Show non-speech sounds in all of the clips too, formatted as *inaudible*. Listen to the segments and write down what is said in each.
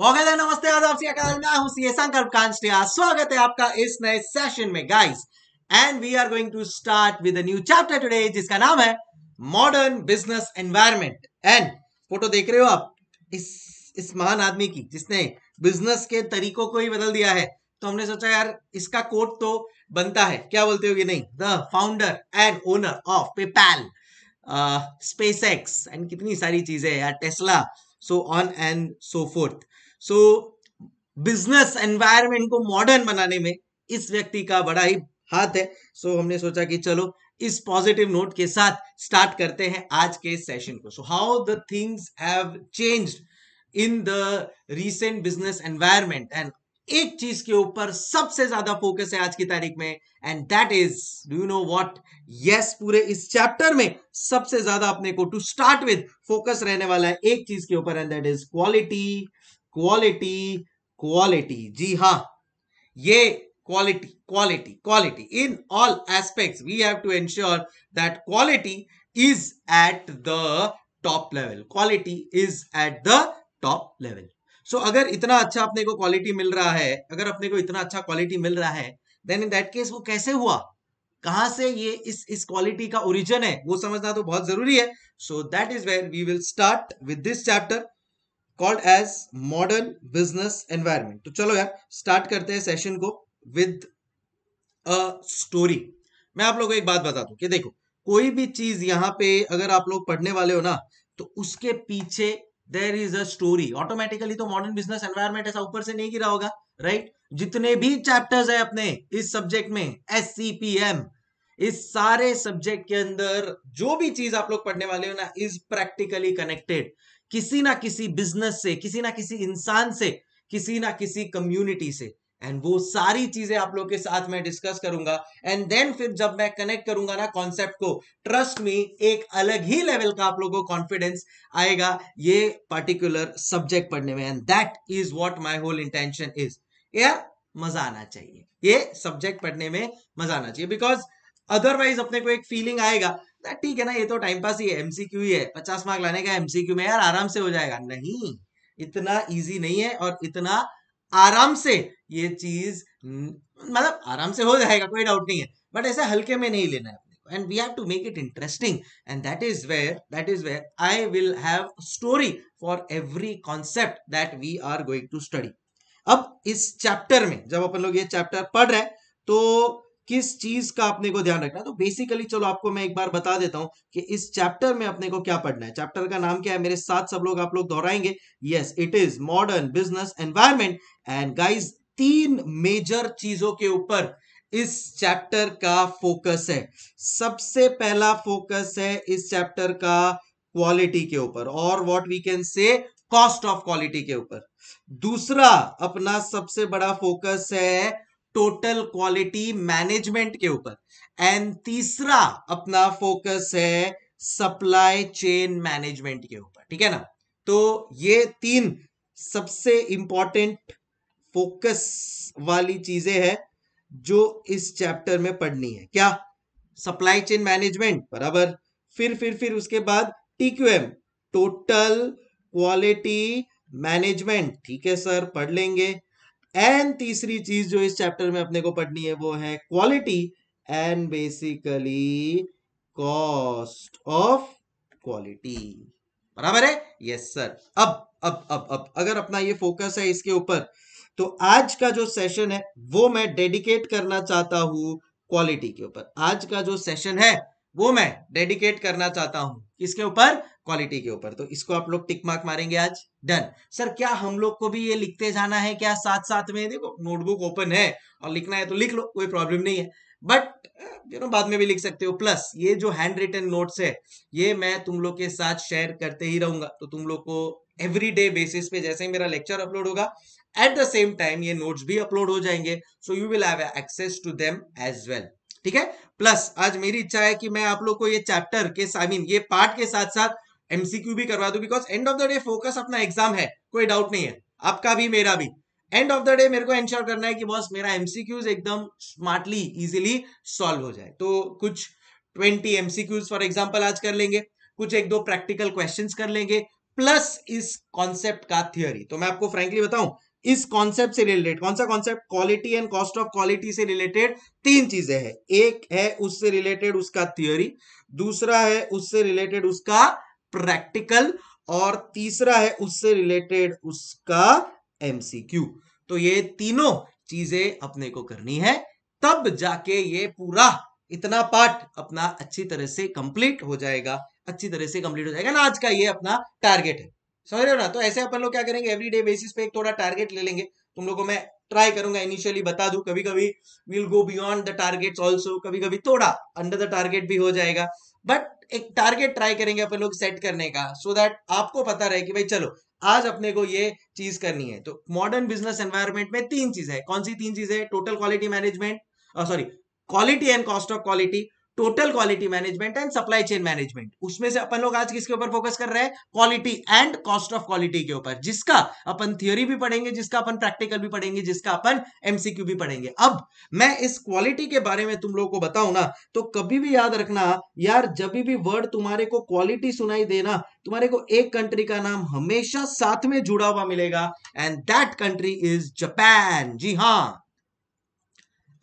गया नमस्ते स्वागत है आपका इस नए सेशन में guys and we are going to start with new chapter today जिसका नाम है modern business environment and photo देख रहे हो आप इस इस महान आदमी की जिसने बिजनेस के तरीकों को ही बदल दिया है तो हमने सोचा यार इसका कोट तो बनता है क्या बोलते हो ये नहीं the founder and owner of PayPal SpaceX and कितनी सारी चीजें यार Tesla so on and so forth so business environment को मॉडर्न बनाने में इस व्यक्ति का बड़ा ही हाथ है सो so, हमने सोचा कि चलो इस पॉजिटिव नोट के साथ स्टार्ट करते हैं आज के सेशन को so how the things have changed in the recent business environment and एक चीज के ऊपर सबसे ज्यादा फोकस है आज की तारीख में and that is do you know what yes पूरे इस चैप्टर में सबसे ज्यादा अपने को टू स्टार्ट विद फोकस रहने वाला है एक चीज के ऊपर and that is quality quality quality जी हा ये quality quality quality in all aspect we have to ensure that quality is at the top level quality is at the top level so अगर इतना अच्छा अपने को क्वालिटी मिल रहा है अगर अपने को इतना अच्छा क्वालिटी मिल रहा है देन इन दैट केस वो कैसे हुआ कहां से ये इस इस क्वालिटी का ओरिजिन है वो समझना तो बहुत जरूरी है so that is where we will start with this chapter called as modern business environment तो चलो यार स्टार्ट करते हैं सेशन को विद अ स्टोरी मैं आप लोगों को एक बात बता दूं कि देखो कोई भी चीज यहाँ पे अगर आप लोग पढ़ने वाले हो ना तो उसके पीछे there is a story automatically तो मॉडर्न बिजनेस एनवायरमेंट ऐसा ऊपर से नहीं गिरा होगा राइट right? जितने भी चैप्टर्स है अपने इस सब्जेक्ट में एस सी पी एम इस सारे सब्जेक्ट के अंदर जो भी चीज आप लोग पढ़ने वाले हो ना इज प्रैक्टिकली कनेक्टेड किसी ना किसी बिजनेस से किसी ना किसी इंसान से किसी ना किसी कम्युनिटी से एंड वो सारी चीजें आप लोग के साथ मैं डिस्कस करूंगा एंड देन फिर जब मैं कनेक्ट करूंगा ना कॉन्सेप्ट को ट्रस्ट मी एक अलग ही लेवल का आप लोगों को कॉन्फिडेंस आएगा ये पर्टिकुलर सब्जेक्ट पढ़ने में and that is what my whole intention is यार मजा आना चाहिए ये सब्जेक्ट पढ़ने में मजा आना चाहिए बिकॉज अदरवाइज अपने को एक फीलिंग आएगा हाँ, ठीक है ना ये तो टाइम पास ही है एमसीक्यू ही है पचास मार्क लाने का एमसीक्यू में यार आराम से हो जाएगा नहीं इतना इजी नहीं है और इतना आराम से ये चीज मतलब आराम से हो जाएगा कोई डाउट नहीं है बट ऐसे हल्के में नहीं लेना है अपने को and we have to make it interesting and that is where that is where I will have story for every concept that we are going to study अब इस चैप्टर में जब अपन लोग ये चैप्टर पढ़ रहे हैं तो किस चीज का अपने को ध्यान रखना है तो बेसिकली चलो आपको मैं एक बार बता देता हूं कि इस चैप्टर में अपने को क्या पढ़ना है चैप्टर का नाम क्या है मेरे साथ सब लोग आप लोग दोहराएंगे yes it is modern business environment and guys तीन मेजर चीजों के ऊपर इस चैप्टर का फोकस है सबसे पहला फोकस है इस चैप्टर का क्वालिटी के ऊपर और what we can say cost of quality के ऊपर दूसरा अपना सबसे बड़ा फोकस है टोटल क्वालिटी मैनेजमेंट के ऊपर एंड तीसरा अपना फोकस है सप्लाई चेन मैनेजमेंट के ऊपर ठीक है ना तो ये तीन सबसे इंपॉर्टेंट फोकस वाली चीजें हैं जो इस चैप्टर में पढ़नी है क्या सप्लाई चेन मैनेजमेंट बराबर फिर फिर फिर उसके बाद टीक्यूएम टोटल क्वालिटी मैनेजमेंट ठीक है सर पढ़ लेंगे एंड तीसरी चीज जो इस चैप्टर में अपने को पढ़नी है वो है quality and basically cost of quality बराबर है यस सर अब अब अब अब अगर अपना ये फोकस है इसके ऊपर तो आज का जो सेशन है वो मैं डेडिकेट करना चाहता हूं क्वालिटी के ऊपर आज का जो सेशन है वो मैं डेडिकेट करना चाहता हूं किसके ऊपर क्वालिटी के ऊपर तो इसको आप लोग टिक मार्क मारेंगे आज डन सर क्या हम लोग को भी ये लिखते जाना है क्या साथ साथ में देखो नोटबुक ओपन है और लिखना है तो लिख लो कोई प्रॉब्लम नहीं है बट यू नो बाद में भी लिख सकते हो प्लस ये जो हैंड रिटन नोट्स है ये मैं तुम लोग के साथ शेयर करते ही रहूंगा तो तुम लोग को एवरी डे बेसिस पे जैसे ही मेरा लेक्चर अपलोड होगा एट द सेम टाइम ये नोट्स भी अपलोड हो जाएंगे so you will have access to them as well ठीक है प्लस आज मेरी इच्छा है कि मैं आप लोग को ये चैप्टर के आई मीन ये पार्ट के साथ साथ एमसीक्यू भी करवा दू because end of the day focus अपना एग्जाम है कोई डाउट नहीं है आपका भी मेरा भी एंड ऑफ द डे मेरे को एंश्योर करना है कि बॉस मेरा एमसीक्यूज एकदम स्मार्टली इजिली सॉल्व हो जाए तो कुछ ट्वेंटी एमसीक्यूज फॉर एग्जाम्पल आज कर लेंगे कुछ एक दो प्रैक्टिकल क्वेश्चन कर लेंगे प्लस इस कॉन्सेप्ट का थियोरी तो मैं आपको फ्रेंकली बताऊं इस कॉन्सेप्ट से रिलेटेड कौन सा concept quality and cost of quality से रिलेटेड तीन चीजें हैं एक है उससे रिलेटेड उसका थियोरी दूसरा है उससे रिलेटेड उसका प्रैक्टिकल और तीसरा है उससे रिलेटेड उसका एमसीक्यू तो ये तीनों चीजें अपने को करनी है तब जाके ये पूरा इतना पार्ट अपना अच्छी तरह से कंप्लीट हो जाएगा अच्छी तरह से कंप्लीट हो जाएगा ना आज का ये अपना टारगेट है समझ रहे हो ना तो ऐसे अपन लोग क्या करेंगे एवरी डे बेसिस पे एक थोड़ा टारगेट ले लेंगे तुम लोगों को मैं ट्राई करूंगा इनिशियली बता दू कभी कभी will go beyond the targets also कभी कभी थोड़ा अंडर द टारगेट भी हो जाएगा बट एक टारगेट ट्राई करेंगे अपन लोग सेट करने का सो so दैट आपको पता रहे कि भाई चलो आज अपने को ये चीज करनी है तो मॉडर्न बिजनेस एनवायरमेंट में तीन चीजें कौन सी तीन चीजें total quality management sorry quality and cost of quality total quality management and supply chain management उसमें से अपन लोग आज किसके ऊपर फोकस कर रहे हैं quality and cost of quality के ऊपर जिसका अपन थियोरी भी पढ़ेंगे जिसका अपन प्रैक्टिकल भी पढ़ेंगे जिसका अपन एमसीक्यू भी पढ़ेंगे अब मैं इस क्वालिटी के बारे में तुम लोगों को बताऊ ना तो कभी भी याद रखना यार जब भी वर्ड तुम्हारे को क्वालिटी सुनाई देना तुम्हारे को एक कंट्री का नाम हमेशा साथ में जुड़ा हुआ मिलेगा and that country is Japan जी हाँ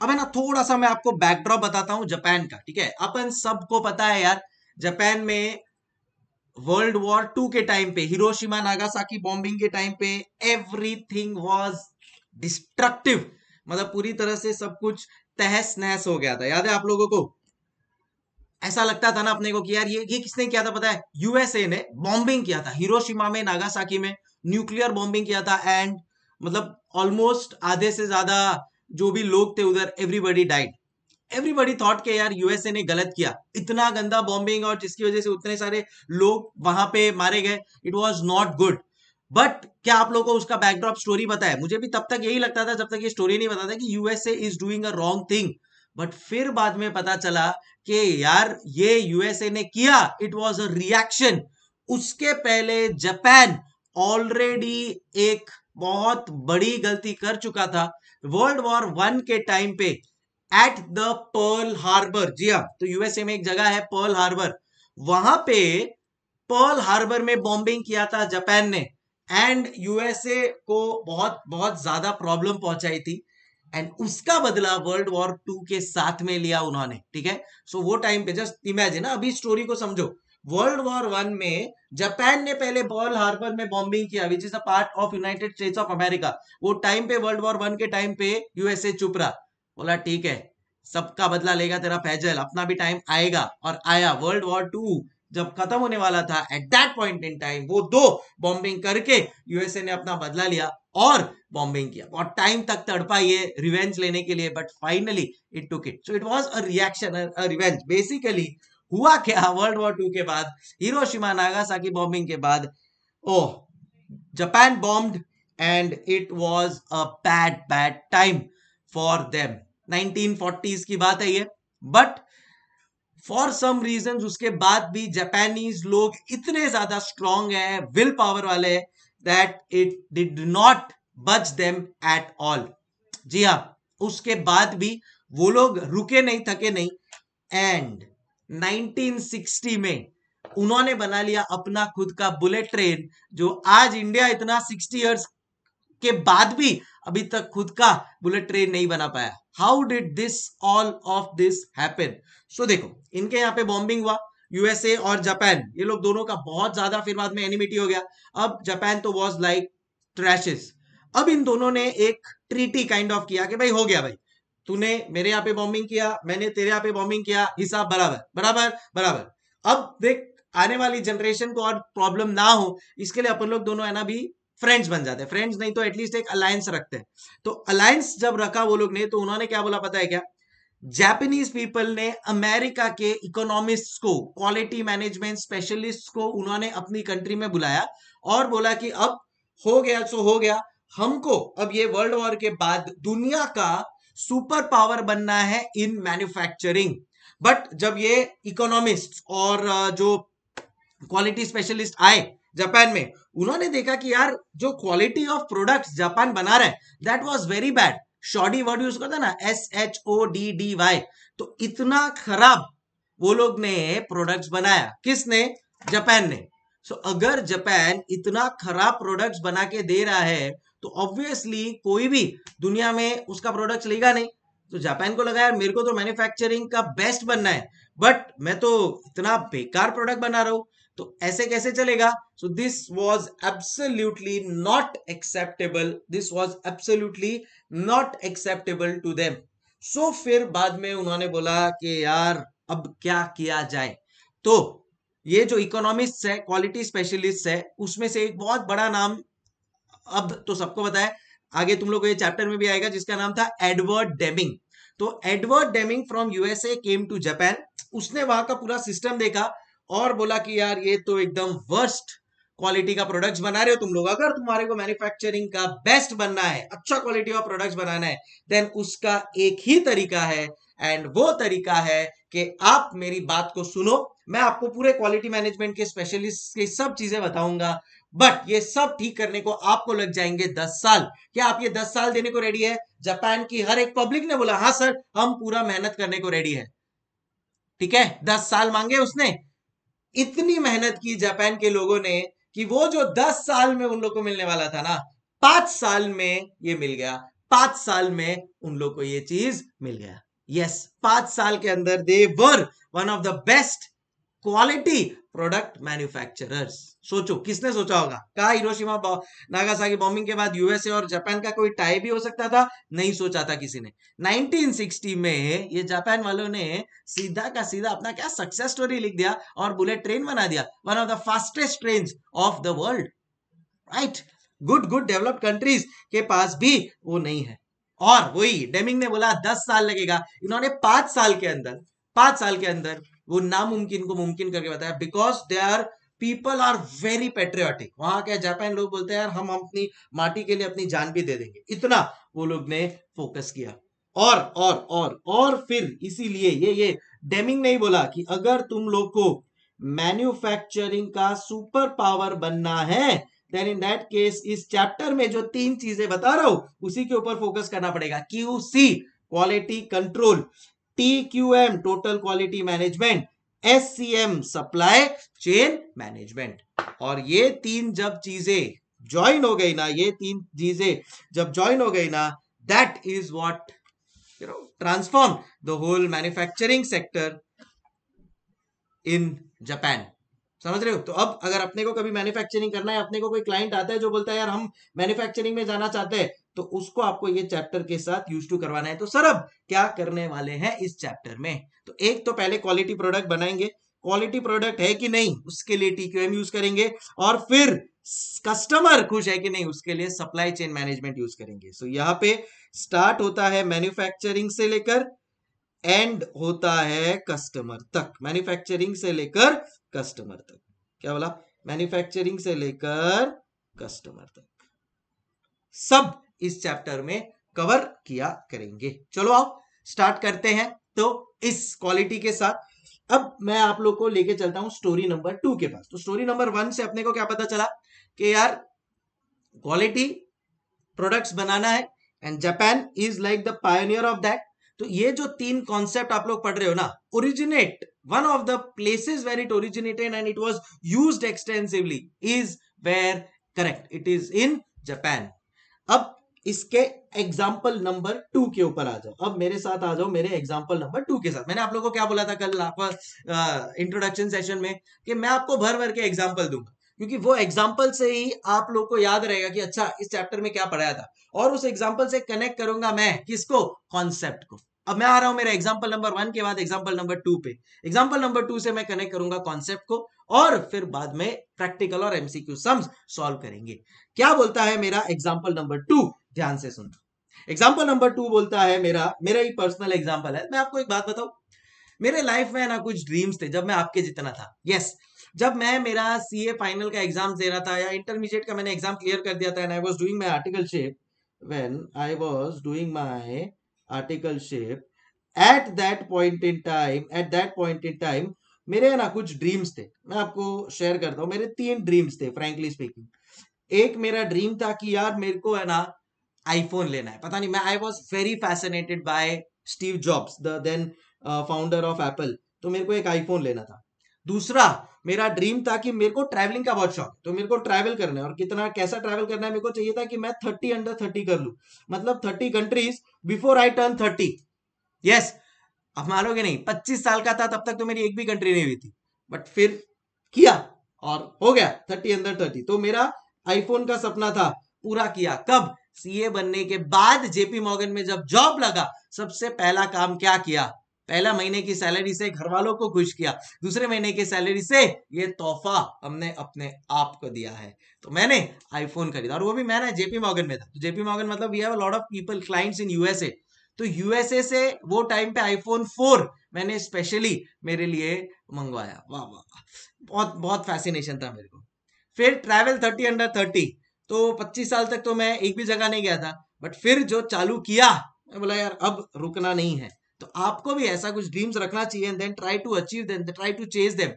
अब है ना थोड़ा सा मैं आपको बैकड्रॉप बताता हूं जापान का ठीक है अपन सबको पता है यार जापान में वर्ल्ड वॉर टू के टाइम पे हिरोशिमा नागासाकी बॉम्बिंग के टाइम पे एवरीथिंग वाज डिस्ट्रक्टिव मतलब पूरी तरह से सब कुछ तहस नहस हो गया था याद है आप लोगों को ऐसा लगता था ना अपने को कि यार ये ये किसने किया था पता है यूएसए ने बॉम्बिंग किया था हिरोशिमा में नागासाकी में न्यूक्लियर बॉम्बिंग किया था एंड मतलब ऑलमोस्ट आधे से ज्यादा जो भी लोग थे उधर एवरीबडी डाइड एवरीबडी थॉट के यार यूएसए ने गलत किया इतना गंदा बॉम्बिंग और जिसकी वजह से उतने सारे लोग वहां पे मारे गए it was not good but क्या आप लोगों को उसका बैकड्रॉप स्टोरी पता है मुझे भी तब तक यही लगता था जब तक ये स्टोरी नहीं बताता कि USA is doing a wrong thing but फिर बाद में पता चला कि यार ये यूएसए ने किया इट वॉज अ रिएक्शन उसके पहले जापान ऑलरेडी एक बहुत बड़ी गलती कर चुका था वर्ल्ड वॉर वन के टाइम पे एट द पर्ल हार्बर जी हाँ तो यूएसए में एक जगह है पर्ल हार्बर वहां पे पर्ल हार्बर में बॉम्बिंग किया था जापान ने एंड यूएसए को बहुत बहुत ज्यादा प्रॉब्लम पहुंचाई थी एंड उसका बदला वर्ल्ड वॉर टू के साथ में लिया उन्होंने ठीक है सो so, वो टाइम पे जस्ट इमेजिन अभी स्टोरी को समझो वर्ल्ड वॉर वन में जापान ने पहले बॉल हार्बर में बॉम्बिंग किया which is a part of United States of America वो टाइम पे वर्ल्ड वॉर वन के टाइम पे यूएसए चुपरा बोला ठीक है सबका बदला लेगा तेरा फैजल अपना भी टाइम आएगा और आया वर्ल्ड वॉर टू जब खत्म होने वाला था at that point in time वो दो बॉम्बिंग करके यूएसए ने अपना बदला लिया और बॉम्बिंग किया और टाइम तक तड़पा ये रिवेंज लेने के लिए but finally it took it so it was a reaction revenge basically हुआ क्या वर्ल्ड वॉर टू के बाद हिरोशिमा नागासाकी बॉम्बिंग के बाद oh Japan bomb and it was a bad bad time for them 1940s की बात है ये बट फॉर सम रीजन उसके बाद भी जापानीज लोग इतने ज्यादा स्ट्रॉन्ग है विल पावर वाले दैट इट डिड नॉट बच देम एट ऑल जी हाँ उसके बाद भी वो लोग रुके नहीं थके नहीं एंड 1960 में उन्होंने बना लिया अपना खुद का बुलेट ट्रेन जो आज इंडिया इतना 60 इयर्स के बाद भी अभी तक खुद का बुलेट ट्रेन नहीं बना पाया how did this all of this happen so देखो इनके यहां पे बॉम्बिंग हुआ यूएसए और जापान ये लोग दोनों का बहुत ज्यादा फिर बाद में एनिमिटी हो गया अब जापान तो वॉज लाइक ट्रैशेस अब इन दोनों ने एक treaty kind kind of of किया कि भाई हो गया भाई तूने मेरे यहाँ पे बॉम्बिंग किया मैंने तेरे यहाँ पे बॉम्बिंग किया हिसाब बराबर बराबर बराबर अब देख आने वाली जनरेशन को और प्रॉब्लम ना हो इसके लिए अपन लोग दोनों है ना भी फ्रेंड्स बन जाते हैं फ्रेंड्स नहीं तो एटलीस्ट एक अलायंस रखते हैं तो अलायंस जब रखा वो लोग ने तो उन्होंने क्या बोला पता है क्या जैपनीज पीपल ने अमेरिका के इकोनॉमिस्ट को क्वालिटी मैनेजमेंट स्पेशलिस्ट को उन्होंने अपनी कंट्री में बुलाया और बोला कि अब हो गया सो हो गया हमको अब ये वर्ल्ड वॉर के बाद दुनिया का सुपर पावर बनना है इन मैन्युफैक्चरिंग बट जब ये इकोनॉमिस्ट और जो क्वालिटी स्पेशलिस्ट आए जापान में उन्होंने देखा कि यार जो क्वालिटी ऑफ प्रोडक्ट्स जापान बना रहा है that was very bad shoddy word use करता ना S H O D D Y तो इतना खराब वो लोग ने प्रोडक्ट्स बनाया किसने जापान ने सो so, अगर जापान इतना खराब प्रोडक्ट्स बना के दे रहा है तो ऑब्वियसली कोई भी दुनिया में उसका प्रोडक्ट लेगा नहीं तो जापान को लगा यार मेरे को तो मैन्युफैक्चरिंग का बेस्ट बनना है बट मैं तो इतना बेकार प्रोडक्ट बना रहा हूं तो ऐसे कैसे चलेगा so this was absolutely not acceptable this was absolutely not acceptable to them so फिर बाद में उन्होंने बोला कि यार अब क्या किया जाए तो ये जो इकोनॉमिस्ट है क्वालिटी स्पेशलिस्ट है उसमें से एक बहुत बड़ा नाम अब तो सबको बताया आगे तुम लोग को ये चैप्टर में भी आएगा जिसका नाम था एडवर्ड डेमिंग तो Edward Deming from USA came to Japan उसने वहां का पूरा सिस्टम देखा और बोला कि यार ये तो एकदम वर्स्ट क्वालिटी का प्रोडक्ट्स बना रहे हो तुम लोग अगर तुम्हारे को मैन्युफैक्चरिंग का बेस्ट बनना है अच्छा क्वालिटी का प्रोडक्ट्स बनाना है देन उसका एक ही तरीका है एंड वो तरीका है कि आप मेरी बात को सुनो मैं आपको पूरे क्वालिटी मैनेजमेंट के स्पेशलिस्ट की सब चीजें बताऊंगा बट ये सब ठीक करने को आपको लग जाएंगे दस साल क्या आप ये दस साल देने को रेडी है जापान की हर एक पब्लिक ने बोला हाँ सर हम पूरा मेहनत करने को रेडी है ठीक है दस साल मांगे उसने इतनी मेहनत की जापान के लोगों ने कि वो जो दस साल में उन लोग को मिलने वाला था ना पांच साल में ये मिल गया पांच साल में उन लोग को ये चीज मिल गया यस yes, पांच साल के अंदर they were one of the best quality product manufacturers सोचो किसने सोचा होगा कहा हिरोशिमा नागासाकी बॉम्बिंग के बाद यूएसए और जापान का कोई टाई भी हो सकता था नहीं सोचा था किसी ने 1960 में ये जापान वालों ने सीधा का सीधा अपना क्या सक्सेस स्टोरी लिख दिया और बुलेट ट्रेन बना दिया one of the fastest train of the world right good good developed countries के पास भी वो नहीं है और वही डेमिंग ने बोला दस साल लगेगा इन्होंने पांच साल के अंदर पांच साल के अंदर वो नामुमकिन को मुमकिन करके बताया because they are people are very patriotic वहां क्या जापान लोग बोलते हैं यार हम अपनी माटी के लिए अपनी जान भी दे देंगे इतना वो लोग ने फोकस किया और और और और फिर इसीलिए ये ये डेमिंग नहीं बोला कि अगर तुम लोग को मैन्युफैक्चरिंग का सुपर पावर बनना है देन इन दैट केस इस चैप्टर में जो तीन चीजें बता रहा हूं उसी के ऊपर फोकस करना पड़ेगा Q C quality control T Q M total quality management S C M supply chain management और ये तीन जब चीजें ज्वाइन हो गई ना ये तीन चीजें जब ज्वाइन हो गई ना that is what you know transform the whole manufacturing sector in Japan समझ रहे हो तो अब अगर अपने को कभी मैन्युफैक्चरिंग करना है अपने को कोई क्लाइंट आता है जो बोलता है यार हम मैन्युफैक्चरिंग में जाना चाहते हैं तो उसको आपको ये चैप्टर के साथ यूज टू करवाना है तो सर अब क्या करने वाले हैं इस चैप्टर में तो एक तो पहले क्वालिटी प्रोडक्ट बनाएंगे क्वालिटी प्रोडक्ट है कि नहीं उसके लिए टीक्यूएम यूज करेंगे और फिर कस्टमर खुश है कि नहीं उसके लिए सप्लाई चेन मैनेजमेंट यूज करेंगे सो so, पे स्टार्ट होता है मैन्युफैक्चरिंग से लेकर एंड होता है कस्टमर तक मैन्युफैक्चरिंग से लेकर कस्टमर तक क्या बोला मैन्युफैक्चरिंग से लेकर कस्टमर तक सब इस चैप्टर में कवर किया करेंगे चलो आओ स्टार्ट करते हैं तो इस क्वालिटी के साथ अब मैं आप लोग को लेके चलता हूं स्टोरी नंबर टू के पास तो स्टोरी नंबर वन से अपने को क्या पता चला कि यार क्वालिटी प्रोडक्ट्स बनाना है and Japan is like the pioneer of that तो ये जो तीन कॉन्सेप्ट आप लोग पढ़ रहे हो ना originate one of the places where it originated and it was use extensively is where correct it is in Japan अब इसके एग्जाम्पल नंबर टू के ऊपर आ जाओ अब मेरे साथ आ जाओ मेरे एग्जाम्पल नंबर टू के साथ मैंने आप लोगों को क्या बोला था कल इंट्रोडक्शन सेशन में कि मैं आपको भर भर के एग्जाम्पल दूंगा क्योंकि वो एग्जाम्पल से ही आप लोग को याद रहेगा कि अच्छा इस चैप्टर में क्या पढ़ाया था और उस एग्जाम्पल से कनेक्ट करूंगा मैं किसको कॉन्सेप्ट को अब मैं आ रहा हूं मेरा एग्जाम्पल नंबर वन के बाद एग्जाम्पल नंबर टू पे एग्जाम्पल नंबर टू से मैं कनेक्ट करूंगा कॉन्सेप्ट को और फिर बाद में प्रैक्टिकल और एमसीक्यू सम्स सॉल्व करेंगे क्या बोलता है मेरा एग्जाम्पल नंबर टू ध्यान से सुनो एग्जाम्पल नंबर टू बोलता है मेरा मेरा ही पर्सनल एग्जाम्पल है मैं आपको एक बात बताऊ मेरे लाइफ में ना कुछ ड्रीम्स थे जब मैं आपके जितना था यस yes, जब मैं मेरा सी ए फाइनल का एग्जाम दे रहा था या इंटरमीडिएट का मैंने एग्जाम क्लियर कर दिया था and I was doing my articleship when I was doing my shape at that point in time at that point in time मेरे ना कुछ ड्रीम्स थे मैं आपको शेयर करता हूँ मेरे तीन ड्रीम्स थे फ्रेंकली स्पीकिंग एक मेरा ड्रीम था कि यार मेरे को है ना आईफोन लेना है पता नहीं मैं I was very fascinated by Steve Jobs the then founder of Apple तो मेरे को एक आईफोन लेना था दूसरा मेरा ड्रीम था कि मेरे को ट्रैवलिंग का बहुत शौक तो मेरे को ट्रैवल करना है और कितना कैसा ट्रैवल करना है मेरे को चाहिए था कि मैं थर्टी अंडर थर्टी कर लू मतलब thirty countries before I turn thirty yes अब मानोगे नहीं पच्चीस साल का था तब तक तो मेरी एक भी कंट्री नहीं हुई थी बट फिर किया और हो गया थर्टी अंडर थर्टी तो मेरा आईफोन का सपना था पूरा किया कब सीए बनने के बाद जेपी मॉर्गन में जब जॉब लगा सबसे पहला काम क्या किया पहला महीने की सैलरी से घर वालों को खुश किया दूसरे महीने की सैलरी से ये तोहफा हमने अपने आप को दिया है तो मैंने आईफोन खरीदा और वो भी मैंने जेपी मॉगन में था तो जेपी मॉर्गन मतलब we have lot of people clients in USA तो यूएसए से वो टाइम पे आईफोन फोर मैंने स्पेशली मेरे लिए मंगवाया वाह वाह बहुत बहुत फैसिनेशन था मेरे को फिर ट्रैवल थर्टी अंडर थर्टी तो 25 साल तक तो मैं एक भी जगह नहीं गया था बट फिर जो चालू किया मैं बोला यार अब रुकना नहीं है तो आपको भी ऐसा कुछ ड्रीम्स रखना चाहिए and then try to achieve them try to chase them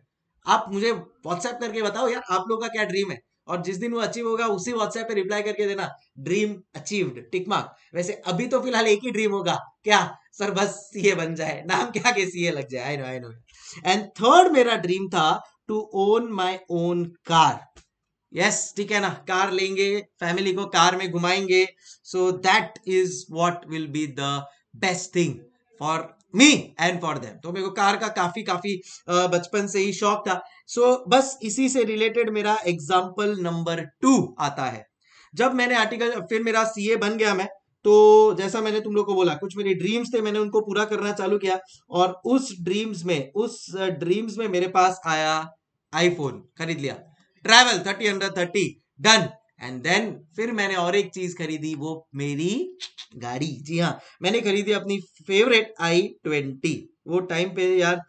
आप मुझे व्हाट्सएप करके बताओ यार आप लोग का क्या ड्रीम है और जिस दिन वो अचीव होगा उसी व्हाट्सएप पे रिप्लाई करके देना ड्रीम अचीव्ड टिक मार्क वैसे अभी तो फिलहाल एक ही ड्रीम होगा क्या सर बस सीए बन जाए नाम क्या के सीए लग जाए I know I know and third मेरा ड्रीम था to own my own car yes ठीक है ना कार लेंगे फैमिली को कार में घुमाएंगे so that is what will be the best thing for me and for them तो मेरे को कार का काफी काफी बचपन से ही शौक था सो so, बस इसी से रिलेटेड मेरा एग्जाम्पल नंबर टू आता है जब मैंने आर्टिकल फिर मेरा सीए बन गया मैं तो जैसा मैंने तुम लोग को बोला कुछ मेरी ड्रीम्स थे मैंने उनको पूरा करना चालू किया और उस ड्रीम्स में उस ड्रीम्स में मेरे पास आया आईफोन खरीद लिया travel thirty under thirty done and then फिर मैंने और एक चीज खरीदी वो मेरी गाड़ी जी हाँ मैंने खरीदी अपनी फेवरेट आई ट्वेंटी वो टाइम पे यार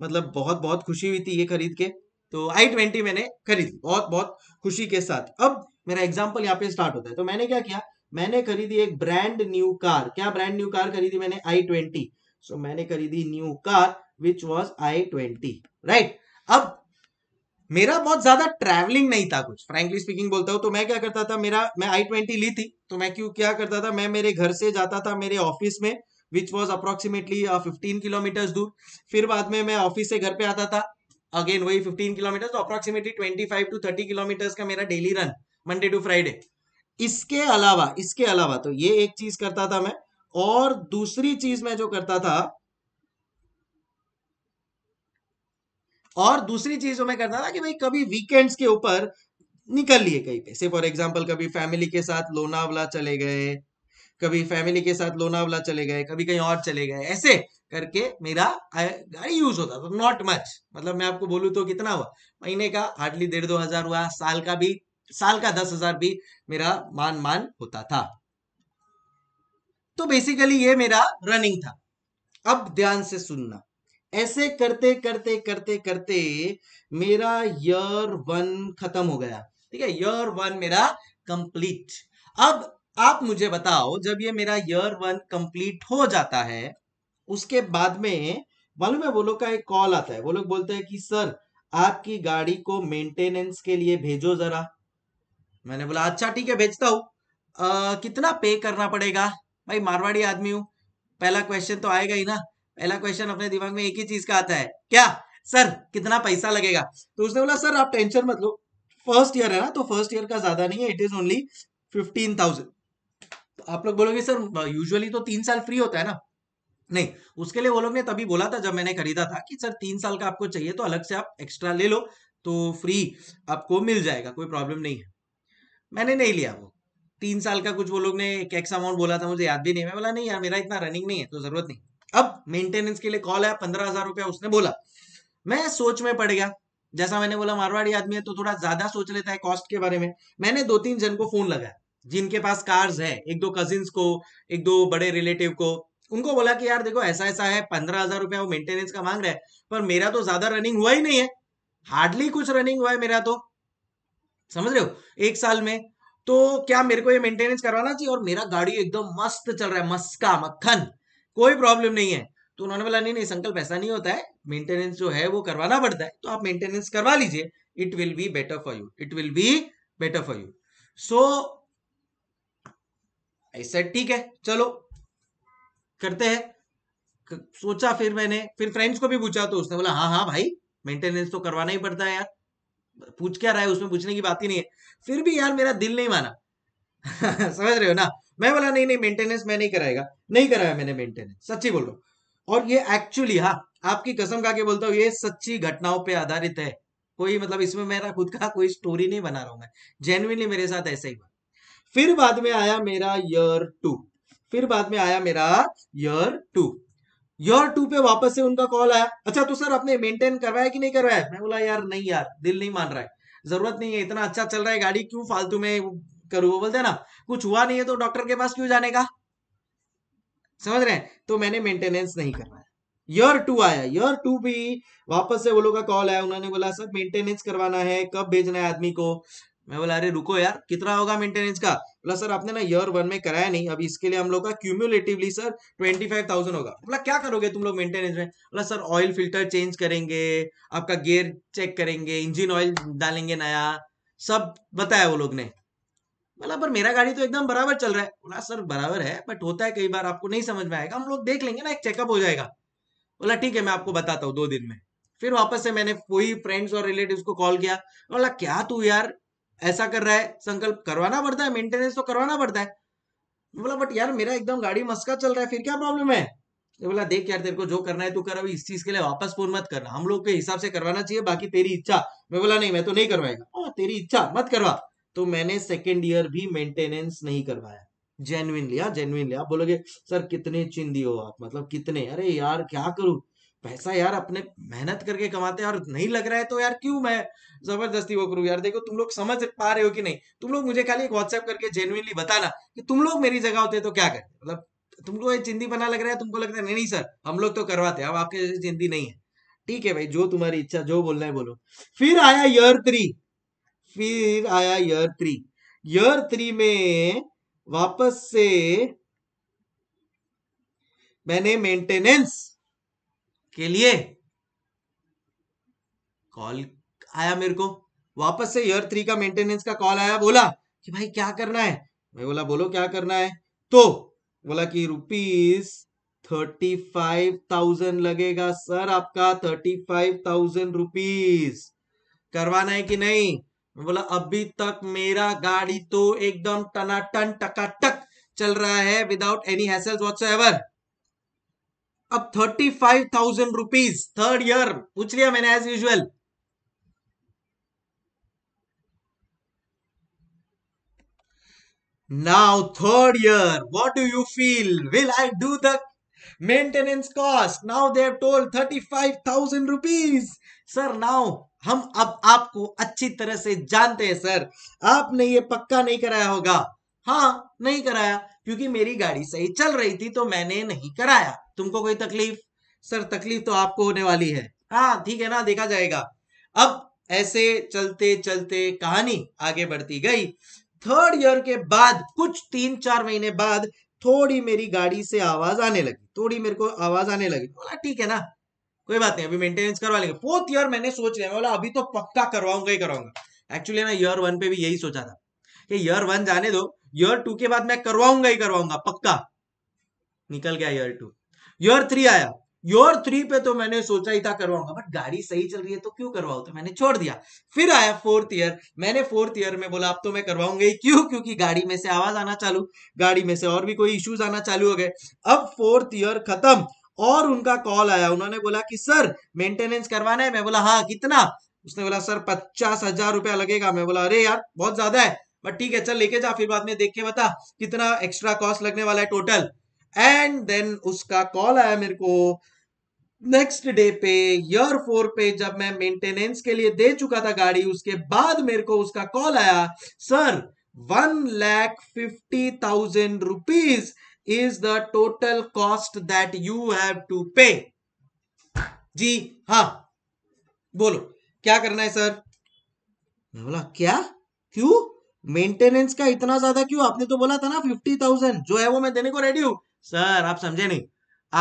मतलब बहुत बहुत खुशी हुई थी ये खरीद के तो आई ट्वेंटी मैंने खरीदी बहुत बहुत खुशी के साथ अब मेरा एग्जाम्पल यहाँ पे स्टार्ट होता है तो मैंने क्या किया मैंने खरीदी एक ब्रांड न्यू कार क्या ब्रांड न्यू कार खरीदी मैंने आई ट्वेंटी सो मैंने खरीदी new car which was i twenty right अब मेरा बहुत ज्यादा ट्रैवलिंग नहीं था कुछ फ्रेंकली स्पीकिंग बोलता हूँ तो मैं क्या करता था मेरा मैं आई ट्वेंटी ली थी तो मैं क्यों क्या करता था मैं मेरे घर से जाता था मेरे ऑफिस में which was approximately fifteen kilometres दूर फिर बाद में मैं ऑफिस से घर पे आता था अगेन वही फिफ्टीन किलोमीटर तो approximately twenty five to thirty kilometres का मेरा daily run Monday to Friday इसके अलावा इसके अलावा तो ये एक चीज करता था मैं और दूसरी चीज मैं जो करता था और दूसरी चीज जो मैं करता था कि भाई कभी वीकेंड्स के ऊपर निकल लिए कहीं पे से फॉर एग्जाम्पल कभी फैमिली के साथ लोनावला चले गए कभी फैमिली के साथ लोनावला चले गए कभी कहीं और चले गए ऐसे करके मेरा गाड़ी यूज होता था नॉट मच मतलब मैं आपको बोलूँ तो कितना हुआ महीने का हार्डली डेढ़ दो हजार हुआ साल का भी साल का दस हजार भी मेरा मान मान होता था तो बेसिकली ये मेरा रनिंग था अब ध्यान से सुनना ऐसे करते करते करते करते मेरा ईयर वन खत्म हो गया ठीक है ईयर वन मेरा कंप्लीट अब आप मुझे बताओ जब ये मेरा ईयर वन कंप्लीट हो जाता है उसके बाद में मालूम है वो लोग का एक कॉल आता है वो लोग बोलते हैं कि सर आपकी गाड़ी को मेंटेनेंस के लिए भेजो जरा मैंने बोला अच्छा ठीक है भेजता हूं कितना पे करना पड़ेगा भाई मारवाड़ी आदमी हूं पहला क्वेश्चन तो आएगा ही ना पहला क्वेश्चन अपने दिमाग में एक ही चीज का आता है क्या सर कितना पैसा लगेगा तो उसने बोला सर आप टेंशन मत लो फर्स्ट ईयर है ना तो फर्स्ट ईयर का ज्यादा नहीं है it is only fifteen thousand तो आप लोग बोलोगे सर यूजुअली तो तीन साल फ्री होता है ना नहीं उसके लिए वो लोग ने तभी बोला था जब मैंने खरीदा था कि सर तीन साल का आपको चाहिए तो अलग से आप एक्स्ट्रा ले लो तो फ्री आपको मिल जाएगा कोई प्रॉब्लम नहीं है मैंने नहीं लिया वो तीन साल का कुछ वो लोग ने एक्स अमाउंट बोला था मुझे याद भी नहीं मैं बोला नहीं यार मेरा इतना रनिंग नहीं है तो जरूरत नहीं अब मेंटेनेंस के लिए कॉल है पंद्रह हजार रुपया उसने बोला मैं सोच में पड़ गया जैसा मैंने बोला मारवाड़ी आदमी है तो थोड़ा ज्यादा सोच लेता है कॉस्ट के बारे में मैंने दो तीन जन को फोन लगाया जिनके पास कार्स है एक दो कजिन को एक दो बड़े रिलेटिव को उनको बोला कि यार देखो ऐसा ऐसा है पंद्रह हजार रुपया वो मेंटेनेंस का मांग रहा है पर मेरा तो ज्यादा रनिंग हुआ ही नहीं है हार्डली कुछ रनिंग हुआ है मेरा तो समझ रहे हो एक साल में तो क्या मेरे को ये मेंटेनेंस करवाना चाहिए और मेरा गाड़ी एकदम मस्त चल रहा है मस्का मक्खन कोई प्रॉब्लम नहीं है तो उन्होंने बोला नहीं नहीं संकल्प ऐसा नहीं होता है मेंटेनेंस जो है वो करवाना पड़ता है तो आप मेंटेनेंस करवा लीजिए it will be better for you it will be better for you so ऐसा ठीक है चलो करते हैं सोचा फिर मैंने फिर फ्रेंड्स को भी पूछा तो उसने बोला हाँ हाँ भाई मेंटेनेंस तो करवाना ही पड़ता है यार पूछ क्या रहा है उसमें पूछने की बात ही नहीं है फिर भी यार मेरा दिल नहीं माना *laughs* समझ रहे हो ना मैं बोला नहीं नहीं मेंटेनेंस मैं नहीं कराएगा नहीं कराया मैंने मेंटेनेंस सच्ची बोल रहा हूँ और ये एक्चुअली हाँ आपकी कसम का के बोलता हूँ ये सच्ची घटनाओं पर आधारित है कोई मतलब इसमें मेरा खुद का कोई स्टोरी नहीं बना रहा हूँ मैं जेनुअनली मेरे साथ ऐसा ही हुआ फिर बाद में आया मेरा ईयर टू फिर बाद में आया मेरा ईयर टू ईयर टू पे वापस से उनका कॉल आया अच्छा तो सर आपने मेंटेन करवाया कि नहीं करवाया मैं बोला यार नहीं यार दिल नहीं मान रहा है जरूरत नहीं है इतना अच्छा चल रहा है गाड़ी क्यों फालतू में करूँ वो बोलते हैं ना कुछ हुआ नहीं है तो डॉक्टर के पास क्यों जाने का समझ रहे हैं तो मैंने मेंटेनेंस नहीं करना है यर टू आया यर टू भी वापस से वो लोग का कॉल आया उन्होंने बोला सर मेंटेनेंस करवाना है कब भेजना है आदमी को मैं बोला अरे रुको यार कितना होगा मेंटेनेंस का बोला सर आपने ना ईयर वन में कराया नहीं अभी इसके लिए हम लोग का cumulatively sir twenty five thousand होगा बोला क्या करोगे तुम लोग मेंटेनेंस में बोला सर ऑयल फिल्टर चेंज करेंगे आपका गियर चेक करेंगे इंजन ऑयल डालेंगे नया सब बताया वो लोग ने बोला पर मेरा गाड़ी तो एकदम बराबर चल रहा है बोला सर बराबर है बट होता है कई बार आपको नहीं समझ में आएगा हम लोग देख लेंगे ना एक चेकअप हो जाएगा बोला ठीक है मैं आपको बताता हूँ दो दिन में फिर वापस से मैंने कोई फ्रेंड्स और रिलेटिव को कॉल किया बोला क्या तू यार ऐसा कर रहा है संकल्प करवाना पड़ता है मेंटेनेंस तो करवाना पड़ता है बोला बट यार मेरा एकदम गाड़ी मस्का चल रहा है फिर क्या प्रॉब्लम है तो बोला देख यार तेरे को जो करना है तू कर अभी इस चीज के लिए वापस फोन मत करना हम लोग के हिसाब से करवाना चाहिए बाकी तेरी इच्छा मैं बोला नहीं मैं तो नहीं करवाएगा तेरी इच्छा मत करवा तो मैंने सेकेंड ईयर भी मेंटेनेंस नहीं करवाया जेनुइन लिया जेनुइन लिया बोलोगे सर कितने चिंदी हो आप मतलब कितने अरे यार क्या करूं पैसा यार अपने मेहनत करके कमाते हैं और नहीं लग रहा है तो यार क्यों मैं जबरदस्ती वो करूँ यार देखो तुम लोग समझ पा रहे हो कि नहीं तुम लोग मुझे खाली एक व्हाट्सएप करके जेनुइनली बताना कि तुम लोग मेरी जगह होते तो क्या करते मतलब तुमको ये चिंदी बना लग रहा है तुमको लगता है नहीं नहीं सर हम लोग तो करवाते हैं अब आपके जैसे चिंदी नहीं है ठीक है भाई जो तुम्हारी इच्छा जो बोलना है बोलो फिर आया ईयर थ्री फिर आया ईयर थ्री ईयर थ्री में वापस से मैंने मेंटेनेंस के लिए कॉल आया मेरे को वापस से ईयर थ्री का मेंटेनेंस का कॉल आया बोला कि भाई क्या करना है मैं बोला बोलो क्या करना है तो बोला कि रुपीज थर्टी फाइव थाउजेंड लगेगा सर आपका थर्टी फाइव थाउजेंड रुपीज करवाना है कि नहीं बोला अभी तक मेरा गाड़ी तो एकदम टनाटन टकाटक चल रहा है विदाउट एनी है अब thirty five thousand rupees third year पूछ लिया मैंने as usual now third year what do you feel will I do the maintenance cost now they told thirty five thousand rupees sir now हम अब आपको अच्छी तरह से जानते हैं सर आपने ये पक्का नहीं कराया होगा हाँ नहीं कराया क्योंकि मेरी गाड़ी सही चल रही थी तो मैंने नहीं कराया तुमको कोई तकलीफ सर तकलीफ तो आपको होने वाली है हाँ ठीक है ना देखा जाएगा अब ऐसे चलते चलते कहानी आगे बढ़ती गई थर्ड ईयर के बाद कुछ तीन चार महीने बाद थोड़ी मेरी गाड़ी से आवाज आने लगी थोड़ी मेरे को आवाज आने लगी बोला ठीक है ना कोई बात नहीं अभी मेंटेनेंस करवा लेंगे फोर्थ ईयर मैंने सोच लिया मैं बोला अभी तो पक्का करवाऊंगा ही करवाऊंगा एक्चुअली ना ईयर वन पे भी यही सोचा था कि ईयर वन जाने दो ईयर टू के बाद मैं करवाऊंगा ही करवाऊंगा पक्का निकल गया ईयर टू ईयर थ्री आया योर थ्री पे तो मैंने सोचा ही था करवाऊंगा बट गाड़ी सही चल रही है तो क्यों करवाओ तो मैंने छोड़ दिया फिर आया फोर्थ ईयर मैंने फोर्थ ईयर में बोला अब तो मैं करवाऊंगा ही क्यों क्योंकि गाड़ी में से आवाज आना चालू गाड़ी में से और भी कोई इश्यूज आना चालू हो गए अब फोर्थ ईयर खत्म और उनका कॉल आया उन्होंने बोला कि सर मेंटेनेंस करवाना है मैं बोला हाँ कितना उसने बोला सर पचास हजार रुपया लगेगा मैं बोला अरे यार बहुत ज्यादा है बट ठीक है चल लेके जा फिर बाद में देख के बता कितना एक्स्ट्रा कॉस्ट लगने वाला है टोटल एंड देन उसका कॉल आया मेरे को नेक्स्ट डे पे ईयर फोर पे जब मैं मेंटेनेंस के लिए दे चुका था गाड़ी उसके बाद मेरे को उसका कॉल आया sir one lakh fifty thousand rupees is the total cost that you have to pay जी हा बोलो क्या करना है सर मैं बोला क्या क्यों मेंटेनेंस का इतना ज्यादा क्यों आपने तो बोला था ना फिफ्टी थाउजेंड जो है वो मैं देने को रेडी हूं सर आप समझे नहीं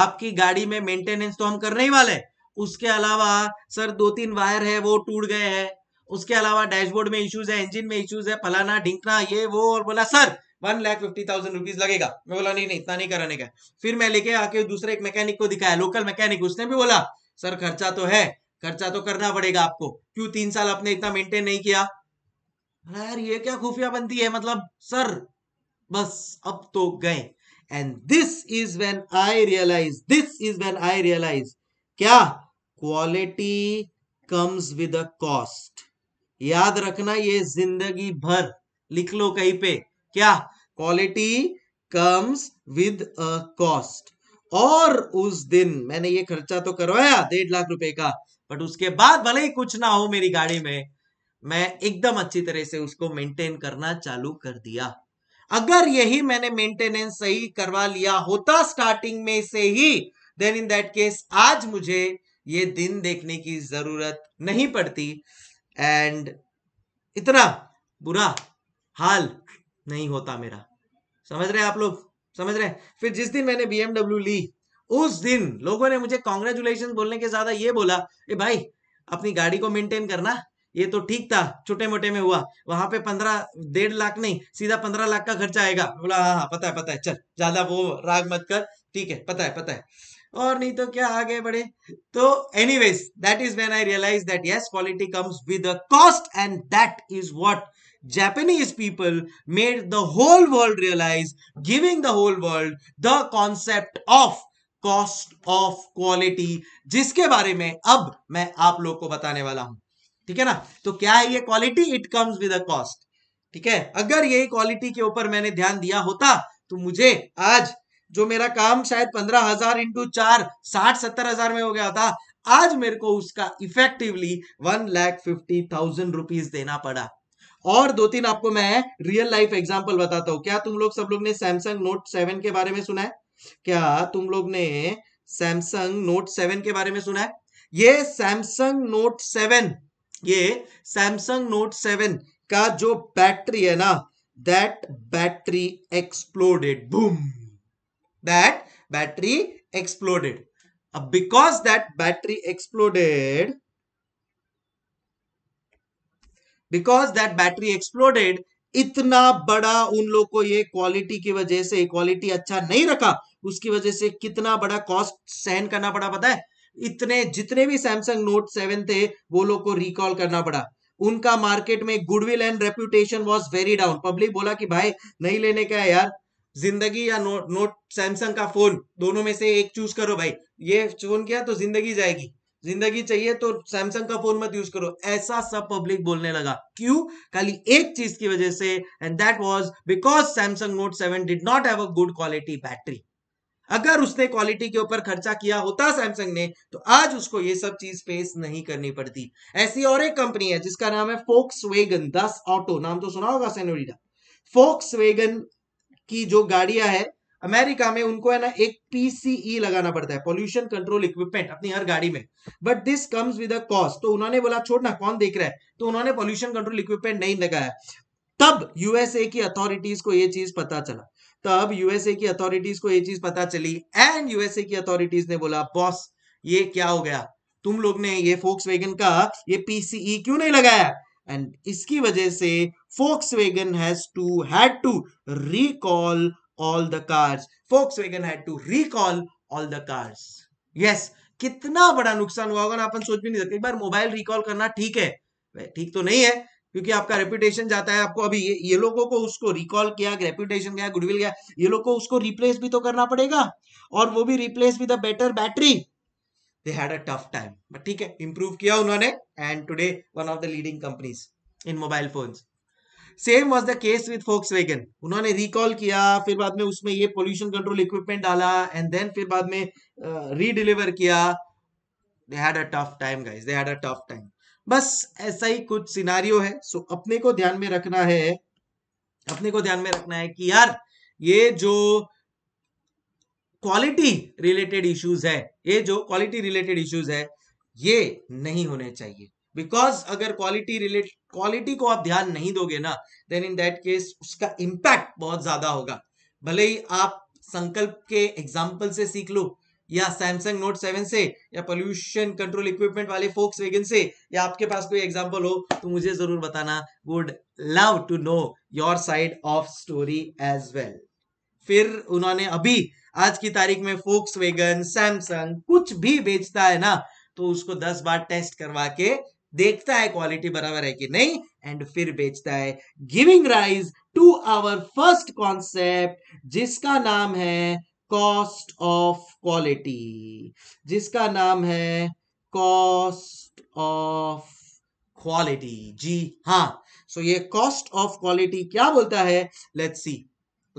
आपकी गाड़ी में मेंटेनेंस तो हम करने ही वाले उसके अलावा सर दो तीन वायर है वो टूट गए हैं उसके अलावा डैशबोर्ड में इश्यूज है इंजन में इश्यूज है फलाना ढिंकना ये वो और बोला sir one lakh fifty thousand rupees लगेगा मैं बोला नहीं नहीं इतना नहीं कराने का फिर मैं लेके आके दूसरे एक मैकेनिक को दिखाया लोकल मैकेनिक उसने भी बोला सर खर्चा तो है खर्चा तो करना पड़ेगा आपको क्यों तीन साल आपने इतना मेंटेन नहीं किया यार ये क्या खुफिया बनती है मतलब सर बस अब तो गए and this is when I realise this is when I realise क्या quality comes with a cost याद रखना ये जिंदगी भर लिख लो कहीं पे क्या quality comes with a cost और उस दिन मैंने ये खर्चा तो करवाया डेढ़ लाख रुपए का बट उसके बाद भले ही कुछ ना हो मेरी गाड़ी में मैं एकदम अच्छी तरह से उसको मेंटेन करना चालू कर दिया अगर यही मैंने मेंटेनेंस सही करवा लिया होता स्टार्टिंग में से ही देन इन दैट केस आज मुझे ये दिन देखने की जरूरत नहीं पड़ती एंड इतना बुरा हाल नहीं होता मेरा समझ रहे हैं आप लोग समझ रहे हैं फिर जिस दिन मैंने बीएमडब्ल्यू ली उस दिन लोगों ने मुझे कॉन्ग्रेचुलेशन बोलने के ज्यादा ये बोला ए भाई अपनी गाड़ी को मेंटेन करना ये तो ठीक था छोटे मोटे में हुआ वहां पे पंद्रह डेढ़ लाख नहीं सीधा पंद्रह लाख का खर्चा आएगा बोला हाँ हाँ पता है पता है चल ज्यादा वो राग मत कर ठीक है पता है पता है और नहीं तो क्या आगे बढ़े तो anyways that is when I realise that yes quality comes with a cost and that is what Japanese people made the whole world realize, giving the whole world the concept of cost of quality जिसके बारे में अब मैं आप लोग को बताने वाला हूं ठीक है ना तो क्या है ये quality it comes with a cost ठीक है अगर ये क्वालिटी के ऊपर मैंने ध्यान दिया होता तो मुझे आज जो मेरा काम शायद पंद्रह हजार इंटू चार साठ सत्तर हजार में हो गया था आज मेरे को उसका effectively one lakh fifty thousand rupees देना पड़ा और दो तीन आपको मैं रियल लाइफ एग्जाम्पल बताता हूं क्या तुम लोग सब लोग ने सैमसंग नोट सेवन के बारे में सुना है क्या तुम लोग ने सैमसंग नोट सेवन के बारे में सुना है ये सैमसंग नोट सेवन ये सैमसंग नोट सेवन का जो बैटरी है ना that battery exploded boom that battery exploded because that battery exploded because that battery exploded इतना बड़ा उन लोग को ये क्वालिटी की वजह से क्वालिटी अच्छा नहीं रखा उसकी वजह से कितना बड़ा कॉस्ट सहन करना पड़ा पता है इतने जितने भी सैमसंग नोट सेवन थे वो लोग को रिकॉल करना पड़ा उनका मार्केट में goodwill and reputation was very down public बोला कि भाई नहीं लेने का है यार जिंदगी या नोट नोट सैमसंग का फोन दोनों में से एक चूज करो भाई ये फोन किया तो जिंदगी जाएगी जिंदगी चाहिए तो सैमसंग का फोन मत यूज करो ऐसा सब पब्लिक बोलने लगा क्यों खाली एक चीज की वजह से and that was because Samsung note seven did not have a good quality battery अगर उसने क्वालिटी के ऊपर खर्चा किया होता सैमसंग ने तो आज उसको ये सब चीज फेस नहीं करनी पड़ती ऐसी और एक कंपनी है जिसका नाम है फोक्स वेगन दस ऑटो नाम तो सुना होगा सेनोरिडा फोक्स वेगन की जो गाड़ियां है अमेरिका में उनको है ना एक पीसीई e लगाना पड़ता है पोल्यूशन कंट्रोल इक्विपमेंट अपनी हर गाड़ी में but this comes with a cost तो उन्होंने बोला छोड़ना कौन देख रहा है तो उन्होंने पोल्यूशन कंट्रोल इक्विपमेंट नहीं लगाया तब यूएसए की अथॉरिटीज को यह चीज पता चला तब यूएसए की अथॉरिटीज को यह चीज पता चली एंड यूएसए की अथॉरिटीज ने बोला बॉस ये क्या हो गया तुम लोग ने ये फोक्स वेगन का ये पीसीई e क्यों नहीं लगाया एंड इसकी वजह से Volkswagen has to had to recall all the cars volkswagen had to recall all the cars yes कितना बड़ा नुकसान हुआ होगा ना अपन सोच भी नहीं सकते एक बार मोबाइल रिकॉल करना ठीक है ठीक तो नहीं है क्योंकि आपका रेपुटेशन जाता है आपको अभी ये, ये लोगों को उसको रिकॉल किया रेपुटेशन गया गुडविल गया ये लोग को उसको रिप्लेस भी तो करना पड़ेगा और वो भी replace with better battery they had a tough time but ठीक है इंप्रूव किया उन्होंने and today one of the leading companies in mobile phones same was the case with Volkswagen उन्होंने रिकॉल किया फिर बाद में उसमें ये पोल्यूशन कंट्रोल इक्विपमेंट डाला एंड देन फिर बाद में रीडिलीवर uh, किया they had a tough time guys they had a tough time बस ऐसा ही कुछ सिनारियो है सो so, अपने को ध्यान में रखना है अपने को ध्यान में रखना है कि यार ये जो क्वालिटी रिलेटेड इश्यूज है ये जो क्वालिटी रिलेटेड इश्यूज है ये नहीं होने चाहिए बिकॉज अगर क्वालिटी रिलेटेड क्वालिटी को आप ध्यान नहीं दोगे ना देन इन दैट केस उसका इम्पैक्ट बहुत ज्यादा होगा भले ही आप संकल्प के एग्जाम्पल से सीख लो या सैमसंग नोट सेवन से या पोल्यूशन कंट्रोल इक्विपमेंट वाले फोक्स वेगन से या आपके पास कोई एग्जाम्पल हो तो मुझे जरूर बताना would love to know your side of story as well फिर उन्होंने अभी आज की तारीख में फोक्स वेगन सैमसंग कुछ भी बेचता है ना तो उसको दस बार टेस्ट करवा के देखता है क्वालिटी बराबर है कि नहीं एंड फिर बेचता है giving rise to our first concept जिसका नाम है कॉस्ट ऑफ क्वालिटी जिसका नाम है कॉस्ट ऑफ क्वालिटी जी हाँ सो so ये कॉस्ट ऑफ क्वालिटी क्या बोलता है लेट्स सी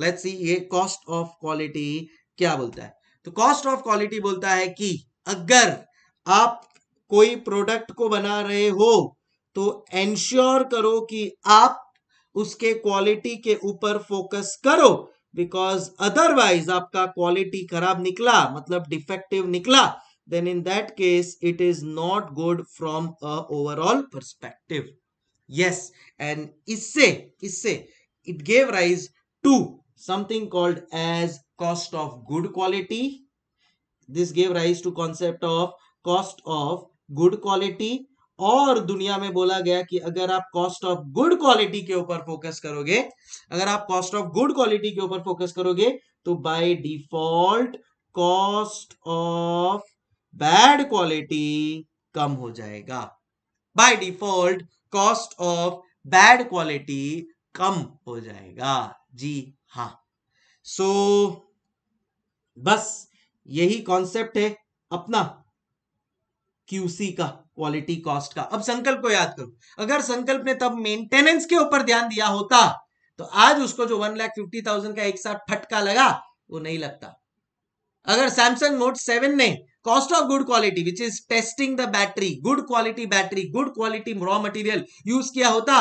लेट्स सी ये कॉस्ट ऑफ क्वालिटी क्या बोलता है तो कॉस्ट ऑफ क्वालिटी बोलता है कि अगर आप कोई प्रोडक्ट को बना रहे हो तो एंश्योर करो कि आप उसके क्वालिटी के ऊपर फोकस करो बिकॉज अदरवाइज आपका क्वालिटी खराब निकला मतलब डिफेक्टिव निकला then in that case it is not good from a overall perspective yes and इससे इससे it gave rise to something called as cost of good quality this gave rise to concept of cost of good quality और दुनिया में बोला गया कि अगर आप कॉस्ट ऑफ गुड क्वालिटी के ऊपर फोकस करोगे अगर आप कॉस्ट ऑफ गुड क्वालिटी के ऊपर फोकस करोगे तो by default cost of bad quality कम हो जाएगा by default cost of bad quality कम हो जाएगा जी हा सो so, बस यही कॉन्सेप्ट है अपना क्यूसी का क्वालिटी कॉस्ट का अब संकल्प को याद करो अगर संकल्प ने तब मेंटेनेंस के ऊपर ध्यान दिया होता तो आज उसको जो वन लाख फिफ्टी थाउजेंड का एक साथ फटका लगा वो नहीं लगता अगर सैमसंग नोट सेवन ने cost of good quality which is testing the battery good quality battery good quality raw material use किया होता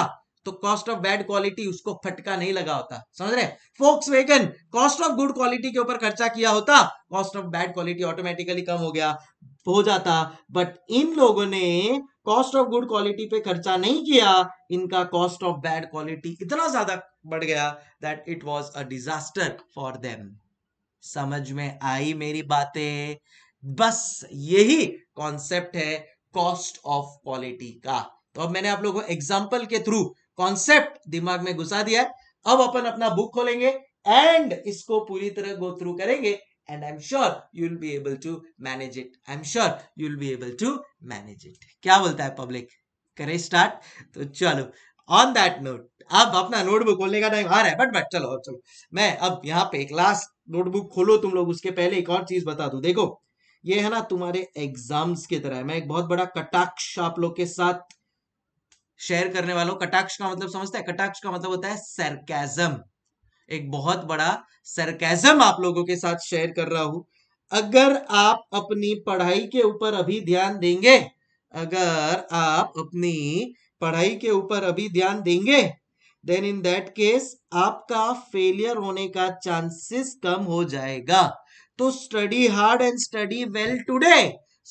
तो कॉस्ट ऑफ बैड क्वालिटी उसको फटका नहीं लगा होता समझ रहे Volkswagen cost of good quality के ऊपर खर्चा किया होता cost of bad quality automatically कम हो गया हो जाता बट इन लोगों ने कॉस्ट ऑफ गुड क्वालिटी पे खर्चा नहीं किया इनका कॉस्ट ऑफ बैड क्वालिटी इतना ज्यादा बढ़ गया that it was a disaster for them समझ में आई मेरी बातें बस यही कॉन्सेप्ट है कॉस्ट ऑफ क्वालिटी का तो अब मैंने आप लोगों को एग्जाम्पल के थ्रू कॉन्सेप्ट दिमाग में घुसा दिया है अब अपन अपना बुक खोलेंगे एंड इसको पूरी तरह गो थ्रू करेंगे and I'm sure you'll be able to manage it. I'm sure you'll be able to manage it. क्या बोलता है पब्लिक करें स्टार्ट तो चलो ऑन दैट नोट अब अपना नोटबुक खोलने का टाइम आ रहा है बट बट चलो चलो मैं अब यहाँ पे क्लास नोटबुक खोलो तुम लोग उसके पहले एक और चीज बता दू देखो ये है ना तुम्हारे एग्जाम्स की तरह मैं एक बहुत बड़ा कटाक्ष आप लोग के साथ शेयर करने वाला हूँ कटाक्ष का मतलब समझते हैं कटाक्ष का मतलब होता है सरकेजम एक बहुत बड़ा सरकैजम आप लोगों के साथ शेयर कर रहा हूं अगर आप अपनी पढ़ाई के ऊपर अभी ध्यान देंगे अगर आप अपनी पढ़ाई के ऊपर अभी ध्यान देंगे देन इन दैट केस आपका फेलियर होने का चांसेस कम हो जाएगा तो study hard and study well today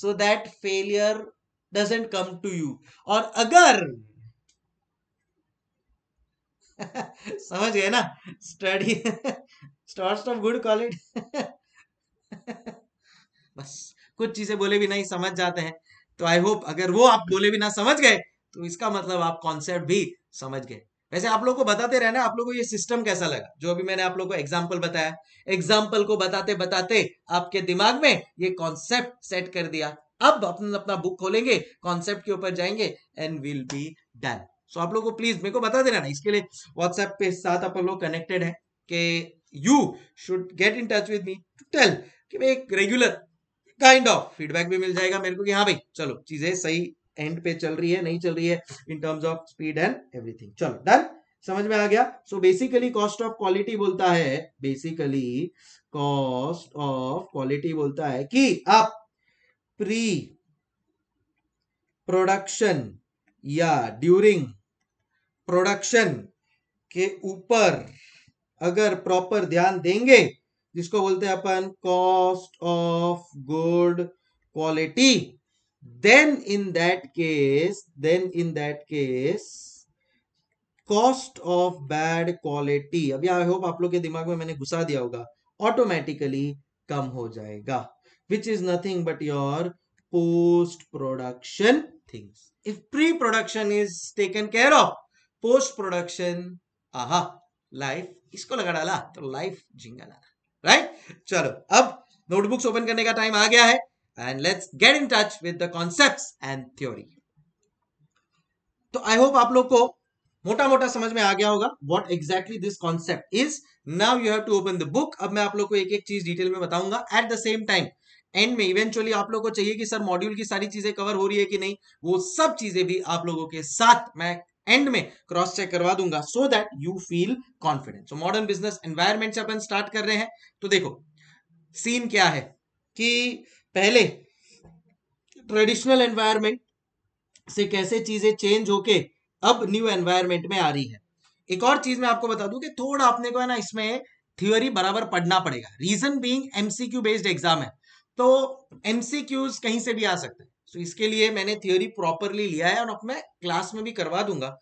so that failure doesn't come to you और अगर *laughs* समझ गए ना study start of good quality बस कुछ चीजें बोले भी नहीं समझ जाते हैं तो आई होप अगर वो आप बोले भी ना समझ गए तो इसका मतलब आप कॉन्सेप्ट भी समझ गए वैसे आप लोग को बताते रहना आप लोगों को ये सिस्टम कैसा लगा जो भी मैंने आप लोग को एग्जाम्पल बताया एग्जाम्पल को बताते बताते आपके दिमाग में ये कॉन्सेप्ट सेट कर दिया अब अपना अपना बुक खोलेंगे कॉन्सेप्ट के ऊपर जाएंगे and will be done so आप लोग को प्लीज मेरे को बता देना ना इसके लिए व्हाट्सएप पे साथ आप लोग कनेक्टेड है कि you should get in touch with me to tell कि मैं एक रेगुलर काइंड ऑफ फीडबैक भी मिल जाएगा मेरे को कि हाँ भाई चलो चीजें सही एंड पे चल रही है नहीं चल रही है in terms of speed and everything चलो डन समझ में आ गया so basically cost of quality बोलता है बेसिकली कॉस्ट ऑफ क्वालिटी बोलता है कि आप प्री प्रोडक्शन या ड्यूरिंग प्रोडक्शन के ऊपर अगर प्रॉपर ध्यान देंगे जिसको बोलते हैं अपन cost of good quality then in that case then in that case cost of bad quality अभी आई होप आप लोग के दिमाग में मैंने घुसा दिया होगा ऑटोमेटिकली कम हो जाएगा which is nothing but your post production things if pre production is taken care of post production aha life इसको लगा डाला तो लाइफ झिंगा लाना राइट चलो अब नोटबुक्स ओपन करने का टाइम आ गया है and let's get in touch with the concepts and theory तो आई होप आप लोग को मोटा मोटा समझ में आ गया होगा what exactly this concept is now you have to open the book अब मैं आप लोग को एक एक चीज डिटेल में बताऊंगा at the same time and में इवेंचुअली आप लोग को चाहिए कि सर मॉड्यूल की सारी चीजें कवर हो रही है कि नहीं वो सब चीजें भी आप लोगों के साथ मैं एंड में क्रॉस चेक करवा दूंगा so that you feel confidence so modern business environment से अपन स्टार्ट कर रहे हैं तो देखो सीन क्या है कि पहले ट्रेडिशनल एनवायरमेंट से कैसे चीजें चेंज होके अब न्यू एनवायरमेंट में आ रही है एक और चीज मैं आपको बता दूं कि थोड़ा अपने को है ना इसमें थ्योरी बराबर पढ़ना पड़ेगा reason being MCQ based exam है तो एमसीक्यूज कहीं से भी आ सकते हैं सो so, इसके लिए मैंने थियोरी प्रॉपरली लिया है और अब मैं क्लास में भी करवा दूंगा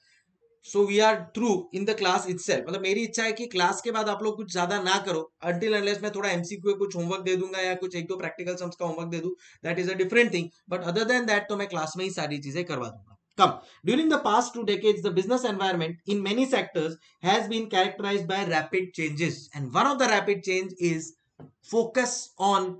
so we are through in the class it मतलब मेरी इच्छा है कि क्लास के बाद आप लोग कुछ ज्यादा ना करो अंटिल अनलेस मैं थोड़ा एमसीक्यू कुछ होमवर्क दे दूंगा या कुछ एक दो प्रैक्टिकल सम्स का होमवर्क दे दू that is a different thing but other than that तो मैं क्लास में ही सारी चीजें करवा दूंगा come during the past two decades, the business environment in many sectors has been characterized by rapid changes. And one of the rapid change is focus on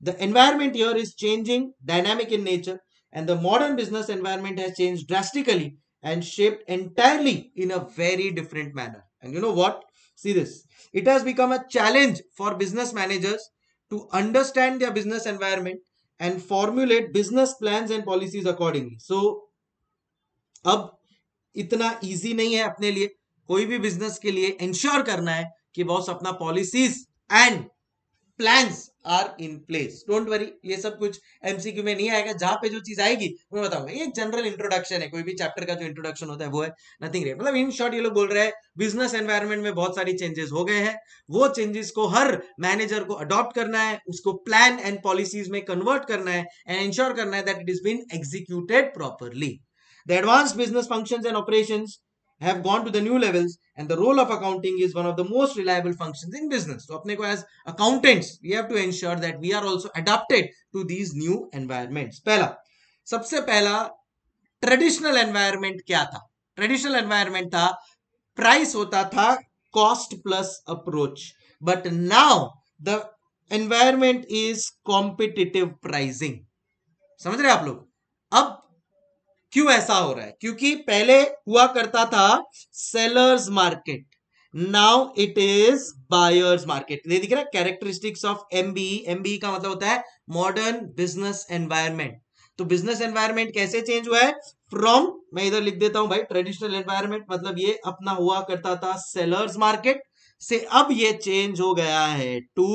The environment here is changing, dynamic in nature, and the modern business environment has changed drastically and shaped entirely in a very different manner. And you know what? See this. It has become a challenge for business managers to understand their business environment and formulate business plans and policies accordingly. So, ab, itna easy nahi hai apne liye. Koi bhi business ke liye ensure karna hai ki boss apna policies and plans. Are in place don't worry ये सब कुछ MCQ में नहीं आएगा जहां पे जो चीज आएगी मैं बताऊंगा ये जनरल इंट्रोडक्शन है कोई भी चैप्टर का जो इंट्रोडक्शन होता है वो है नथिंग रे मतलब इन शॉर्ट ये लोग बोल रहे हैं बिजनेस एनवायरमेंट में बहुत सारी चेंजेस हो गए हैं वो चेंजेस को हर मैनेजर को अडॉप्ट करना है उसको प्लान एंड पॉलिसीज में कन्वर्ट करना है एंड इंश्योर करना है that it is been executed properly the advance business function and operation have gone to the new levels and the role of accounting is one of the most reliable functions in business. So, apne ko as accountants, we have to ensure that we are also adapted to these new environments. Pehla, सबसे पहला traditional environment क्या था Traditional environment था price होता था cost plus approach. But now the environment is competitive pricing. समझ रहे आप लोग अब क्यों ऐसा हो रहा है क्योंकि पहले हुआ करता था sellers market now it is buyers market ये दिख रहा है कैरेक्टरिस्टिक्स ऑफ एमबी एमबी का मतलब होता है मॉडर्न बिजनेस एनवायरमेंट तो बिजनेस एनवायरमेंट कैसे चेंज हुआ है फ्रॉम मैं इधर लिख देता हूं भाई ट्रेडिशनल एनवायरमेंट मतलब ये अपना हुआ करता था सेलर्स मार्केट से अब ये चेंज हो गया है टू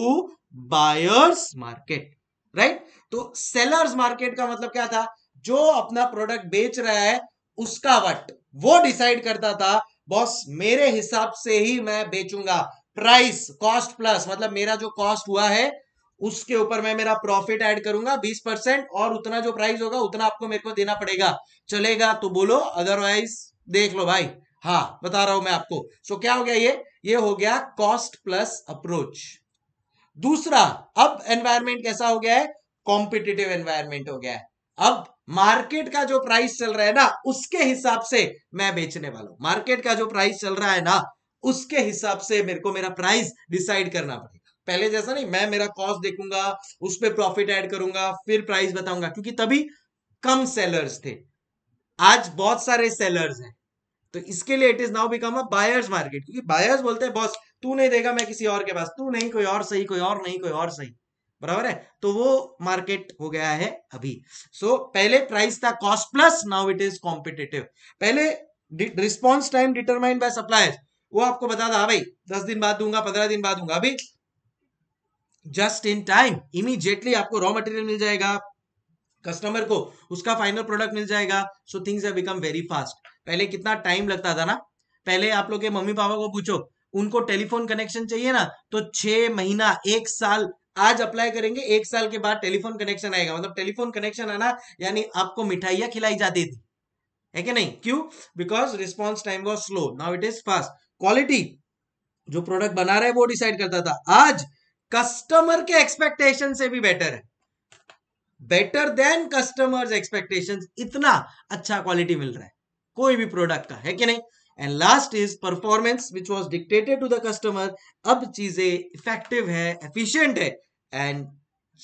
बायर्स मार्केट राइट तो सेलर्स मार्केट का मतलब क्या था जो अपना प्रोडक्ट बेच रहा है उसका वट वो डिसाइड करता था बॉस मेरे हिसाब से ही मैं बेचूंगा प्राइस कॉस्ट प्लस मतलब मेरा जो कॉस्ट हुआ है उसके ऊपर मैं मेरा प्रॉफिट ऐड करूंगा 20 परसेंट और उतना जो प्राइस होगा उतना आपको मेरे को देना पड़ेगा चलेगा तो बोलो अदरवाइज देख लो भाई हाँ बता रहा हूं मैं आपको सो so, क्या हो गया ये ये हो गया कॉस्ट प्लस अप्रोच दूसरा अब एनवायरमेंट कैसा हो गया है कॉम्पिटेटिव एनवायरमेंट हो गया है अब मार्केट का जो प्राइस चल रहा है ना उसके हिसाब से मैं बेचने वाला हूं मार्केट का जो प्राइस चल रहा है ना उसके हिसाब से मेरे को मेरा प्राइस डिसाइड करना पड़ेगा पहले जैसा नहीं मैं मेरा कॉस्ट देखूंगा उस पर प्रॉफिट एड करूंगा फिर प्राइस बताऊंगा क्योंकि तभी कम सेलर्स थे आज बहुत सारे सेलर्स हैं तो इसके लिए it is now become a buyers market क्योंकि बायर्स बोलते हैं बॉस तू नहीं देगा मैं किसी और के पास तू नहीं कोई और सही कोई और नहीं कोई और सही बराबर है तो वो मार्केट हो गया है अभी सो so, पहले प्राइस था cost plus now it is competitive पहले response time determine by suppliers वो आपको बता दा हाँ भाई दस दिन बाद दूंगा पंद्रह दिन बाद दूंगा अभी जस्ट इन टाइम इमीजिएटली आपको रॉ मटेरियल मिल जाएगा कस्टमर को उसका फाइनल प्रोडक्ट मिल जाएगा so things have become very fast पहले कितना टाइम लगता था ना पहले आप लोग के मम्मी पापा को पूछो उनको टेलीफोन कनेक्शन चाहिए ना तो छह महीना एक साल आज अप्लाई करेंगे एक साल के बाद टेलीफोन कनेक्शन आएगा मतलब टेलीफोन कनेक्शन आना यानी आपको मिठाइयाँ खिलाई जाती थी है कि नहीं क्यों because response time was slow now it is fast quality जो प्रोडक्ट बना रहे वो डिसाइड करता था आज कस्टमर के एक्सपेक्टेशन से भी बेटर है बेटर देन कस्टमर्स एक्सपेक्टेशंस इतना अच्छा क्वालिटी मिल रहा है कोई भी प्रोडक्ट का है कि नहीं and last is performance which was dictated to the customer अब चीजें इफेक्टिव है एफिशिएंट है एंड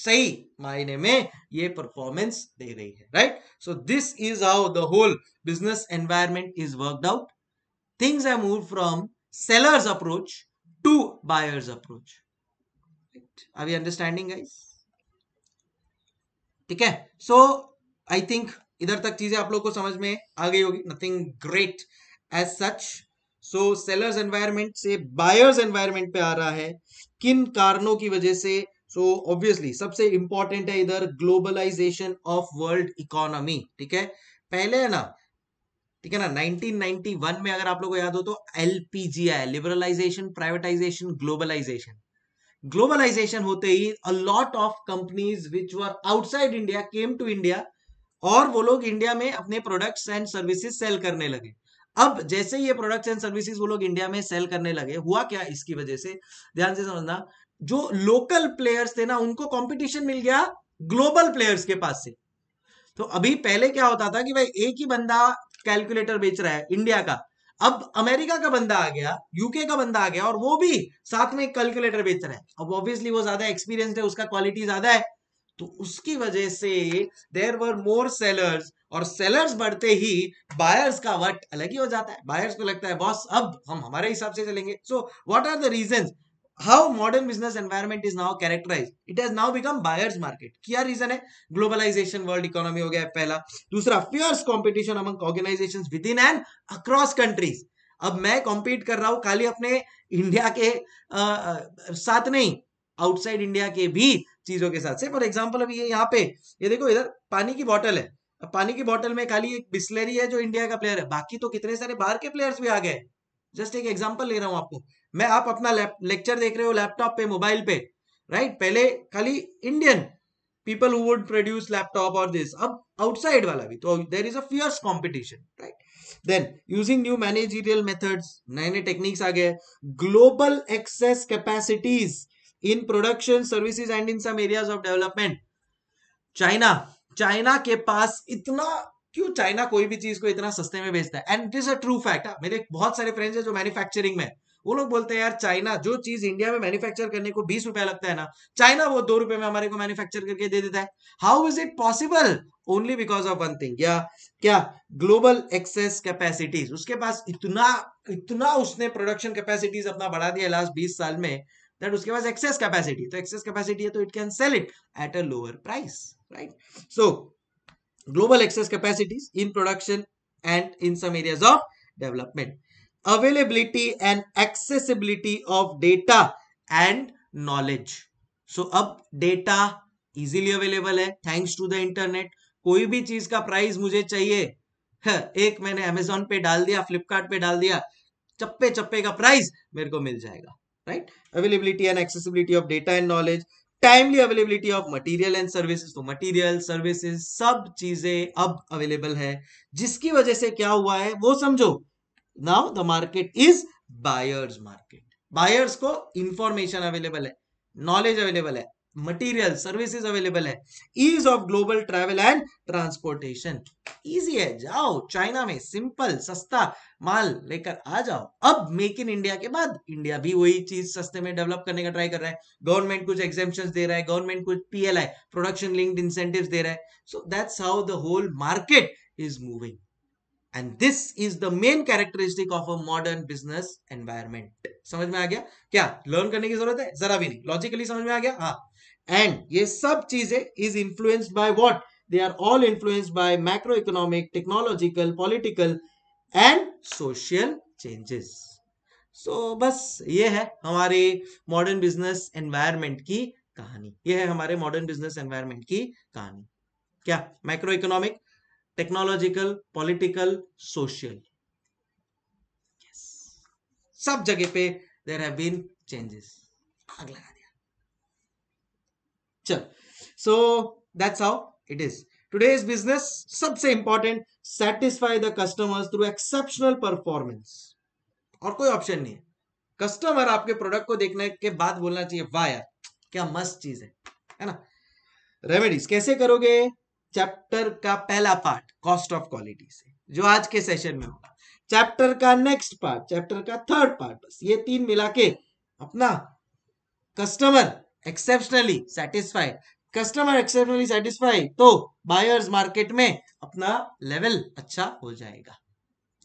सही मायने में ये परफॉर्मेंस दे रही है right so this is how the whole business environment is worked out things are move from sellers approach to buyers approach are we understanding guys ठीक है सो आई थिंक इधर तक चीजें आप लोग को समझ में आ गई होगी nothing great as such so sellers environment से बायर्स एनवायरमेंट पे आ रहा है किन कारणों की वजह से सो so ऑब्वियसली सबसे इंपॉर्टेंट है इधर ग्लोबलाइजेशन ऑफ वर्ल्ड इकोनॉमी ठीक है पहले है ना ठीक है ना 1991 में अगर आप लोग को याद हो तो LPGI liberalisation privatisation globalisation globalisation होते ही a lot of companies which were outside India came to India और वो लोग इंडिया में अपने प्रोडक्ट्स एंड सर्विसेज सेल करने लगे अब जैसे ये प्रोडक्ट्स एंड सर्विसेज वो लोग इंडिया में सेल करने लगे हुआ क्या इसकी वजह से ध्यान से समझना जो लोकल प्लेयर्स थे ना उनको कंपटीशन मिल गया ग्लोबल प्लेयर्स के पास से तो अभी पहले क्या होता था कि भाई एक ही बंदा कैलकुलेटर बेच रहा है इंडिया का अब अमेरिका का बंदा आ गया यूके का बंदा आ गया और वो भी साथ में कैलकुलेटर बेच रहा है अब ऑब्वियसली वो ज्यादा एक्सपीरियंस है उसका क्वालिटी ज्यादा है तो उसकी वजह से देर वर मोर सेलर्स और सेलर्स बढ़ते ही बायर्स का वट अलग ही हो जाता है बायर्स को लगता है बॉस अब हम हमारे हिसाब से चलेंगे so what are the reason how modern business environment is now characterise it has now become buyers market क्या रीजन है ग्लोबलाइजेशन वर्ल्ड इकोनॉमी हो गया है पहला दूसरा fierce competition among organisation within and across countries अब मैं compete कर रहा हूं खाली अपने इंडिया के आ, साथ नहीं आउटसाइड इंडिया के भी चीजों के साथ से फॉर एग्जाम्पल अभी ये यहाँ पे ये देखो इधर पानी की बॉटल है अब पानी की बोतल में खाली एक बिस्लरी है जो इंडिया का प्लेयर है बाकी तो कितने सारे बाहर के प्लेयर्स भी आ गए जस्ट एक एग्जाम्पल ले रहा हूं आपको मैं आप अपना लेक्चर देख रहे हो लैपटॉप पे मोबाइल पे राइट पहले खाली Indian people who would produce laptop और दिस अब आउटसाइड वाला भी तो there is a fierce competition right then using new managerial methods नए नए टेक्निक्स आ गए global excess capacities in production services and in some areas of development China China के पास इतना क्यों चाइना कोई भी चीज को इतना सस्ते में बेचता है and it is a true fact मेरे बहुत सारे फ्रेंड्स हैं जो मैन्युफैक्चरिंग में वो लोग बोलते हैं यार चाइना जो चीज इंडिया में मैन्युफैक्चर करने को बीस रुपया लगता है ना चाइना वो दो रुपए में हमारे को मैन्युफैक्चर करके दे देता है how is it possible only because of one thing या क्या ग्लोबल एक्सेस कैपेसिटीज उसके पास इतना इतना उसने प्रोडक्शन कैपेसिटीज अपना बढ़ा दिया लास्ट बीस साल में दैट उसके पास एक्सेस कैपेसिटी तो एक्सेस कैपेसिटी है तो it can sell it at a lower price right? So global excess capacities in production and in some areas of development. Availability and accessibility of data and knowledge. so, ab data easily available hai thanks to the internet koi bhi cheez ka price mujhe chahiye एक मैंने Amazon पे डाल दिया फ्लिपकार्ट पे डाल दिया चप्पे चप्पे का प्राइस मेरे को मिल जाएगा right availability and accessibility of data and knowledge timely availability of material and services तो मटीरियल सर्विसेज सब चीजें अब अवेलेबल है जिसकी वजह से क्या हुआ है वो समझो now the market is buyers market buyers को इंफॉर्मेशन अवेलेबल है नॉलेज अवेलेबल है मटेरियल सर्विसेज अवेलेबल है ease of global travel and transportation easy है जाओ चाइना में सिंपल सस्ता माल लेकर आ जाओ अब मेक इन इंडिया के बाद इंडिया भी वही चीज सस्ते में डेवलप करने का ट्राई कर रहा है गवर्नमेंट कुछ एग्जेम्पन दे रहा है गवर्नमेंट कुछ पीएलआई प्रोडक्शन लिंक्ड इंसेंटिव दे रहा है so that's how the whole market is moving and this is the main characteristic of a modern business environment samajh mein aa gaya kya learn karne ki zarurat hai zara bhi nahi logically samajh mein aa gaya ha and ये सब चीजें is influenced by what they are all influenced by macro economic technological political and social changes so बस ये है हमारे modern business environment की कहानी ये है हमारे मॉडर्न बिजनेस एनवायरमेंट की कहानी क्या micro economic technological political social सब जगह पे देर हैव बीन चेंजेस आग लगा चल so that's how it is today's business सबसे important satisfy the customers through exceptional performance और कोई ऑप्शन नहीं है कस्टमर आपके प्रोडक्ट को देखने के बाद बोलना चाहिए वाह यार क्या मस्त चीज है है ना रेमेडीज कैसे करोगे चैप्टर का पहला पार्ट कॉस्ट ऑफ क्वालिटी से जो आज के सेशन में होगा चैप्टर का नेक्स्ट पार्ट चैप्टर का थर्ड पार्ट बस ये तीन मिला के अपना customer exceptionally satisfied customer exceptionally satisfied तो बायर्स मार्केट में अपना लेवल अच्छा हो जाएगा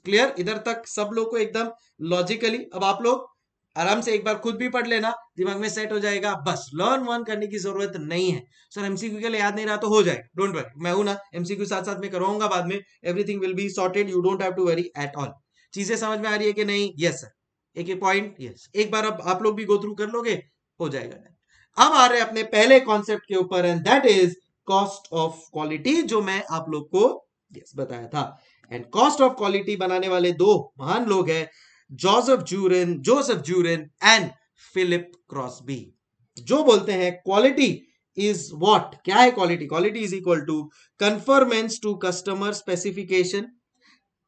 क्लियर इधर तक सब लोग को एकदम लॉजिकली अब आप लोग आराम से एक बार खुद भी पढ़ लेना दिमाग में सेट हो जाएगा बस लर्न वर्न करने की जरूरत नहीं है सर एमसीक्यू के लिए याद नहीं रहा तो हो जाए डोंट वरी मैं हूं ना एमसीक्यू साथ साथ में करवाऊंगा बाद में everything will be sorted you don't have to worry at all चीजें समझ में आ रही है कि नहीं यस सर एक एक पॉइंट यस एक बार अब आप लोग भी गो थ्रू कर लोगे हो जाएगा अब आ रहे हैं अपने पहले कॉन्सेप्ट के ऊपर and that is cost of quality जो मैं आप लोग को yes, बताया था एंड कॉस्ट ऑफ क्वालिटी बनाने वाले दो महान लोग हैं Joseph Juran Joseph Juran and Philip Crosby जो बोलते हैं क्वालिटी इज व्हाट क्या है quality quality is equal to conformance to customer specification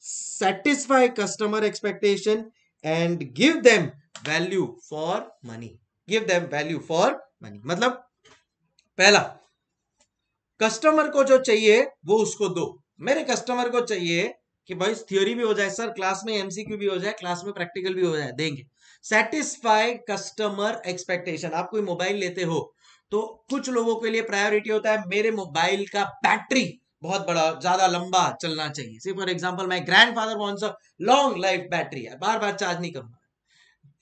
satisfy customer expectation and give them value for money give them value for money मतलब पहला customer को जो चाहिए वो उसको दो मेरे कस्टमर को चाहिए कि भाई थ्योरी भी हो जाए सर क्लास में एमसीक्यू भी हो जाए क्लास में प्रैक्टिकल भी हो जाए देंगे सेटिस्फाई कस्टमर एक्सपेक्टेशन आप कोई मोबाइल लेते हो तो कुछ लोगों के लिए प्रायोरिटी होता है मेरे मोबाइल का बैटरी बहुत बड़ा ज्यादा लंबा चलना चाहिए for example my grandfather long life battery है बार बार चार्ज नहीं करूंगा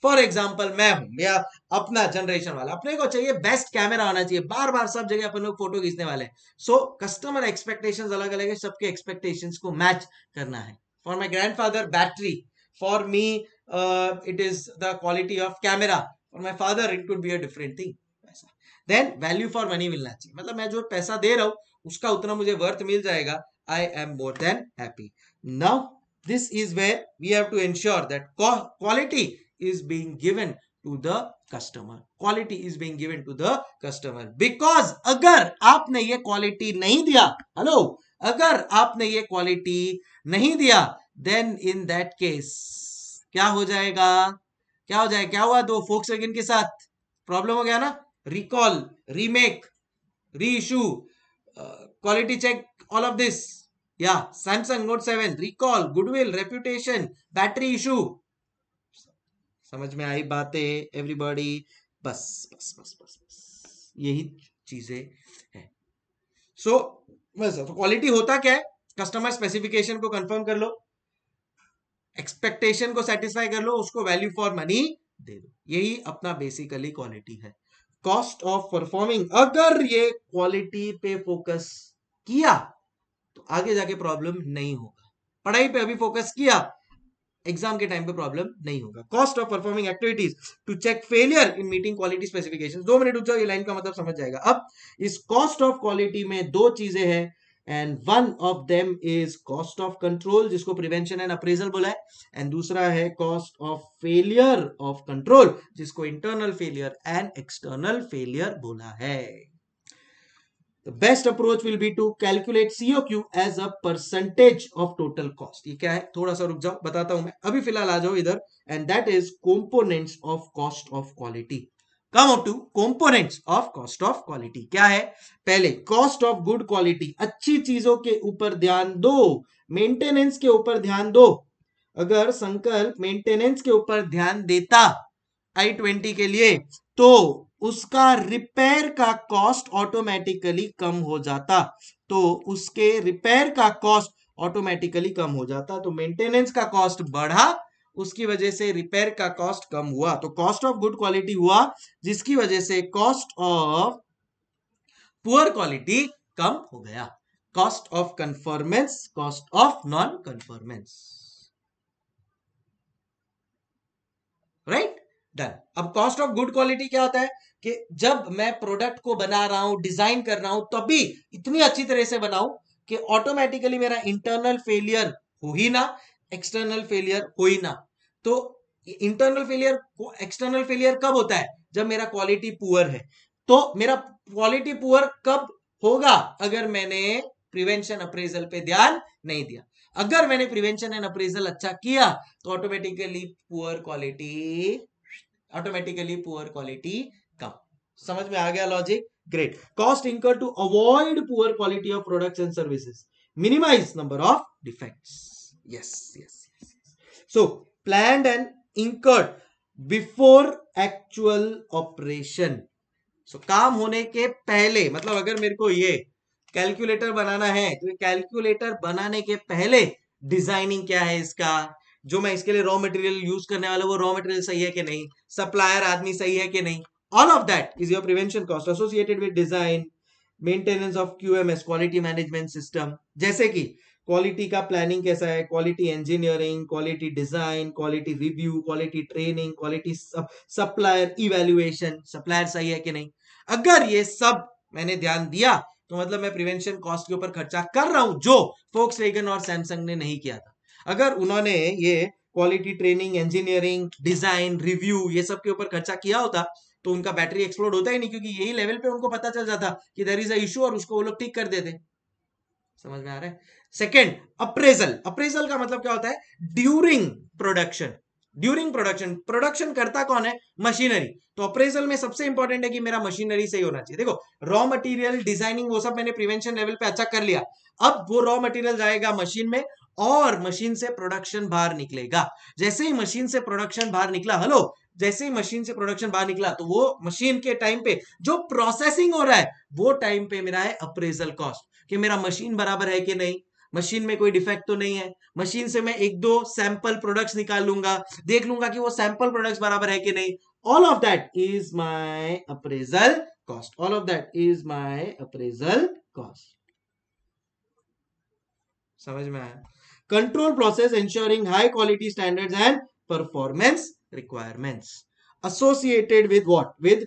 फॉर एग्जाम्पल मैं हूं या अपना जनरेशन वाला अपने को चाहिए बेस्ट कैमरा आना चाहिए बार बार सब जगह अपन लोग फोटो खींचने वाले हैं सो कस्टमर एक्सपेक्टेशन अलग अलग है सबके एक्सपेक्टेशन को मैच करना है for my grandfather battery for me it is the quality of camera for my father it could be a different thing then value for money मिलना चाहिए मतलब मैं जो पैसा दे रहा हूं उसका उतना मुझे वर्थ मिल जाएगा I am more than happy now this is where we have to ensure that quality is being given to the customer quality is being given to the customer because अगर आपने ये क्वालिटी नहीं दिया hello अगर आपने ये quality नहीं दिया देन इन दैट केस क्या हो जाएगा क्या हो जाएगा क्या हुआ दो फोक्स वैगन के साथ प्रॉब्लम हो गया ना recall remake reissue quality check all of this या Samsung note seven recall goodwill reputation battery issue समझ में आई बातें एवरीबॉडी बस बस बस बस बस यही चीजें हैं सो बस तो क्वालिटी होता क्या है कस्टमर स्पेसिफिकेशन को कंफर्म कर लो एक्सपेक्टेशन को सेटिस्फाई कर लो उसको वैल्यू फॉर मनी दे दो यही अपना बेसिकली क्वालिटी है कॉस्ट ऑफ परफॉर्मिंग अगर ये क्वालिटी पे फोकस किया तो आगे जाके प्रॉब्लम नहीं होगा पढ़ाई पे अभी फोकस किया एग्जाम के टाइम पे प्रॉब्लम नहीं होगा cost of performing activities to check failure in meeting quality specification दो मिनट उठ जाओ ये लाइन का मतलब समझ जाएगा अब इस कॉस्ट ऑफ क्वालिटी में दो चीजें हैं and one of them is cost of control जिसको प्रिवेंशन एंड अप्रेजल बोला है एंड दूसरा है cost of failure of control जिसको internal failure and external failure बोला है The best approach will be to calculate COQ as a percentage of total cost. ये क्या है थोड़ा सा रुक जाओ बताता हूं मैं अभी फिलहाल आ जाओ इधर and that is components of cost of quality. Come up to components of cost of quality क्या है पहले कॉस्ट ऑफ गुड क्वालिटी अच्छी चीजों के ऊपर ध्यान दो मेंटेनेंस के ऊपर ध्यान दो अगर संकल्प मेंटेनेंस के ऊपर ध्यान देता आई ट्वेंटी के लिए तो उसका रिपेयर का कॉस्ट ऑटोमेटिकली कम हो जाता तो उसके रिपेयर का कॉस्ट ऑटोमेटिकली कम हो जाता तो मेंटेनेंस का कॉस्ट बढ़ा उसकी वजह से रिपेयर का कॉस्ट कम हुआ तो कॉस्ट ऑफ गुड क्वालिटी हुआ जिसकी वजह से कॉस्ट ऑफ पुअर क्वालिटी कम हो गया cost of conformance cost of non conformance right done अब कॉस्ट ऑफ गुड क्वालिटी क्या होता है कि जब मैं प्रोडक्ट को बना रहा हूं डिजाइन कर रहा हूं तभी इतनी अच्छी तरह से बनाऊ कि ऑटोमेटिकली मेरा इंटरनल फेलियर हो ही ना एक्सटर्नल फेलियर हो ही ना तो इंटरनल फेलियर एक्सटर्नल फेलियर कब होता है जब मेरा क्वालिटी पुअर है तो मेरा क्वालिटी पुअर कब होगा अगर मैंने प्रिवेंशन अप्रेजल पे ध्यान नहीं दिया अगर मैंने प्रिवेंशन एंड अप्रेजल अच्छा किया तो automatically poor quality automatically poor quality कम समझ में आ गया logic great cost incur to avoid poor quality of products and services minimize number of defects yes yes so plan and planned before actual operation so काम होने के पहले मतलब अगर मेरे को ये कैलकुलेटर बनाना है तो कैलकुलेटर बनाने के पहले डिजाइनिंग क्या है इसका जो मैं इसके लिए रॉ मटेरियल यूज करने वाला वो रॉ मटेरियल सही है कि नहीं सप्लायर आदमी सही है कि नहीं all of that is your prevention cost associated with design maintenance of QMS quality management system जैसे कि क्वालिटी का प्लानिंग कैसा है quality engineering quality design quality review quality training quality supplier evaluation supplier सही है कि नहीं अगर ये सब मैंने ध्यान दिया तो मतलब मैं प्रिवेंशन कॉस्ट के ऊपर खर्चा कर रहा हूं जो फोक्स वेगन और सैमसंग ने नहीं किया था अगर उन्होंने ये quality training engineering design review ये सब के ऊपर खर्चा किया होता तो उनका बैटरी एक्सप्लोड होता ही नहीं क्योंकि यही लेवल पे उनको पता चल जाता कि देर इज अश्यू और उसको वो लोग ठीक कर देते समझ में आ रहा है सेकेंड अप्रेजल अप्रेजल का मतलब क्या होता है during production during production production करता कौन है मशीनरी तो अप्रेजल में सबसे इंपॉर्टेंट है कि मेरा मशीनरी सही होना चाहिए देखो रॉ मटेरियल डिजाइनिंग वो सब मैंने प्रिवेंशन लेवल पे अच्छा कर लिया अब वो रॉ मटेरियल जाएगा मशीन में और मशीन से प्रोडक्शन बाहर निकलेगा जैसे ही मशीन से प्रोडक्शन बाहर निकला हेलो जैसे ही मशीन से प्रोडक्शन बाहर निकला तो वो मशीन के टाइम पे जो प्रोसेसिंग हो रहा है वो टाइम पे मेरा है अप्रेजल कॉस्ट कि मेरा मशीन बराबर है कि नहीं मशीन में कोई डिफेक्ट तो नहीं है मशीन से मैं एक दो सैंपल प्रोडक्ट्स निकाल लूंगा देख लूंगा कि वो सैंपल प्रोडक्ट्स बराबर है कि नहीं all of that is my appraisal cost all of that is my appraisal cost समझ में आया control process ensuring high quality standards and performance requirements associated with what with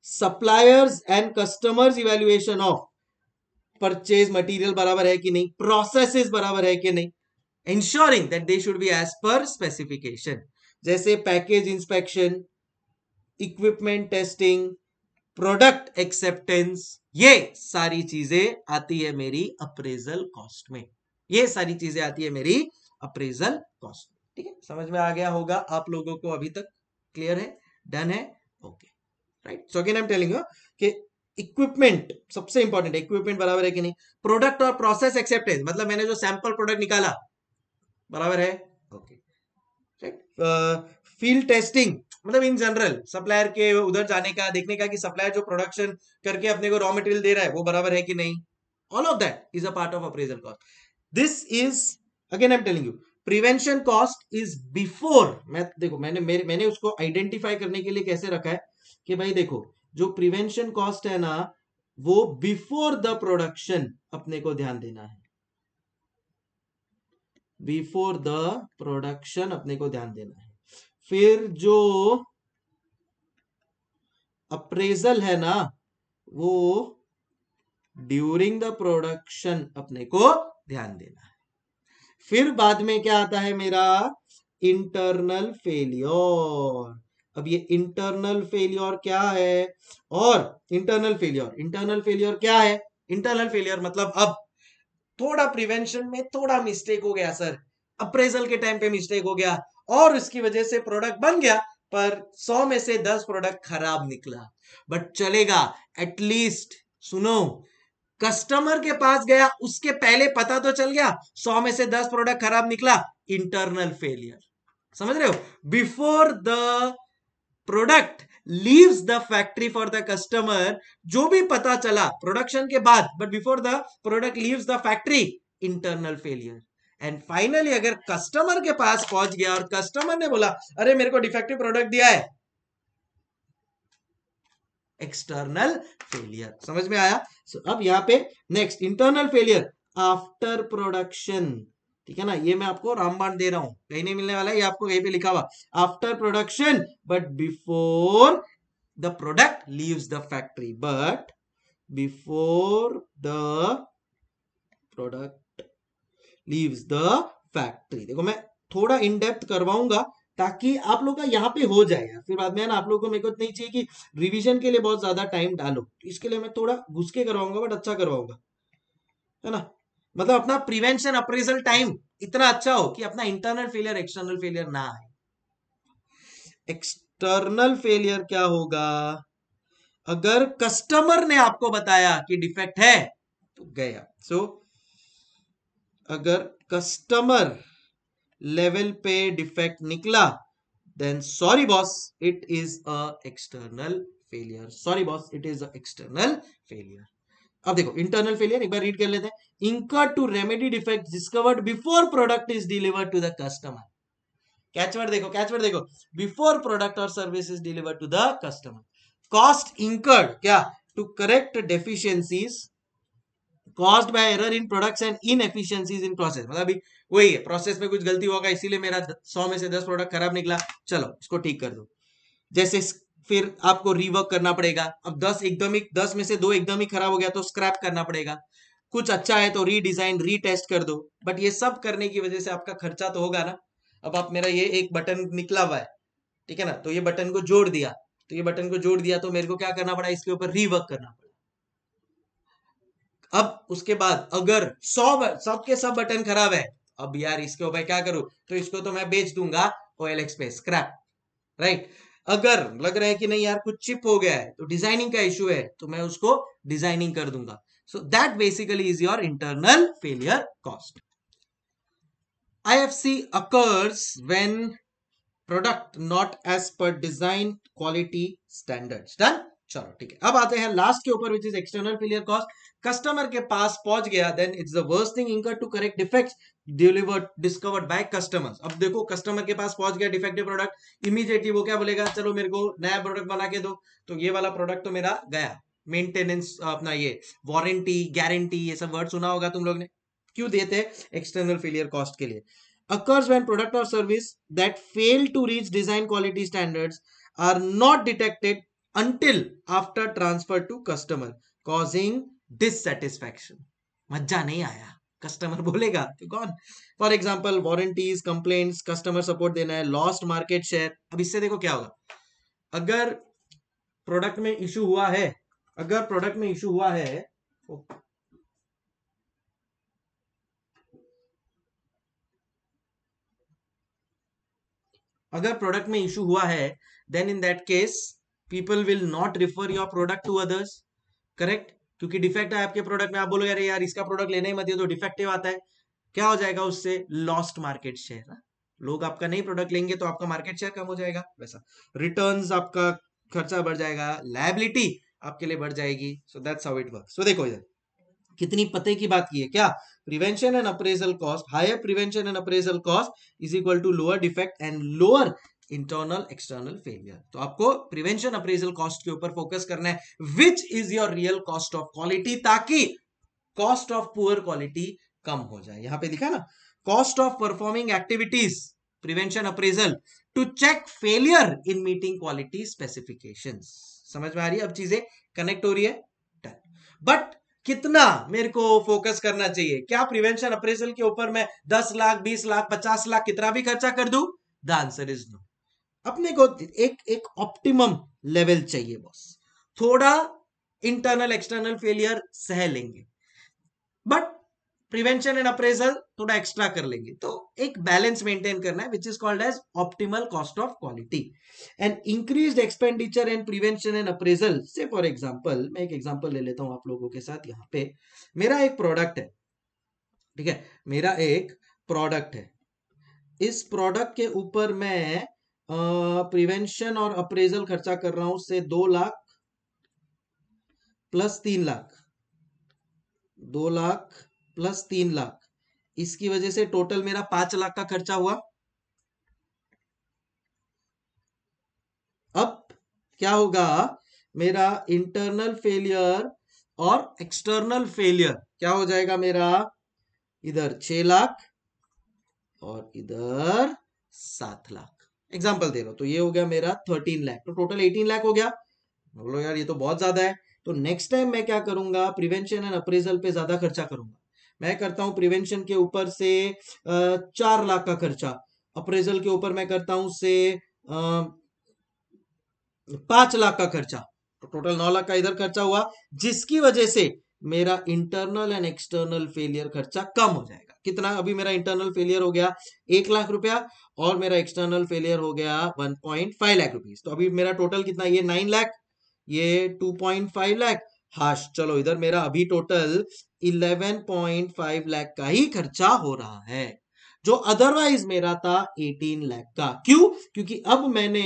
suppliers and customers evaluation of purchase material बराबर है कि नहीं processes barabar hai ki nahi ensuring that they should be as per specification jaise package inspection equipment testing product acceptance ये सारी चीजें आती है मेरी अप्रेजल कॉस्ट में ये सारी चीजें आती है मेरी अप्रेजल कॉस्ट ठीक है समझ में आ गया होगा आप लोगों को अभी तक क्लियर है डन है okay right so again I am telling you कि इक्विपमेंट सबसे इंपॉर्टेंट इक्विपमेंट बराबर है कि नहीं प्रोडक्ट और प्रोसेस एक्सेप्टेंस मतलब मैंने जो सैंपल प्रोडक्ट निकाला बराबर है ओके राइट फील्ड टेस्टिंग मतलब इन जनरल सप्लायर के उधर जाने का देखने का कि सप्लायर जो प्रोडक्शन करके अपने को रॉ मटेरियल दे रहा है वो बराबर है कि नहीं all of that is a part of appraisal cost this is again I am telling you prevention cost is before मैं देखो मैंने मेरे मैंने उसको आइडेंटिफाई करने के लिए कैसे रखा है कि भाई देखो जो प्रिवेंशन कॉस्ट है ना वो बिफोर द प्रोडक्शन अपने को ध्यान देना है बिफोर द प्रोडक्शन अपने को ध्यान देना है फिर जो अप्रेजल है ना वो ड्यूरिंग द प्रोडक्शन अपने को ध्यान देना है फिर बाद में क्या आता है मेरा इंटरनल फेलियोर अब ये इंटरनल फेलियोर क्या है और इंटरनल फेलियोर इंटरनल फेलियोर क्या है इंटरनल फेलियर मतलब अब थोड़ा प्रिवेंशन में थोड़ा मिस्टेक हो गया सर अप्रेजल के टाइम पे मिस्टेक हो गया और उसकी वजह से प्रोडक्ट बन गया पर 100 में से 10 प्रोडक्ट खराब निकला बट चलेगा एटलीस्ट सुनो कस्टमर के पास गया उसके पहले पता तो चल गया सौ में से दस प्रोडक्ट खराब निकला इंटरनल फेलियर समझ रहे हो before the product leaves the factory for the customer जो भी पता चला प्रोडक्शन के बाद but before the product leaves the factory internal failure and finally अगर कस्टमर के पास पहुंच गया और कस्टमर ने बोला अरे मेरे को डिफेक्टिव प्रोडक्ट दिया है एक्सटर्नल फेलियर समझ में आया सो so, अब यहाँ पे next internal failure after production ठीक है ना ये मैं आपको रामबाण दे रहा हूं कहीं नहीं मिलने वाला है ये आपको कहीं पे लिखा हुआ after production but before the product leaves the factory but before the product leaves the factory देखो मैं थोड़ा इनडेप्थ करवाऊंगा ताकि आप लोग का यहाँ पे हो जाए यार फिर बाद में ना आप लोगों को मेरे को नहीं चाहिए कि रिविजन के लिए बहुत ज्यादा टाइम डालो इसके लिए मैं थोड़ा घुस के करवाऊंगा बट अच्छा करवाऊंगा है ना मतलब अपना प्रिवेंशन अप्रेजल टाइम इतना अच्छा हो कि अपना इंटरनल फेलियर एक्सटर्नल फेलियर ना आए एक्सटर्नल फेलियर क्या होगा अगर कस्टमर ने आपको बताया कि डिफेक्ट है तो गया सो so, अगर कस्टमर लेवल पे डिफेक्ट निकला then sorry boss it is a external failure sorry boss it is a external failure अब देखो इंटरनल फेलियर एक बार रीड कर लेते हैं incur to remedy defect discovered before product is delivered to the customer कैचवर्ड देखो कैचवर्ड देखो बिफोर प्रोडक्ट और service is delivered to the customer cost incurred क्या to correct deficiencies caused by error in products and inefficiencies in process मतलब अभी वही है प्रोसेस में कुछ गलती होगा इसीलिए मेरा सौ में से दस प्रोडक्ट खराब निकला चलो इसको ठीक कर दो जैसे फिर आपको रिवर्क करना पड़ेगा अब दस एकदम ही दस में से दो एकदम ही खराब हो गया तो स्क्रैप करना पड़ेगा कुछ अच्छा है तो रीडिजाइन रीटेस्ट कर दो बट ये सब करने की वजह से आपका खर्चा तो होगा ना अब आप मेरा ये एक बटन निकला हुआ है ठीक है ना तो ये बटन को जोड़ दिया तो ये बटन को जोड़ दिया तो मेरे को क्या करना पड़ा इसके ऊपर रीवर्क करना अब उसके बाद अगर सौ सब के सब बटन खराब है अब यार इसके ऊपर क्या करूं तो इसको तो मैं बेच दूंगा ओएल पे स्क्रैप राइट अगर लग रहा है कि नहीं यार कुछ चिप हो गया है तो डिजाइनिंग का इश्यू है तो मैं उसको डिजाइनिंग कर दूंगा so that basically is your internal failure cost see occurs when product not as per design quality standard done चलो ठीक है अब आते हैं लास्ट के ऊपर which is external failure cost customer के पास पहुंच गया then it's the worst thing incur to correct defect delivered discovered by customers अब देखो कस्टमर के पास पहुंच गया डिफेक्टिव प्रोडक्ट इमीडिएटली वो क्या बोलेगा चलो मेरे को नया प्रोडक्ट बना के दो तो ये वाला प्रोडक्ट तो मेरा गया मेंटेनेंस अपना ये वारंटी गारंटी ये सब वर्ड सुना होगा तुम लोग ने क्यों देते एक्सटर्नल फेलियर कॉस्ट के लिए अकर्स when प्रोडक्ट और service that fail to reach design quality standards are not detected until after transfer to customer causing dissatisfaction मजा नहीं आया कस्टमर *laughs* बोलेगा तो कौन for example warranties complain customer support देना है लॉस्ट मार्केट शेयर अब इससे देखो क्या होगा अगर प्रोडक्ट में इशू हुआ है अगर प्रोडक्ट में इशू हुआ है ओ, अगर प्रोडक्ट में इशू हुआ है then in that case people will not refer your product to others correct क्योंकि डिफेक्ट है आपके प्रोडक्ट में आप बोलोगे अरे यार इसका प्रोडक्ट लेना ही मत तो डिफेक्टिव आता है क्या हो जाएगा उससे लॉस्ट मार्केट शेयर लोग आपका नहीं प्रोडक्ट लेंगे तो आपका मार्केट शेयर कम हो जाएगा वैसा रिटर्न आपका खर्चा बढ़ जाएगा लाइबिलिटी आपके लिए बढ़ जाएगी so that's how it work so देखो इधर कितनी पते की बात की है क्या prevention and appraisal cost higher prevention and appraisal cost is equal to lower defect and lower internal external failure तो आपको प्रिवेंशन अप्रेजल कॉस्ट के ऊपर फोकस करना है which is your real cost of quality ताकि कॉस्ट ऑफ पुअर क्वालिटी कम हो जाए यहां पे दिखा ना cost of performing activities prevention appraisal to check failure in meeting quality specification समझ में आ रही है अब चीजें कनेक्ट हो रही है डन बट कितना मेरे को फोकस करना चाहिए क्या प्रिवेंशन अप्रेजल के ऊपर मैं 10 लाख 20 लाख 50 लाख कितना भी खर्चा कर दू द आंसर इज नो अपने को एक एक ऑप्टिमम लेवल चाहिए बॉस थोड़ा इंटरनल एक्सटर्नल फेलियर सह लेंगे बट प्रिवेंशन एंड अप्रेजल थोड़ा एक्स्ट्रा कर लेंगे तो एक बैलेंस मेंटेन करना है which is called as optimal cost of quality and increase expenditure and prevention and appraisal से फॉर एग्जाम्पल मैं एक एग्जाम्पल ले लेता हूं आप लोगों के साथ यहाँ पे मेरा एक प्रोडक्ट है ठीक है मेरा एक प्रोडक्ट है इस प्रोडक्ट के ऊपर मैं प्रिवेंशन और अप्रेजल खर्चा कर रहा हूं उससे दो लाख प्लस तीन लाख दो लाख प्लस तीन लाख इसकी वजह से टोटल मेरा पांच लाख का खर्चा हुआ अब क्या होगा मेरा इंटरनल फेलियर और एक्सटर्नल फेलियर क्या हो जाएगा मेरा इधर छ लाख और इधर सात लाख एग्जाम्पल दे रहा तो ये हो गया मेरा थर्टीन लैख तो टोटल एटीन लैख हो गया बोलो यार ये तो बहुत ज्यादा है तो नेक्स्ट टाइम मैं क्या करूंगा प्रिवेंशन एंड अप्रेजल पे ज्यादा खर्चा करूंगा मैं करता हूं प्रिवेंशन के ऊपर से चार लाख का खर्चा अप्रेजल के ऊपर मैं करता हूं से पांच लाख का खर्चा तो टोटल नौ लाख का इधर खर्चा हुआ जिसकी वजह से मेरा इंटरनल एंड एक्सटर्नल फेलियर खर्चा कम हो जाएगा कितना अभी मेरा इंटरनल फेलियर हो गया एक लाख रुपया और मेरा एक्सटर्नल फेलियर हो गया one point five lakh rupees तो अभी मेरा टोटल कितना ये नाइन लाख ये टू पॉइंट फाइव लाख हाश चलो इधर मेरा अभी total eleven point five lakh का ही खर्चा हो रहा है जो अदरवाइज मेरा था एटीन लाख का क्यों क्योंकि अब मैंने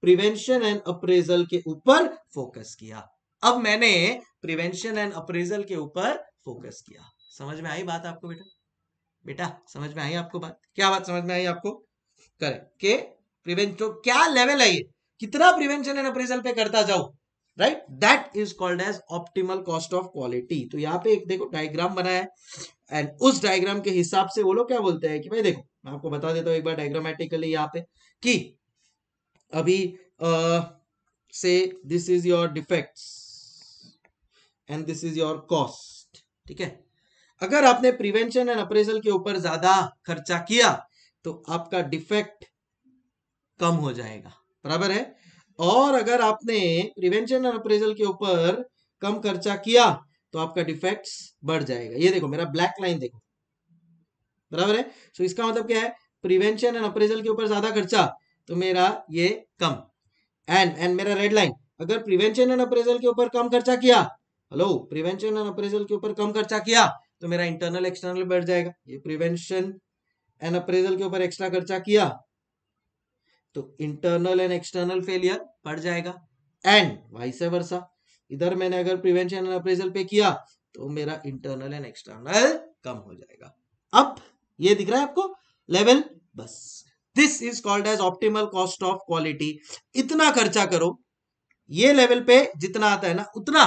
प्रिवेंशन एंड अप्रेजल के ऊपर फोकस किया अब मैंने प्रिवेंशन एंड अप्रेजल के ऊपर फोकस किया समझ में आई बात आपको बेटा बेटा समझ में आई आपको बात क्या बात समझ में आई आपको करें के प्रिवेंट तो क्या लेवल है ये कितना प्रिवेंशन एंड अप्रेजल पे करता जाओ right that is called as optimal cost of quality तो यहाँ पे एक देखो डायग्राम बनाया है एंड उस डायग्राम के हिसाब से वो लोग क्या बोलते हैं कि भाई देखो मैं आपको बता देता हूँ एक बार डायग्रामेटिकली यहाँ पे कि अभी से this is your defects and this is your cost ठीक है अगर आपने प्रिवेंशन एंड अप्रेजल के ऊपर ज्यादा खर्चा किया तो आपका डिफेक्ट कम हो जाएगा बराबर है और अगर आपने प्रिवेंशन एंड अप्रेजल के ऊपर कम खर्चा किया तो आपका डिफेक्ट्स बढ़ जाएगा ये देखो मेरा ब्लैक लाइन देखो बराबर है सो so, इसका मतलब क्या है प्रिवेंशन एंड अप्रेजल के ऊपर ज्यादा खर्चा तो मेरा ये कम एंड एंड मेरा रेड लाइन अगर प्रिवेंशन एंड अप्रेजल के ऊपर कम खर्चा किया हेलो प्रिवेंशन एंड अप्रेजल के ऊपर कम खर्चा किया तो मेरा इंटरनल एक्सटर्नल बढ़ जाएगा ये प्रिवेंशन एंड अप्रेजल के ऊपर एक्स्ट्रा खर्चा किया तो इंटरनल एंड एक्सटर्नल फेलियर बढ़ जाएगा एंड वाइस वर्षा इधर मैंने अगर प्रिवेंशन एंड अप्रेजल पे किया तो मेरा इंटरनल एंड एक्सटर्नल कम हो जाएगा अब ये दिख रहा है आपको लेवल बस this is called as optimal cost of quality इतना खर्चा करो ये लेवल पे जितना आता है ना उतना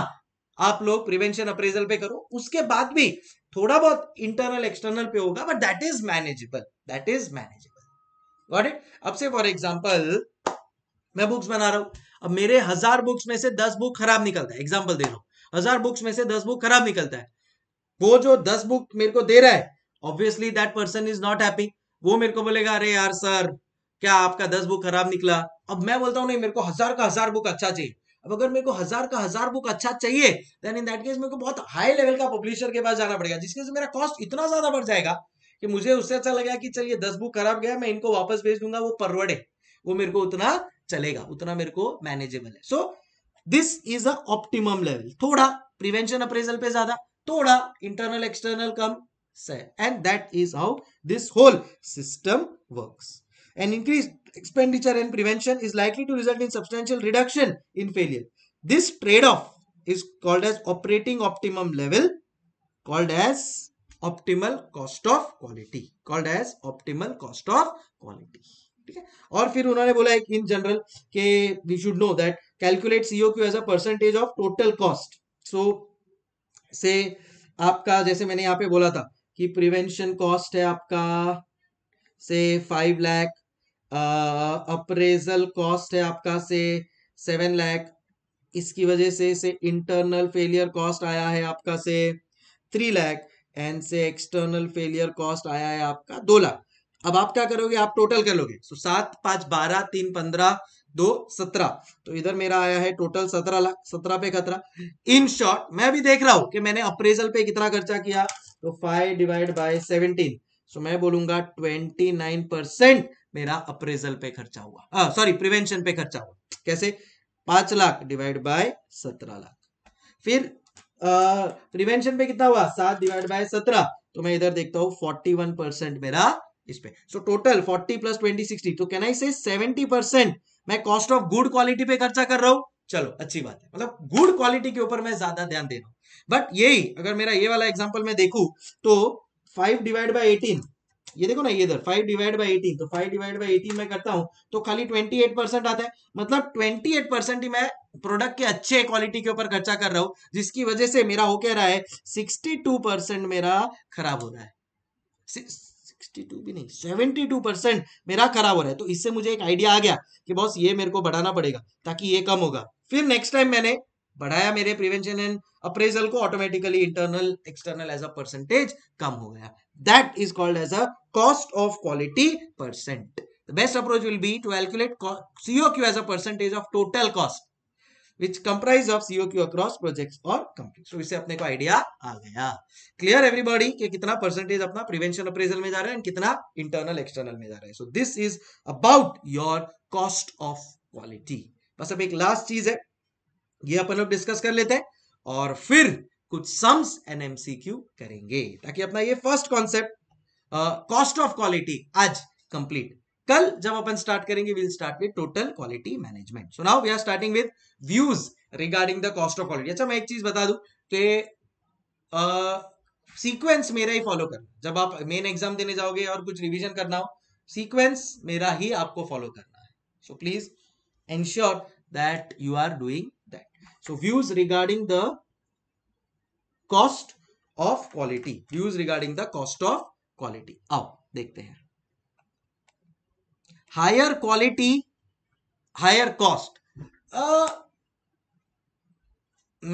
आप लोग प्रिवेंशन अप्रेजल पे करो उसके बाद भी थोड़ा बहुत इंटरनल एक्सटर्नल पे होगा but that is manageable that is manageable got it अब से फॉर एग्जाम्पल मैं बुक्स बना रहा हूं अब मेरे हजार बुक्स में से दस बुक खराब निकलता है एग्जाम्पल दे रहा हूं हजार बुक्स में से दस बुक खराब निकलता है वो जो दस बुक मेरे को दे रहा है obviously that person is not happy वो मेरे को बोलेगा अरे यार सर क्या आपका दस बुक खराब निकला अब मैं बोलता हूँ नहीं मेरे को हजार का हजार बुक अच्छा चाहिए अब अगर मेरे को हजार का हजार बुक अच्छा चाहिए देन इन दैट केस मेरे को बहुत हाई लेवल का पब्लिशर के पास जाना पड़ेगा जिसके से मेरा कॉस्ट इतना ज्यादा बढ़ जाएगा कि मुझे उससे अच्छा लगेगा कि चलिए दस बुक खराब गया मैं इनको वापस भेज दूंगा वो परवड़े वो मेरे को उतना चलेगा उतना मेरे को मैनेजेबल है so this is a optimum level थोड़ा प्रिवेंशन अप्रेजल पे ज्यादा थोड़ा इंटरनल एक्सटर्नल कम and that is how this whole system works and increase expenditure and prevention is likely to result in substantial reduction in failure. This trade-off is called as operating optimum level, called as optimal cost of quality, called as optimal cost of quality. ठीक है और फिर उन्होंने बोला एक in general के we should know that calculate CO Q as a percentage of total cost so से आपका जैसे मैंने यहां पे बोला था कि प्रिवेंशन कॉस्ट है आपका से फाइव लैख अप्रेजल कॉस्ट है आपका से सेवन लाख इसकी वजह से से इंटरनल फेलियर कॉस्ट आया है आपका से थ्री लाख एंड से एक्सटर्नल फेलियर कॉस्ट आया है आपका दो लाख अब आप क्या करोगे आप टोटल कर लोगे सो सात पांच बारह तीन पंद्रह दो सत्रह तो इधर मेरा आया है टोटल सत्रह लाख सत्रह पे खतरा इन शॉर्ट मैं भी देख रहा हूं कि मैंने अप्रेजल पे कितना खर्चा किया तो five divide by seventeen so मैं बोलूंगा ट्वेंटी नाइन परसेंट मेरा अप्रेजल पे खर्चा हुआ सॉरी प्रिवेंशन पे खर्चा हुआ कैसे पांच लाख डिवाइड बाय सत्रह लाख फिर प्रिवेंशन पे कितना हुआ सात डिवाइड बाय सत्रह तो मैं इधर देखता हूं फोर्टी वन परसेंट मेरा इस पे so total forty plus twenty sixty तो can I say seventy percent मैं कॉस्ट ऑफ गुड क्वालिटी पे खर्चा कर रहा हूं चलो अच्छी बात है मतलब गुड क्वालिटी के ऊपर मैं ज्यादा ध्यान दे रहा हूं बट यही अगर मेरा ये वाला एग्जाम्पल मैं देखू तो फाइव डिवाइड बाई एटीन ये देखो ना ये इधर फाइव डिवाइड बाई एटीन तो फाइव डिवाइड बाई एटीन मैं करता हूँ तो खाली ट्वेंटी एट परसेंट आता है मतलब ट्वेंटी एट परसेंट ही मैं प्रोडक्ट के अच्छे क्वालिटी के ऊपर खर्चा कर रहा हूँ जिसकी वजह से मेरा हो कह रहा है सिक्सटी टू परसेंट मेरा खराब हो रहा है सिक्सटी भी नहीं 72 परसेंट मेरा खराब हो रहा है तो इससे मुझे एक आइडिया आ गया कि बॉस ये मेरे को बढ़ाना पड़ेगा ताकि ये कम होगा फिर नेक्स्ट टाइम मैंने बढ़ाया मेरे प्रिवेंशन एंड अप्रेजल को automatically internal external as a percentage कम हो गया That is called as a cost of quality percent. The best approach will be to calculate COQ as a percentage of total cost, which comprise of COQ across projects or companies. तो इससे apne ko idea aa gaya clear everybody ki kitna percentage apna prevention appraisal mein ja raha hai and kitna internal external mein ja raha hai so this is about your cost of quality बस अब एक last चीज है ये अपन लोग discuss कर लेते हैं और फिर कुछ सम्स एंड एमसीक्यू करेंगे ताकि अपना ये first concept cost of quality आज कंप्लीट कल जब अपन स्टार्ट करेंगे will start with total quality management so now we are starting with views regarding the cost of quality अच्छा मैं एक चीज बता दू के सीक्वेंस मेरा ही फॉलो करना जब आप मेन एग्जाम देने जाओगे और कुछ रिविजन करना हो सीक्वेंस मेरा ही आपको फॉलो करना है so please ensure that you are doing that so views regarding the cost of quality views regarding the cost of quality अब देखते हैं higher quality higher cost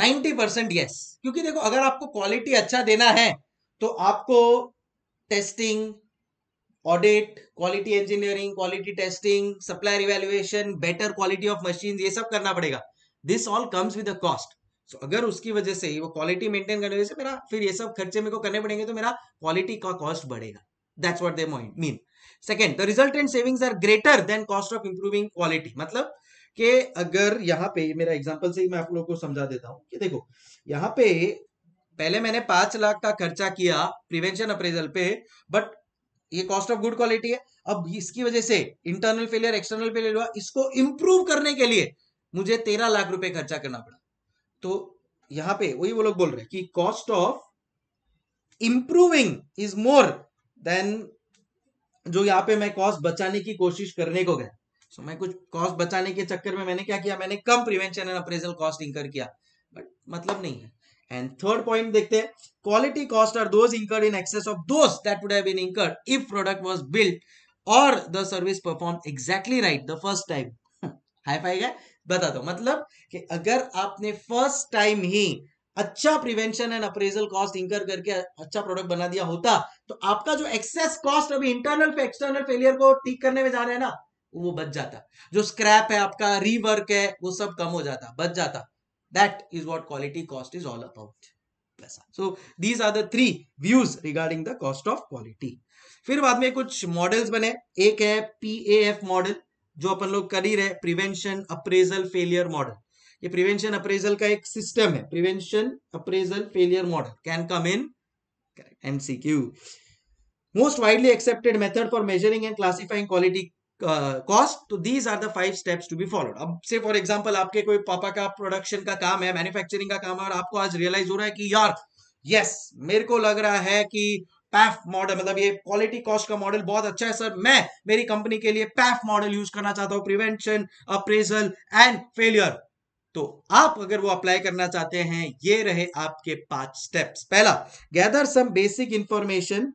ninety percent yes क्योंकि देखो अगर आपको क्वालिटी अच्छा देना है तो आपको testing audit quality engineering quality testing supplier evaluation better quality of machine ये सब करना पड़ेगा this all comes with cost तो अगर उसकी वजह से वो क्वालिटी मेंटेन करने वजह से मेरा फिर ये सब खर्चे मेरे को करने पड़ेंगे तो मेरा क्वालिटी का कॉस्ट बढ़ेगा that's what they mean second the result and savings are greater than cost of improving quality मतलब कि अगर यहाँ पे मेरा एग्जाम्पल से ही मैं आप लोगों को समझा देता हूँ कि देखो यहाँ पे पहले मैंने पांच लाख का खर्चा किया प्रिवेंशन अप्रेजल पे बट ये कॉस्ट ऑफ गुड क्वालिटी है अब इसकी वजह से इंटरनल फेलियर एक्सटर्नल फेलियर हुआ इसको इंप्रूव करने के लिए मुझे तेरह लाख रुपए खर्चा करना पड़ा तो यहां पे वही वो लोग बोल रहे हैं कि cost of improving is more than जो यहां पे मैं कॉस्ट बचाने की कोशिश करने को गया सो so, मैं कुछ कॉस्ट बचाने के चक्कर में मैंने क्या किया मैंने कम prevention and appraisal cost incur किया बट मतलब नहीं है एंड थर्ड पॉइंट देखते हैं quality cost are those incurred in excess of those that would have been incurred if product was built or the service performed exactly right the first time high five है बता दो मतलब कि अगर आपने first time ही अच्छा prevention and appraisal cost इंकर करके अच्छा प्रोडक्ट बना दिया होता तो आपका जो एक्सेस कॉस्ट अभी इंटरनल पे एक्सटर्नल फेलियर को ठीक करने में जा रहे हैं ना वो बच जाता जो स्क्रैप है आपका रीवर्क है वो सब कम हो जाता बच जाता that is what quality cost is all about पैसा so these are the three views regarding the cost of quality फिर बाद में कुछ मॉडल्स बने एक है पी मॉडल जो अपन लोग कर ही रहे प्रिवेंशन अप्रेजल फेलियर मॉडल ये प्रिवेंशन अप्रेजल का एक सिस्टम है prevention appraisal failure model can come in MCQ most widely accepted method for measuring and classifying quality cost तो these are the five steps to be followed अब से for example आपके कोई पापा का प्रोडक्शन का काम है मैन्युफैक्चरिंग का काम है और आपको आज रियलाइज हो रहा है कि यार यस yes, मेरे को लग रहा है कि पैफ मॉडल मतलब ये क्वालिटी कॉस्ट का मॉडल बहुत अच्छा है सर मैं मेरी कंपनी के लिए पैफ मॉडल यूज करना चाहता हूं प्रिवेंशन अप्रेजल एंड फेलियर तो आप अगर वो अप्लाई करना चाहते हैं ये रहे आपके पांच स्टेप्स पहला gather some basic information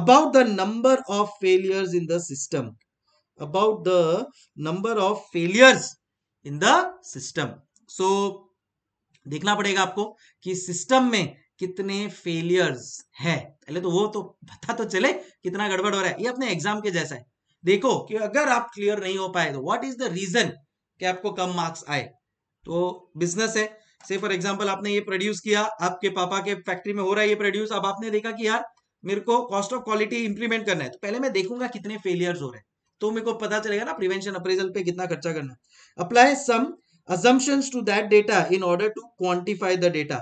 about the number of failures in the system about the number of failures in the system so देखना पड़ेगा आपको कि सिस्टम में कितने फेलियर्स है पहले तो वो तो पता तो चले कितना गड़बड़ हो रहा है ये अपने एग्जाम के जैसा है देखो कि अगर आप क्लियर नहीं हो पाए तो व्हाट इज द रीजन कि आपको कम मार्क्स आए तो बिजनेस है से फॉर एग्जांपल आपने ये प्रोड्यूस किया आपके पापा के फैक्ट्री में हो रहा है ये प्रोड्यूस अब आपने देखा कि यार मेरे को कॉस्ट ऑफ क्वालिटी इंप्लीमेंट करना है तो पहले मैं देखूंगा कितने फेलियर्स हो रहे हैं तो मेरे को पता चलेगा ना प्रिवेंशन अप्रेजल पे कितना खर्चा करना apply some assumptions to that data in order to quantify the data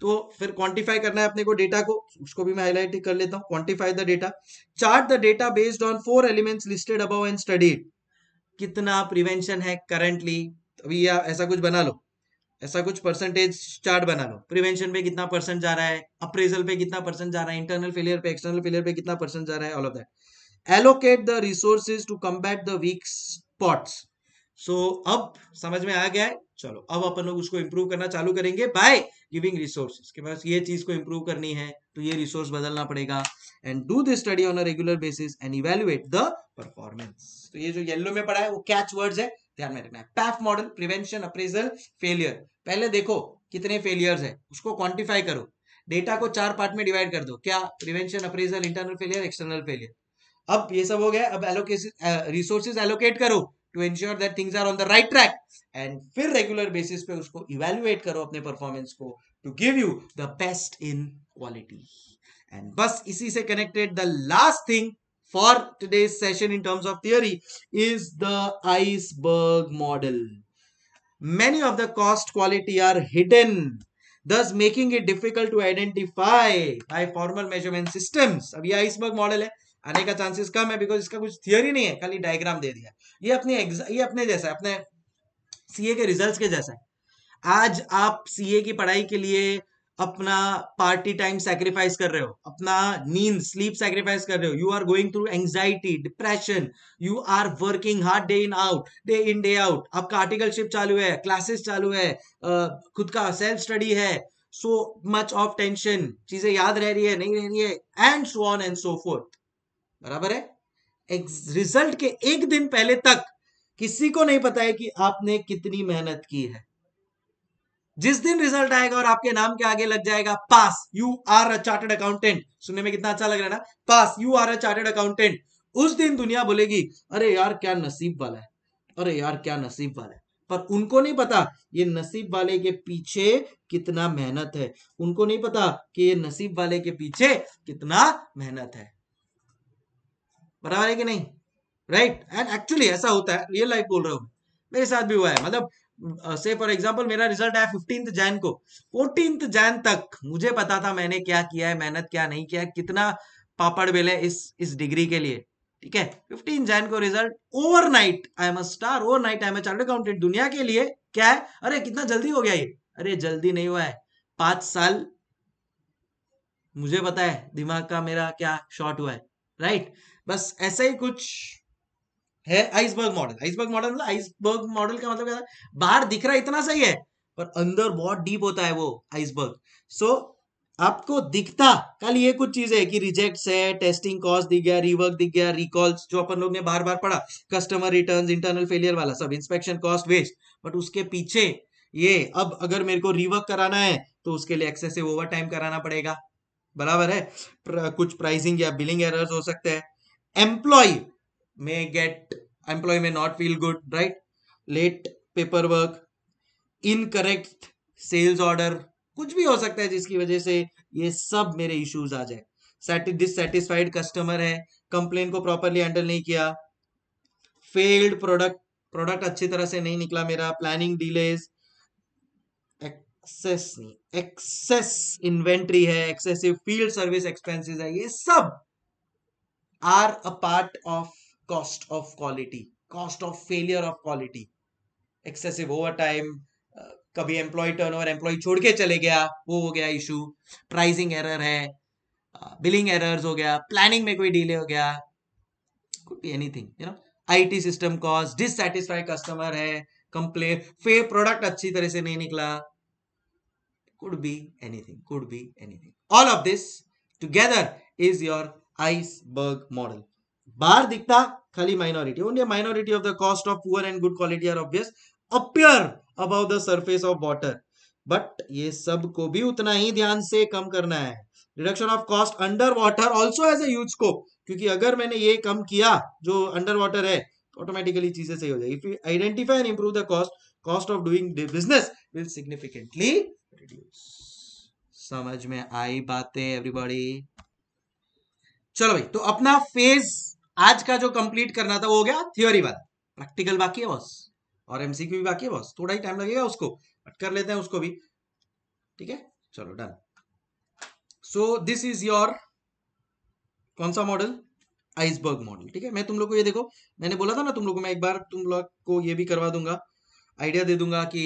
तो फिर क्वांटिफाई करना है अपने को डेटा को उसको भी मैं हाईलाइट कर लेता हूँ quantify the data chart the data based on four elements listed above and studied कितना प्रिवेंशन है करंटली अभी या ऐसा कुछ बना लो ऐसा कुछ परसेंटेज चार्ट बना लो प्रिवेंशन पे कितना परसेंट जा रहा है अप्रेजल पे कितना परसेंट जा रहा है इंटरनल फेलियर पे एक्सटर्नल फेलियर पे कितना परसेंट जा रहा है all of that allocate the resources to combat the weak spots so अब समझ में आ गया है चलो अब अपन लोग उसको इम्प्रूव करना चालू करेंगे बाय गिविंग रिसोर्सेज के पास ये चीज को इम्प्रूव करनी है तो ये रिसोर्स बदलना पड़ेगा and do this study on a regular basis and evaluate the performance तो ये जो येलो में पड़ा है वो कैच वर्ड्स है ध्यान में रखना है PAF model prevention appraisal failure पहले देखो कितने फेलियर्स है उसको क्वान्टिफाई करो डेटा को चार पार्ट में डिवाइड कर दो क्या prevention appraisal internal failure external failure अब ये सब हो गया अब एलोकेशन रिसोर्सेज एलोकेट करो to ensure that things are on the right track and फिर रेगुलर बेसिस पे उसको इवेल्युएट करो अपने परफॉर्मेंस को to give you the best in quality and बस इसी से connected the last thing for today's session in terms of theory is the iceberg model. Many of the cost quality are hidden, thus making it difficult to identify by formal measurement systems. अब the iceberg model आने का chances कम है because इसका कुछ theory नहीं है खाली diagram दे दिया ये अपने ये अपने जैसा है अपने सीए के रिजल्ट्स के जैसा है आज आप सीए की पढ़ाई के लिए अपना पार्टी टाइम सैक्रिफाइस कर रहे हो अपना नींद स्लीप सैक्रिफाइस कर रहे हो you are going through anxiety depression you are working hard day in out day in day out आपका आर्टिकलशिप चालू है क्लासेस चालू है खुद का सेल्फ स्टडी है सो मच ऑफ टेंशन चीजें याद रह रही है नहीं रह रही है and so on and so forth बराबर है रिजल्ट के एक दिन पहले तक किसी को नहीं पता है कि आपने कितनी मेहनत की है जिस दिन रिजल्ट आएगा और आपके नाम के आगे लग जाएगा pass you are a chartered accountant सुनने में कितना अच्छा लग रहा है ना pass you are a chartered accountant उस दिन दुनिया बोलेगी अरे यार क्या नसीब वाला है अरे यार क्या नसीब वाला है पर उनको नहीं पता ये नसीब वाले के पीछे कितना मेहनत है उनको नहीं पता कि ये नसीब वाले के पीछे कितना मेहनत है बराबर है कि नहीं राइट एंड एक्चुअली ऐसा होता है रियल लाइफ बोल रहा हूँ मेरे साथ भी हुआ है मतलब से फॉर एग्जाम्पल मेरा रिजल्ट आया फिफ्टींथ जैन को फोर्टीन जैन तक मुझे पता था मैंने क्या किया है मेहनत क्या नहीं किया कितना पापड़ बेले इस इस डिग्री के लिए ठीक है फिफ्टीन जैन को result overnight I am a star overnight I am chartered accountant दुनिया के लिए क्या है अरे कितना जल्दी हो गया ये अरे जल्दी नहीं हुआ है पांच साल मुझे पता है दिमाग का मेरा क्या शॉर्ट हुआ है राइट right? बस ऐसा ही कुछ है आइसबर्ग मॉडल आइसबर्ग मॉडल मतलब आइसबर्ग मॉडल का मतलब क्या था बाहर दिख रहा है इतना सही है पर अंदर बहुत डीप होता है वो आइसबर्ग सो so, आपको दिखता कल ये कुछ चीज है कि रिजेक्ट है टेस्टिंग कॉस्ट दिख गया रिवर्क दिख गया रिकॉल्स जो अपन लोग ने बार बार पढ़ा कस्टमर रिटर्न इंटरनल फेलियर वाला सब इंस्पेक्शन कॉस्ट वेस्ट बट उसके पीछे ये अब अगर मेरे को रिवर्क कराना है तो उसके लिए एक्सेसिव ओवर टाइम कराना पड़ेगा बराबर है प्र, कुछ प्राइसिंग या बिलिंग एरर्स हो सकते हैं employee may get employee may not feel good right late paperwork incorrect sales order कुछ भी हो सकता है जिसकी वजह से ये सब मेरे इश्यूज आ जाए डिससेटिस्फाइड कस्टमर है कंप्लेन को प्रॉपरली हैंडल नहीं किया फेल्ड प्रोडक्ट प्रोडक्ट अच्छी तरह से नहीं निकला मेरा प्लानिंग डिलेज एक्सेस नहीं एक्सेस इन्वेंट्री है एक्सेसिव फील्ड सर्विस एक्सपेंसेस है ये सब are a part of cost of quality cost of failure of quality excessive time uh, कभी एम्प्लॉय टर्न ओवर एम्प्लॉय छोड़ के चले गया वो हो गया इशू प्राइसिंग एरर है बिलिंग uh, एरर्स हो गया प्लानिंग में कोई डिले हो गया anything you know IT system cost dissatisfied customer है कंप्लेन फेयर प्रोडक्ट अच्छी तरह से नहीं निकला could be anything could be anything all of this together is your iceberg model. Bar dikta khali minority. Only a minority of the cost of poor and good quality are obvious appear above the surface of water. But ये सब को भी उतना ही ध्यान से कम करना है reduction of cost under water also as a scope क्योंकि अगर मैंने ये कम किया जो अंडर वॉटर है तो ऑटोमेटिकली चीजें सही हो जाएगी if you identify and improve the cost cost of doing business will significantly reduce समझ में आई बातें एवरीबॉडी चलो भाई तो अपना फेज आज का जो कंप्लीट करना था वो हो गया थ्योरी वाला प्रैक्टिकल बाकी है बॉस और एमसीक्यू भी बाकी है बॉस थोड़ा ही टाइम लगेगा उसको बट कर लेते हैं उसको भी ठीक है चलो done so this is your कौन सा मॉडल आइसबर्ग मॉडल ठीक है मैं तुम लोग को ये देखो मैंने बोला था ना तुम लोग को मैं एक बार तुम लोग को ये भी करवा दूंगा आइडिया दे दूंगा कि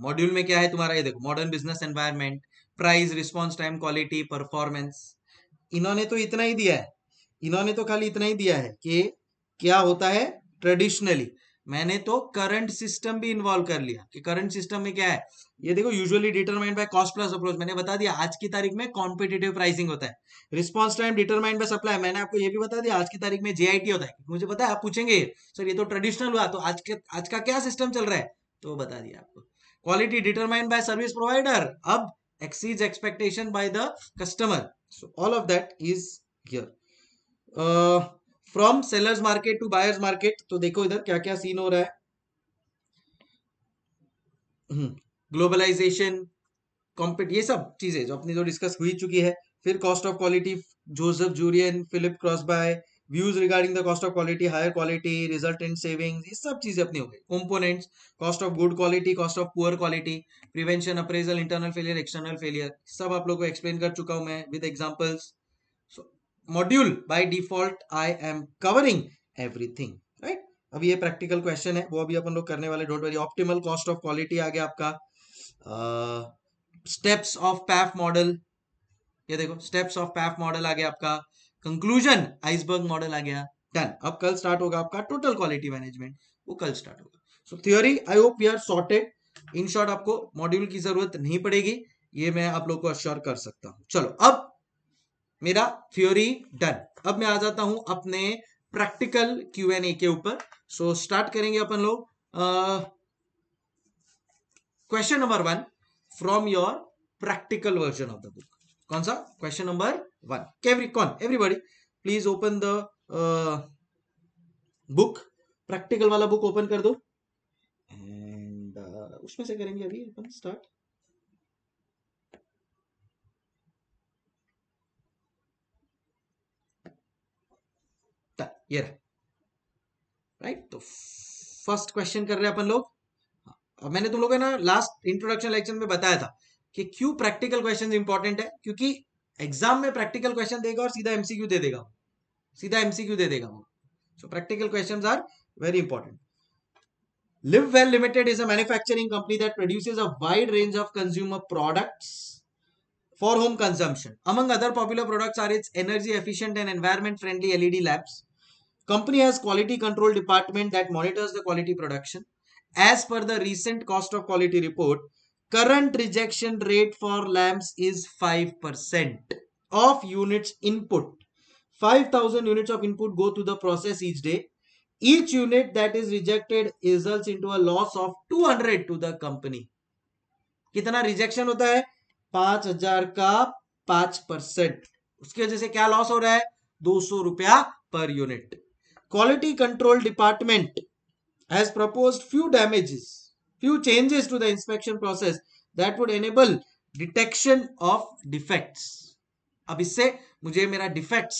मॉड्यूल में क्या है तुम्हारा ये देखो modern business environment price response time quality performance इन्होंने तो इतना ही दिया है इन्होंने तो खाली इतना ही दिया है कि क्या होता है ट्रेडिशनली मैंने तो करंट सिस्टम भी इन्वॉल्व कर लिया कि करंट सिस्टम में क्या है ये देखो usually determined by cost plus approach मैंने बता दिया आज की तारीख में कॉम्पिटेटिव प्राइसिंग होता है response time determined by supply मैंने आपको ये भी बता दिया आज की तारीख में जेआईटी होता है मुझे पता है आप पूछेंगे सर ये तो ट्रेडिशनल हुआ तो आज के आज का क्या सिस्टम चल रहा है तो बता दिया आपको quality determined by service provider अब exceeds expectation by the customer so all of that is here uh, from sellers market to buyers market to dekho idhar kya kya scene ho raha hai globalization compete ये सब चीजें जो अपनी जो discuss हुई चुकी है फिर cost of quality Joseph Juran Philip Crosby views regarding the cost of quality higher quality result in saving ये सब चीजें अपनी हो गई components cost of good quality cost of poor quality prevention appraisal internal failure external failure सब आप लोग को एक्सप्लेन कर चुका हूं मैं with examples module by default I am covering everything right अभी ये प्रैक्टिकल क्वेश्चन है वो अभी अपन लोग करने वाले don't worry optimal cost of quality आ गया आपका स्टेप्स ऑफ पैफ मॉडल ये देखो स्टेप्स ऑफ पैफ मॉडल आ गया आपका कंक्लूजन आइसबर्ग मॉडल आ गया डन अब कल स्टार्ट होगा आपका टोटल क्वालिटी मैनेजमेंट वो कल स्टार्ट होगा so theory I hope we are sorted in short आपको मॉड्यूल की जरूरत नहीं पड़ेगी ये मैं आप लोग को अश्योर कर सकता हूं चलो अब मेरा थ्योरी डन अब मैं आ जाता हूं अपने प्रैक्टिकल क्यू एन ए के ऊपर सो स्टार्ट करेंगे अपन लोग question number one from your practical version of the book कौन सा question number one capricorn everybody please open the uh, book practical वाला book open कर दो And uh, उसमें से करेंगे अभी अपन स्टार्ट ये राइट right? तो फर्स्ट क्वेश्चन कर रहे हैं अपन लोग और मैंने तुम लोगों लोग ना लास्ट इंट्रोडक्शन लेक्चर में बताया था कि क्यों प्रैक्टिकल क्वेश्चंस इंपॉर्टेंट है क्योंकि एग्जाम में प्रैक्टिकल क्वेश्चन देगा और सीधा एमसीक्यू दे देगा सीधा एमसीक्यू दे देगा so practical questions are very important Live Well Limited is a manufacturing company that produces a wide range of consumer products for home consumption among other popular products are its energy efficient and environment friendly LED lamps company has quality control department that monitors the quality production as per the recent cost of quality report current rejection rate for lamps is 5% of units input. 5000 units of input go through the process each day. Each unit that is rejected results into a loss of 200 to the company. कितना rejection होता है 5000 का 5 percent उसकी वजह से क्या loss हो रहा है दो सौ रुपया per unit quality control department has propose few damages few changes to the inspection process that would enable detection of defects अब इससे मुझे मेरा डिफेक्ट्स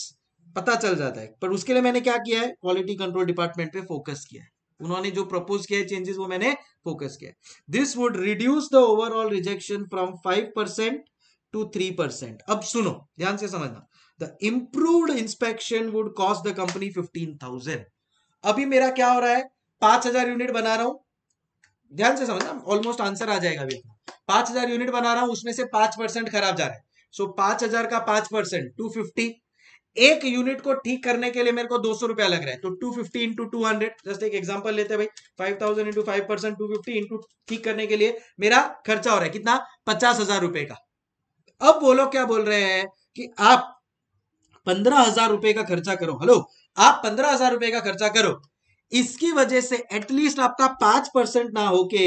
पता चल जाता है पर उसके लिए मैंने क्या किया है क्वालिटी कंट्रोल डिपार्टमेंट पे फोकस किया है उन्होंने जो प्रपोज किया है चेंजेस वो मैंने फोकस किया this would reduce the overall rejection from five percent to three percent अब सुनो ध्यान से समझना the improved inspection would cost the company fifteen thousand अभी मेरा क्या हो रहा है पांच हजार यूनिट बना रहा हूं ध्यान से समझना ऑलमोस्ट आंसर आ जाएगा अभी पांच हजार यूनिट बना रहा हूं उसमें से पांच परसेंट खराब जा रहा है सो पांच हजार का पांच परसेंट टू फिफ्टी एक यूनिट को ठीक करने के लिए मेरे को दो सौ रुपया लग रहा है तो two fifty into two hundred just एक एग्जाम्पल लेते भाई five thousand into five percent to fifty into ठीक करने के लिए मेरा खर्चा हो रहा है कितना पचास हजार रुपए का अब बोलो क्या बोल रहे हैं कि आप पंद्रह हजार रुपए का खर्चा करो हेलो आप पंद्रह हजार रुपए का खर्चा करो इसकी वजह से एटलीस्ट आपका पांच परसेंट ना होके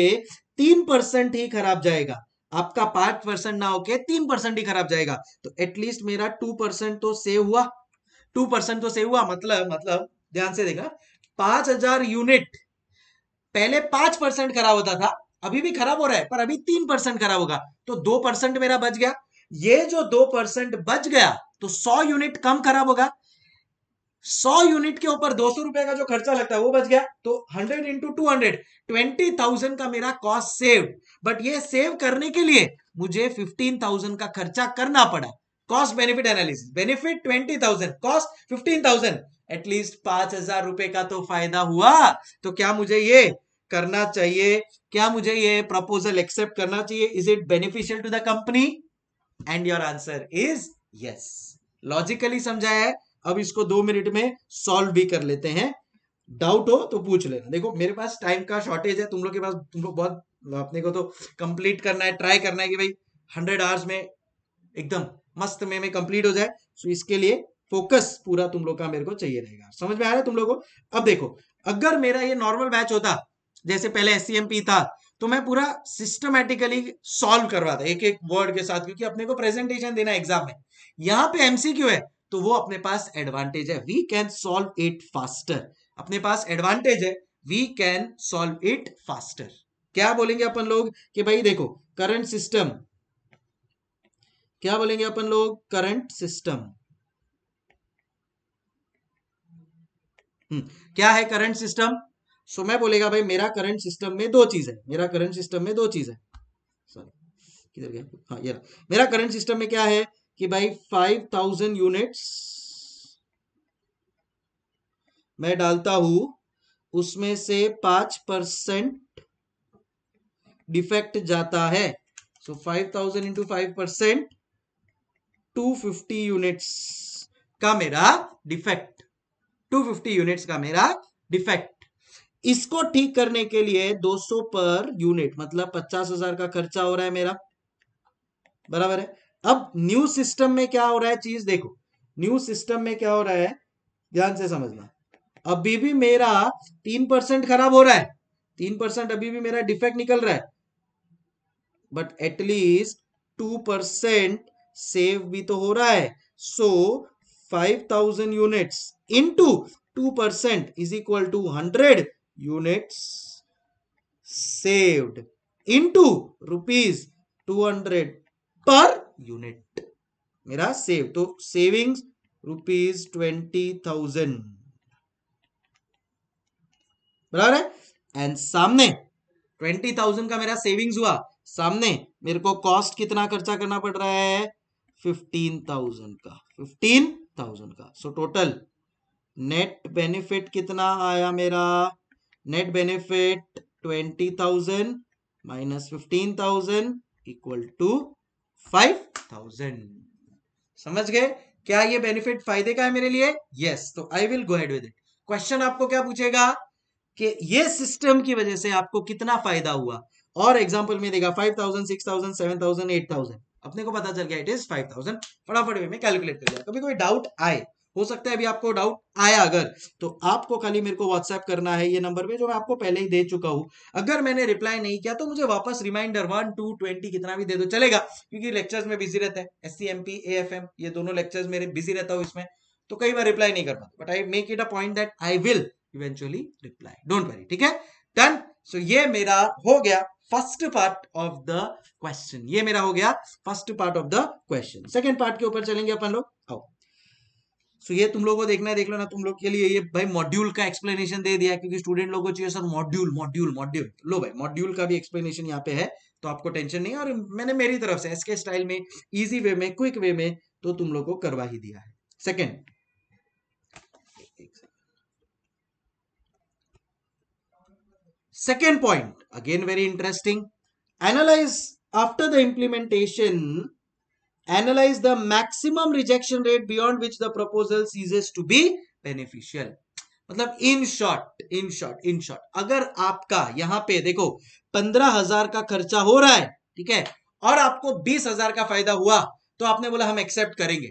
तीन परसेंट ही खराब जाएगा आपका पांच परसेंट ना होके तीन परसेंट ही खराब जाएगा तो एटलीस्ट मेरा टू परसेंट तो सेव हुआ टू परसेंट तो सेव हुआ मतलब मतलब ध्यान से देखा पांच हजार यूनिट पहले पांच परसेंट खराब होता था अभी भी खराब हो रहा है पर अभी तीन परसेंट खराब होगा तो दो परसेंट मेरा बच गया ये जो दो परसेंट बच गया तो सौ यूनिट कम खराब होगा सौ यूनिट के ऊपर दो सौ रुपए का जो खर्चा लगता है वो बच गया तो hundred into two hundred twenty thousand का मेरा कॉस्ट सेव बट ये सेव करने के लिए मुझे फिफ्टीन थाउजेंड का खर्चा करना पड़ा cost benefit analysis benefit twenty thousand cost fifteen thousand at least पांच हजार रुपए का तो फायदा हुआ तो क्या मुझे ये करना चाहिए क्या मुझे ये प्रपोजल एक्सेप्ट करना चाहिए is it beneficial to the company and your answer is yes logically समझाया है अब इसको दो मिनट में सॉल्व भी कर लेते हैं डाउट हो तो पूछ लेना देखो मेरे पास टाइम का शॉर्टेज है तुम लोग के पास तुम लोग बहुत अपने को तो कंप्लीट करना है ट्राई करना है कि भाई हंड्रेड आवर्स में एकदम मस्त में में कंप्लीट हो जाए सो इसके लिए फोकस पूरा तुम लोग का मेरे को चाहिए रहेगा समझ में आ रहा है तुम लोगों को अब देखो अगर मेरा ये नॉर्मल बैच होता जैसे पहले एस था तो मैं पूरा सिस्टमेटिकली सॉल्व करवाता एक एक वर्ड के साथ क्योंकि अपने को प्रेजेंटेशन देना एग्जाम में यहाँ पे एमसीक्यू है तो वो अपने पास एडवांटेज है we can solve it faster अपने पास एडवांटेज है we can solve it faster क्या बोलेंगे अपन लोग कि भाई देखो करंट सिस्टम क्या बोलेंगे अपन लोग करंट सिस्टम हम्म, क्या है करंट सिस्टम सो मैं बोलेगा भाई मेरा करंट सिस्टम में दो चीज है मेरा करंट सिस्टम में दो चीज है सॉरी किधर गया हाँ ये मेरा करंट सिस्टम में क्या है कि भाई फाइव थाउजेंड यूनिट्स मैं डालता हूं उसमें से पांच परसेंट डिफेक्ट जाता है so five thousand into five percent to fifty units का मेरा डिफेक्ट टू फिफ्टी यूनिट्स का मेरा डिफेक्ट इसको ठीक करने के लिए 200 पर यूनिट मतलब पचास हजार का खर्चा हो रहा है मेरा बराबर है अब न्यू सिस्टम में क्या हो रहा है चीज देखो न्यू सिस्टम में क्या हो रहा है ध्यान से समझना अभी भी मेरा तीन परसेंट खराब हो रहा है तीन परसेंट अभी भी मेरा डिफेक्ट निकल रहा है but at least two percent save भी तो हो रहा है so five thousand units in two two percent is equal to hundred units saved rupees two hundred per unit मेरा सेव तो सेविंग्स रुपीज ट्वेंटी थाउजेंड बराबर है एंड सामने ट्वेंटी थाउजेंड का मेरा सेविंग्स हुआ सामने मेरे को कॉस्ट कितना खर्चा करना पड़ रहा है फिफ्टीन थाउजेंड का फिफ्टीन थाउजेंड का सो टोटल नेट बेनिफिट कितना आया मेरा net benefit twenty thousand minus fifteen thousand equal to five thousand समझ गए क्या ये बेनिफिट फायदे का है मेरे लिए यस तो I will go ahead with it question आपको क्या पूछेगा कि ये सिस्टम की वजह से आपको कितना फायदा हुआ और एग्जाम्पल में देगा five thousand six thousand seven thousand eight thousand अपने को पता चल गया इट इज फाइव थाउजेंड फटाफट में कैलकुलेट कर दिया कभी कोई डाउट आए हो सकता है अभी आपको डाउट आया अगर तो आपको खाली मेरे को व्हाट्सएप करना है ये नंबर पे जो मैं आपको पहले ही दे चुका हूं अगर मैंने रिप्लाई नहीं किया तो मुझे वापस रिमाइंडर वन टू ट्वेंटी कितना भी दे दो चलेगा क्योंकि लेक्चर्स में बिजी रहता है S C M P A F M ये दोनों लेक्चर्स मेरे बिजी रहता हूँ इसमें तो कई बार रिप्लाई नहीं कर पाता but I make it a point that I will eventually reply don't worry ठीक है डन सो ये मेरा हो गया first part of the question ये मेरा हो गया first part of the question second part के ऊपर चलेंगे अपन लोग आओ सो ये तुम लोग को देखना है देख लो ना तुम लोग के लिए ये भाई मॉड्यूल का एक्सप्लेनेशन दे दिया क्योंकि स्टूडेंट लोगों को चाहिए सर मॉड्यूल मॉड्यूल मॉड्यूल लो भाई मॉड्यूल का भी एक्सप्लेनेशन यहाँ पे है तो आपको टेंशन नहीं और मैंने मेरी तरफ से एसके स्टाइल में इजी वे में क्विक वे में तो तुम लोग को करवा ही दिया है second second point again very interesting analyze after the implementation analyze the maximum rejection rate beyond which the proposal ceases to be beneficial मतलब in short in short in short अगर आपका यहां पे देखो पंद्रह हजार का खर्चा हो रहा है ठीक है और आपको बीस हजार का फायदा हुआ तो आपने बोला हम एक्सेप्ट करेंगे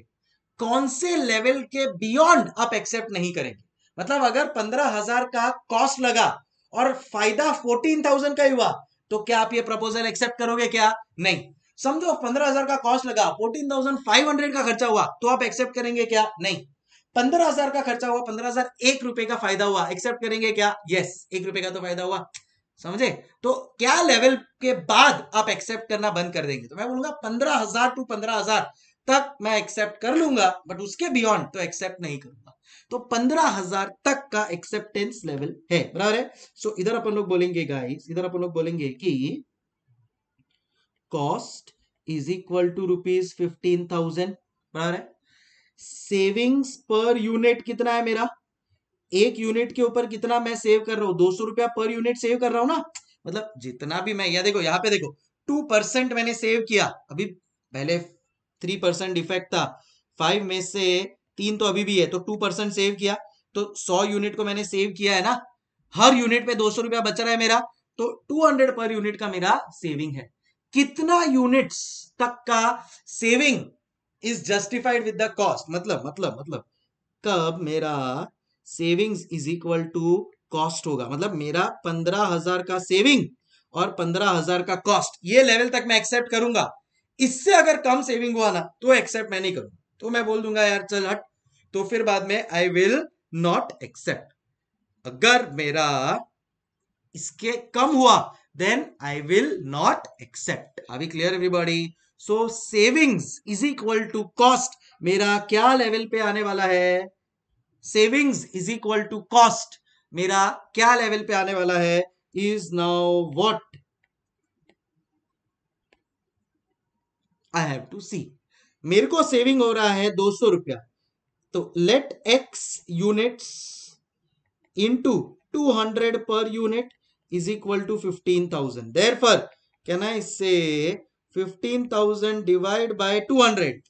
कौन से लेवल के बियॉन्ड आप एक्सेप्ट नहीं करेंगे मतलब अगर पंद्रह हजार का कॉस्ट लगा और फायदा फोर्टीन थाउजेंड का ही हुआ तो क्या आप ये प्रपोजल एक्सेप्ट करोगे क्या नहीं समझो पंद्रह हजार का कॉस्ट लगा फोर्टीन थाउजेंड फाइव हंड्रेड का खर्चा हुआ तो आप एक्सेप्ट करेंगे क्या नहीं पंद्रह हजार का खर्चा हुआ पंद्रह हजार एक रुपए का फायदा हुआ एक्सेप्ट करेंगे क्या यस एक रुपए का तो फायदा हुआ समझे तो क्या लेवल के बाद आप एक्सेप्ट करना बंद कर देंगे तो मैं बोलूंगा पंद्रह हजार टू पंद्रह हजार तक मैं एक्सेप्ट कर लूंगा बट उसके बियॉन्ड तो एक्सेप्ट नहीं करूंगा तो पंद्रह हजार तक का एक्सेप्टेंस लेवल है बराबर है सो so, इधर अपन लोग बोलेंगे गाइस इधर अपन लोग बोलेंगे कि cost is equal to rupees fifteen thousand बराबर है सेविंग्स पर यूनिट कितना है मेरा एक यूनिट के ऊपर कितना मैं सेव कर रहा हूं दो सौ रुपया पर यूनिट सेव कर रहा हूं ना मतलब जितना भी मैं यह देखो यहाँ पे देखो टू परसेंट मैंने सेव किया अभी पहले थ्री परसेंट डिफेक्ट था फाइव में से तीन तो अभी भी है तो टू परसेंट सेव किया तो सौ यूनिट को मैंने सेव किया है ना हर यूनिट पे दो सौ रुपया बच रहा है मेरा तो टू हंड्रेड पर यूनिट का मेरा सेविंग है कितना यूनिट्स तक का saving is justified with the cost मतलब मतलब मतलब कब मेरा savings is equal to cost होगा मतलब मेरा पंद्रह हजार का सेविंग और पंद्रह हजार का कॉस्ट ये लेवल तक मैं एक्सेप्ट करूंगा इससे अगर कम सेविंग हुआ ना तो एक्सेप्ट मैं नहीं करूंगा तो मैं बोल दूंगा यार चल हट तो फिर बाद में आई विल नॉट एक्सेप्ट अगर मेरा इसके कम हुआ then I will not accept. Are we clear everybody? So savings is equal to cost. मेरा क्या लेवल पे आने वाला है savings is equal to cost मेरा क्या लेवल पे आने वाला है is now what I have to see मेरे को सेविंग हो रहा है दो सौ रुपया तो late x units into 200 per unit is equal to 15,000. Therefore, can I say 15,000 divided by 200?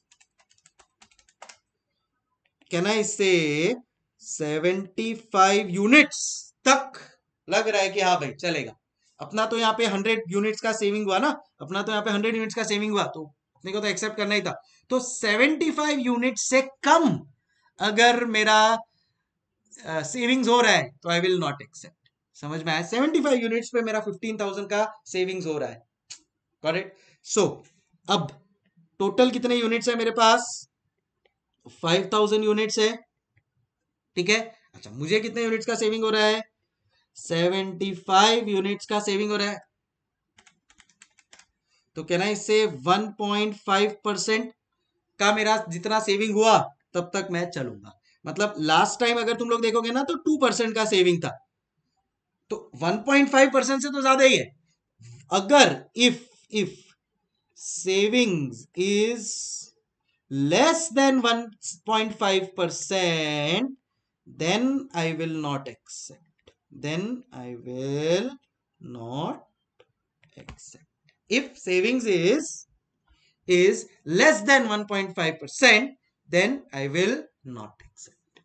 Can I say 75 units तक लग रहा है कि हाँ भाई चलेगा अपना तो यहाँ पे 100 यूनिट्स का सेविंग हुआ ना अपना तो यहाँ पे 100 यूनिट्स का सेविंग हुआ तो अपने को तो एक्सेप्ट करना ही था तो 75 यूनिट से कम अगर मेरा सेविंग्स uh, हो रहा है तो आई विल नॉट एक्सेप्ट समझ में आया सेवेंटी फाइव यूनिट्स पे मेरा फिफ्टीन थाउजेंड का सेविंग्स हो रहा है करेक्ट सो so, अब टोटल कितने यूनिट्स है मेरे पास फाइव थाउजेंड यूनिट्स है ठीक है अच्छा मुझे कितने यूनिट्स का सेविंग हो रहा है सेवेंटी फाइव यूनिट्स का सेविंग हो रहा है तो कहना इससे वन पॉइंट फाइव परसेंट का मेरा जितना सेविंग हुआ तब तक मैं चलूंगा मतलब लास्ट टाइम अगर तुम लोग देखोगे ना तो टू परसेंट का सेविंग था तो 1.5 परसेंट से तो ज्यादा ही है अगर if if savings is less than 1.5 percent then I will not accept then I will not accept if savings is is less than 1.5 percent then I will not accept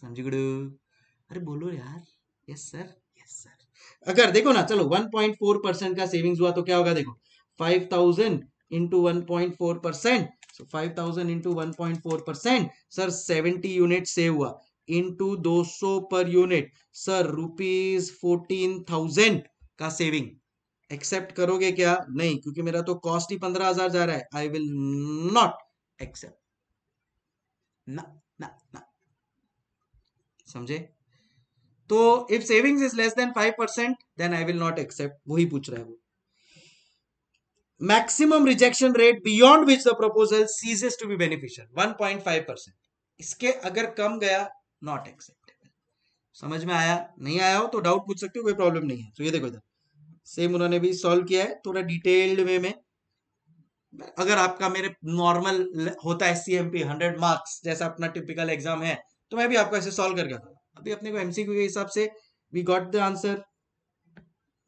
समझ good अरे बोलो यार यस yes, सर अगर देखो ना चलो 1.4 percent का savings हुआ तो क्या होगा देखो 5000 thousand into one point percent so five thousand into one point percent sir 70 unit save हुआ इंटू दो per unit sir rupees fourteen का सेविंग एक्सेप्ट करोगे क्या नहीं क्योंकि मेरा तो कॉस्ट ही पंद्रह हजार जा रहा है आई विल नॉट एक्सेप्ट ना ना ना समझे तो if savings is less than five percent then I will not accept वही पूछ रहा है वो maximum rejection rate beyond which the proposal ceases to be beneficial one point five percent इसके अगर कम गया नॉट एक्सेप्टेबल समझ में आया नहीं आया हो तो डाउट पूछ सकते हो कोई प्रॉब्लम नहीं है तो ये देखो इधर सेम उन्होंने भी सॉल्व किया है थोड़ा डिटेल्ड वे में अगर आपका मेरे नॉर्मल होता है C M P hundred marks जैसा अपना टिपिकल एग्जाम है तो मैं भी आपको ऐसे सॉल्व करके अभी अपने को एमसीक्यू के हिसाब से we got the answer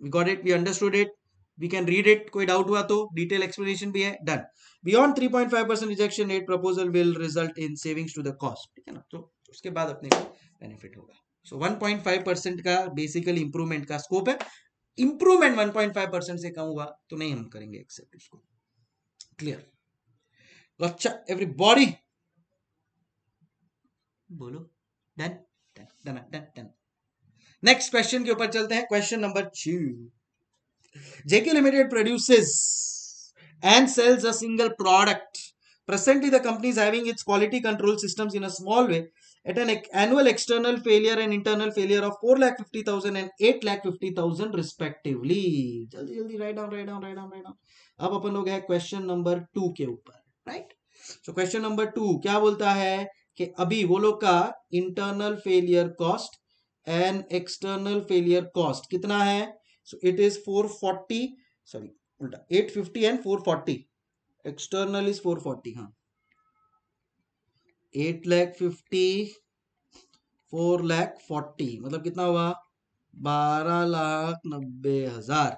we got it we understood it we can read it कोई डाउट हुआ तो डिटेल एक्सप्लेनेशन भी है done beyond 3.5 percent rejection rate proposal will result in savings to the cost ठीक है ना तो उसके बाद अपने को बेनिफिट होगा सो so 1.5 परसेंट का बेसिकली इंप्रूवमेंट का स्कोप है इंप्रूवमेंट 1.5 परसेंट से कम हुआ तो नहीं हम करेंगे एक्सेप्ट उसको क्लियर गच्चा एवरी बॉडी बोलो डन नेक्स्ट क्वेश्चन के ऊपर चलते हैं question number two J K limited produces and sells a single product presently the company is having its quality control systems in a small way at an annual external failure and internal failure of four lakh fifty thousand and eight lakh fifty thousand respectively जल्दी जल्दी write down write down write down write down अब अपन लोग है question number two के ऊपर right so question number two क्या बोलता है कि अभी वो लोग का internal failure cost and external failure cost कितना है सो इट इज 440 सॉरी उल्टा 850 एंड 440 एक्सटर्नल इज 440 हाँ eight lakh fifty four lakh forty मतलब कितना हुआ बारह लाख नब्बे हजार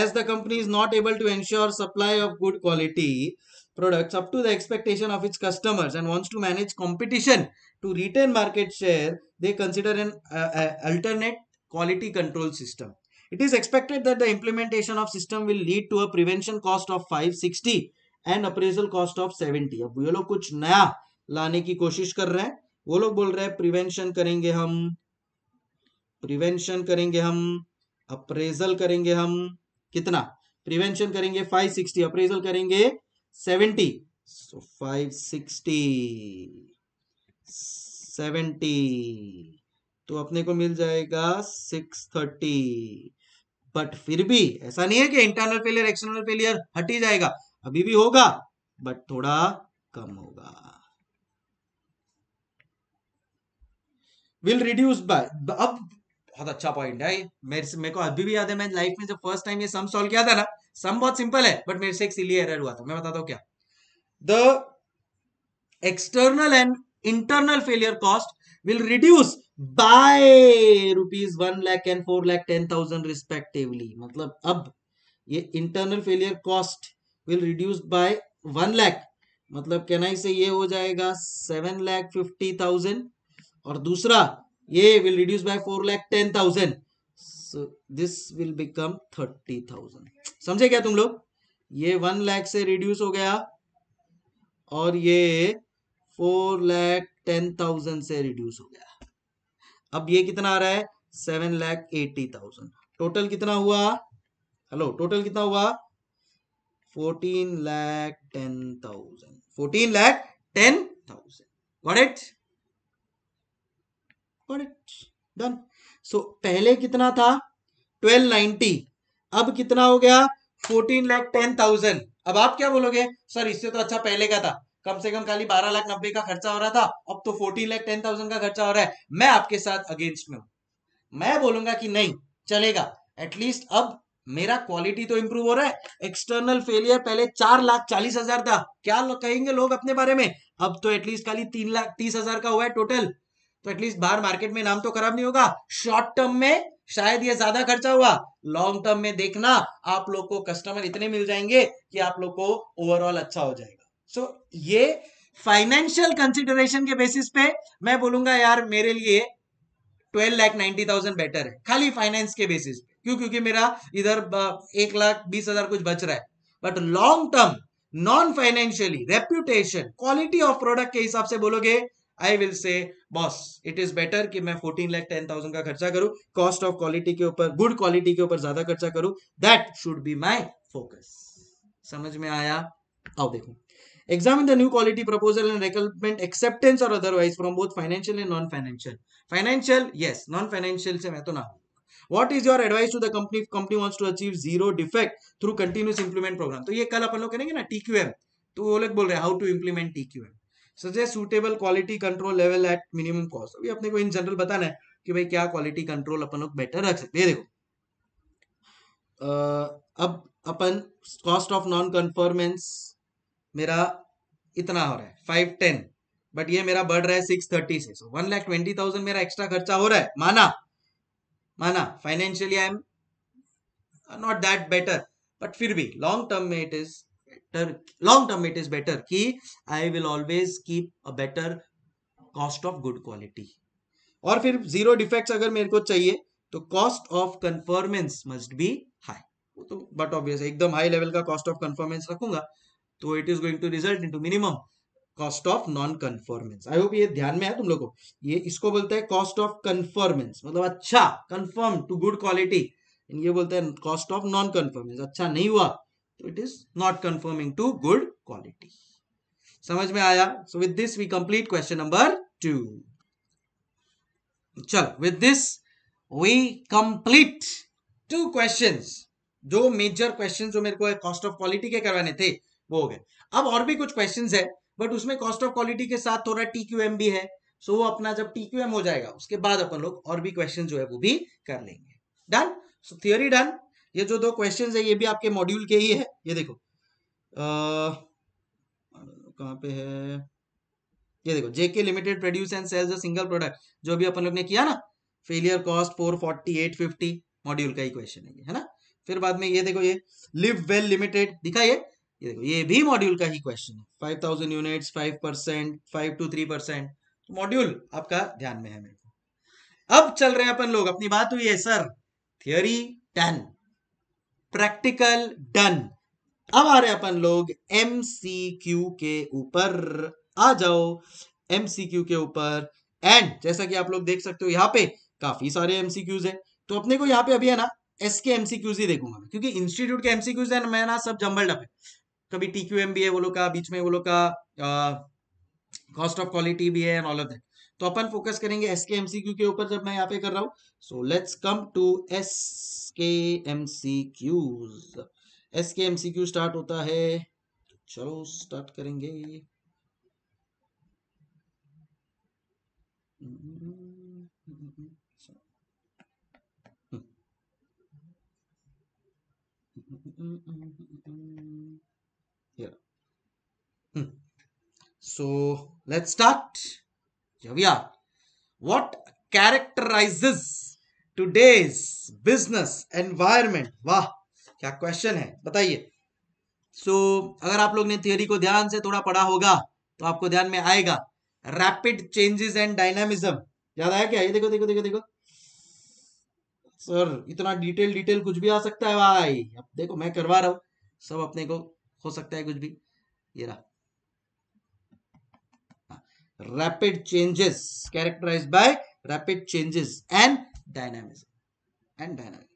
as the company is not able to ensure supply of good quality products up to the expectation of its customers and wants to manage competition to retain market share they consider an uh, uh, alternate quality control system it is expected that the implementation of system will lead to a prevention cost of 560 and appraisal cost of 70. अब ये लोग कुछ नया लाने की कोशिश कर रहे हैं वो लोग बोल रहे हैं prevention करेंगे हम prevention करेंगे हम appraisal करेंगे हम कितना प्रिवेंशन करेंगे 560 अप्रेजल करेंगे 70 सो 560 70 तो अपने को मिल जाएगा 630 बट फिर भी ऐसा नहीं है कि इंटरनल फेलियर एक्सटर्नल फेलियर हट ही जाएगा अभी भी होगा बट थोड़ा कम होगा विल रिड्यूस बाय अब बहुत अच्छा पॉइंट है मेरे से मेरे को अभी भी याद है मैं लाइफ में जब फर्स्ट टाइम ये सम सॉल्व किया था ना सम बहुत सिंपल है बट मेरे से एक सिली एरर हुआ था मैं बताता हूँ क्या the external and internal failure cost will reduce by rupees one lakh and four lakh ten thousand respectively मतलब अब ये internal failure cost will reduce by one lakh मतलब कहना से ये हो जाएगा सेवन लैख फिफ्टी थाउजेंड और दूसरा A will reduce by four lakh thousand. so this will become thousand. समझे क्या तुम लोग ये 1 लाख से रिड्यूस हो गया और ये 4 लाख 10,000 से रिड्यूस हो गया अब ये कितना आ रहा है लैख एटी थाउजेंड टोटल कितना हुआ हेलो टोटल कितना हुआ ten thousand fourteen lakh ten thousand what it got it done so पहले कितना था 1290 अब कितना हो गया 14 लाख 10,000 थाउजेंड अब आप क्या बोलोगे सर इससे तो अच्छा पहले का था कम से कम खाली बारह लाख नब्बे का खर्चा हो रहा था अब तो फोर्टीन लाख टेन थाउजेंड का खर्चा हो रहा है मैं आपके साथ अगेंस्ट में हूं मैं बोलूंगा कि नहीं चलेगा एटलीस्ट अब मेरा क्वालिटी तो इंप्रूव हो रहा है एक्सटर्नल फेलियर पहले चार लाख चालीस हजार था क्या कहेंगे लोग अपने बारे में अब तो एटलीस्ट खाली तीन लाख तीस हजार का हुआ है टोटल तो एटलीस्ट बाहर मार्केट में नाम तो खराब नहीं होगा शॉर्ट टर्म में शायद ये ज्यादा खर्चा हुआ लॉन्ग टर्म में देखना आप लोग को कस्टमर इतने मिल जाएंगे कि आप लोग को ओवरऑल अच्छा हो जाएगा सो so, ये फाइनेंशियल कंसिडरेशन के बेसिस पे मैं बोलूंगा यार मेरे लिए twelve lakh ninety thousand better है खाली फाइनेंस के बेसिस पे क्यों क्योंकि मेरा इधर एक लाख बीस हजार कुछ बच रहा है but long term non financially reputation quality of product के हिसाब से बोलोगे I will say boss it is better कि मैं फोर्टीन लैख टेन थाउजेंड का खर्चा करूं कॉस्ट ऑफ क्वालिटी के ऊपर गुड क्वालिटी के ऊपर ज्यादा खर्चा करूं that should be my focus समझ में आया आओ देखो examine the new quality proposal and recommend acceptance or otherwise from both financial and non-financial financial yes non-financial से मैं तो ना What is your advice to the company if company wants to achieve zero defect through continuous implement program? तो ये कल अपन लोग करेंगे ना TQM तो वो लोग बोल रहे हैं how to implement TQM suggest suitable quality control level at minimum cost अभी अपने को इन जनरल बताना है कि भाई क्या क्वालिटी कंट्रोल अपन लोग बेटर रख सकते हैं देखो uh, अब अपन कॉस्ट ऑफ नॉन कन्फर्मेंस मेरा इतना हो रहा है फाइव टेन बट ये मेरा बढ़ रहा है सिक्स थर्टी से so one lakh twenty thousand मेरा एक्स्ट्रा खर्चा हो रहा है माना माना financially I am not that better but फिर भी लॉन्ग टर्म में it is better long term it is better कि I will always keep a better cost of good quality और फिर जीरो डिफेक्ट्स अगर मेरे को चाहिए तो cost of conformance must be high वो तो बट ऑब्वियस एकदम हाई लेवल का कॉस्ट ऑफ कंफर्मेंस रखूंगा तो it is going to result into minimum cost of non conformance I hope ये ध्यान में है तुम लोगों को ये इसको बोलते हैं कॉस्ट ऑफ कंफर्मेंस मतलब अच्छा कंफर्म टू गुड क्वालिटी ये बोलते हैं कॉस्ट ऑफ नॉन कंफर्मेंस अच्छा नहीं हुआ तो it is not conforming to good quality समझ में आया so with this we complete question number two चलो with this we complete two question दो मेजर क्वेश्चन जो मेरे को कॉस्ट ऑफ क्वालिटी के करवाने थे वो हो गए अब और भी कुछ क्वेश्चन है बट उसमें कॉस्ट ऑफ क्वालिटी के साथ थोड़ा एम भी है सो so वो अपना जब एम हो जाएगा उसके बाद अपन लोग और भी क्वेश्चन जो है वो भी कर लेंगे डन सो थियोरी डन ये जो दो क्वेश्चन है ये भी आपके मॉड्यूल के ही है ये देखो कहाँ पे है ये देखो J K limited produce and sells single product जो भी अपन लोग ने किया ना failure cost four forty eight fifty module का ही क्वेश्चन है ये है ना फिर बाद में ये देखो ये लिव वेल लिमिटेड दिखा ये ये देखो ये भी मॉड्यूल का ही क्वेश्चन है five thousand unit five percent five two three percent module आपका ध्यान में है मेरे को अब चल रहे हैं अपन लोग अपनी बात हुई है sir theory ten practical done अब आ रहे अपन लोग एम के ऊपर आ जाओ एम के ऊपर एंड जैसा कि आप लोग देख सकते हो यहाँ पे काफी सारे एमसीक्यूज है तो अपने को यहाँ पे अभी है ना एस के एमसीक्यूज ही देखूंगा क्योंकि इंस्टीट्यूट के एमसीक्यूज है ना मैं ना सब जम्बल्ड अप है कभी टी क्यू एम भी है वो लोग का बीच में वो लोग का कॉस्ट ऑफ क्वालिटी भी है एंड ऑल ऑफ दैट तो अपन फोकस करेंगे एस के एमसीक्यू के ऊपर जब मैं यहाँ पे कर रहा हूँ so let's come to S K MCQs S K MCQ start होता है तो चलो स्टार्ट करेंगे so let's start Javya, what characterizes today's business environment? वाह क्या क्वेश्चन है बताइए सो so, अगर आप लोग ने थियोरी को ध्यान से थोड़ा पढ़ा होगा तो आपको ध्यान में आएगा रैपिड चेंजेस एंड डायनामिज्म याद आया क्या ये देखो देखो देखो देखो सर इतना डिटेल डिटेल कुछ भी आ सकता है भाई अब देखो मैं करवा रहा हूं सब अपने को हो सकता है कुछ भी ये रहा rapid changes characterized by rapid changes and dynamic, and dynamic.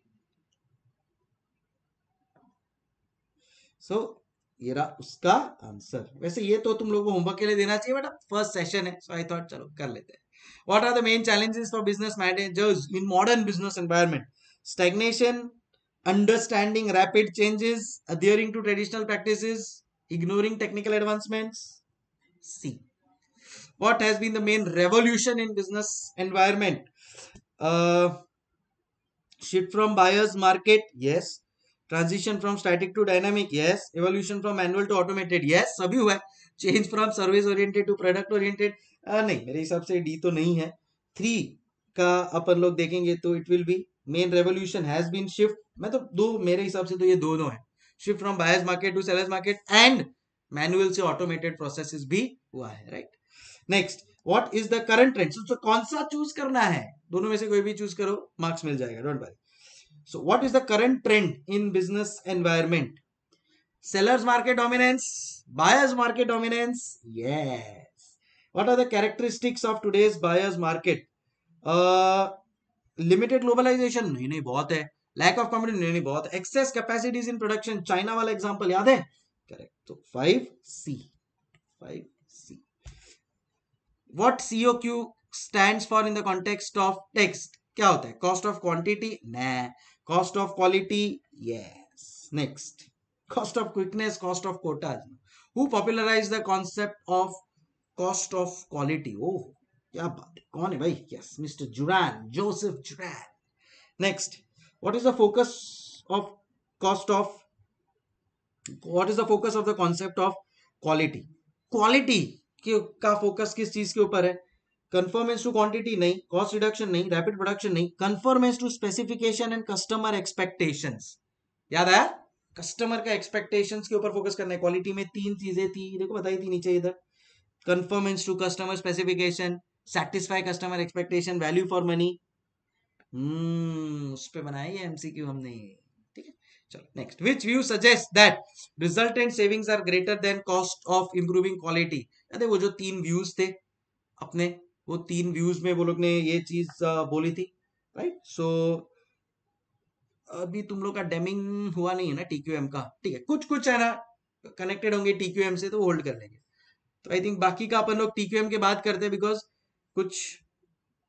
So, ये रहा उसका आंसर वैसे ये तो तुम लोगों को होमवर्क के लिए देना चाहिए बट फर्स्ट सेशन है सो आई थॉट चलो कर लेते हैं what are the main challenges for business managers in modern business environment stagnation understanding rapid changes adhering to traditional practices ignoring technical advancements c what has been the main revolution in business environment uh, shift from buyers market yes transition from static to dynamic yes evolution from manual to automated yes सभी हुआ है change from service oriented to product oriented नहीं मेरे हिसाब से D तो नहीं है थ्री का अपन लोग देखेंगे तो it will be main revolution has been shift मतलब दो मेरे हिसाब से तो ये दोनों है shift from buyers market to sellers market and manual से ऑटोमेटेड प्रोसेस भी हुआ है right next what is the current trend so कौन सा चूज करना है दोनों में से कोई भी चूज करो मार्क्स मिल जाएगा don't worry so what is the current trend in business environment sellers market dominance buyers market dominance yes what are the characteristics of today's buyers market limited globalization नहीं नहीं बहुत है लैक ऑफ कॉम्पिटिटिव नहीं नहीं बहुत excess capacities in production China वाला example याद है करेक्ट तो 5 सी 5 what COQ stands for in the context of text? क्या होता है? Cost of quantity? नहीं. Cost of quality? Yes. Next. Cost of quickness? Cost of quota. Who popularized the concept of cost of quality? Oh, क्या बात है? कौन है भाई? Yes, Mr. Duran, Joseph Duran. Next. What is the focus of cost of? What is the focus of the concept of quality? Quality. कि का focus किस चीज के ऊपर है कन्फर्मेंस टू क्वांटिटी नहीं कॉस्ट रिडक्शन नहीं रैपिड प्रोडक्शन नहीं conformance to specification and customer expectation याद आया कस्टमर का एक्सपेक्टेशन के ऊपर फोकस करना है क्वालिटी में तीन चीजें थी देखो बताई थी नीचे इधर conformance to customer specification satisfy customer expectation value for money उस पर बनाया एमसीक्यू हमने चलो next which view suggest that resultant savings are greater than cost of improving quality अरे वो जो तीन व्यूज थे अपने वो तीन व्यूज में वो लोग ने ये चीज बोली थी राइट सो so, अभी तुम लोग का डेमिंग हुआ नहीं है ना टीक्यूएम का ठीक है कुछ कुछ है ना कनेक्टेड होंगे टीक्यूएम से तो होल्ड कर लेंगे तो आई थिंक बाकी का अपन लोग टीक्यूएम के बात करते हैं बिकॉज कुछ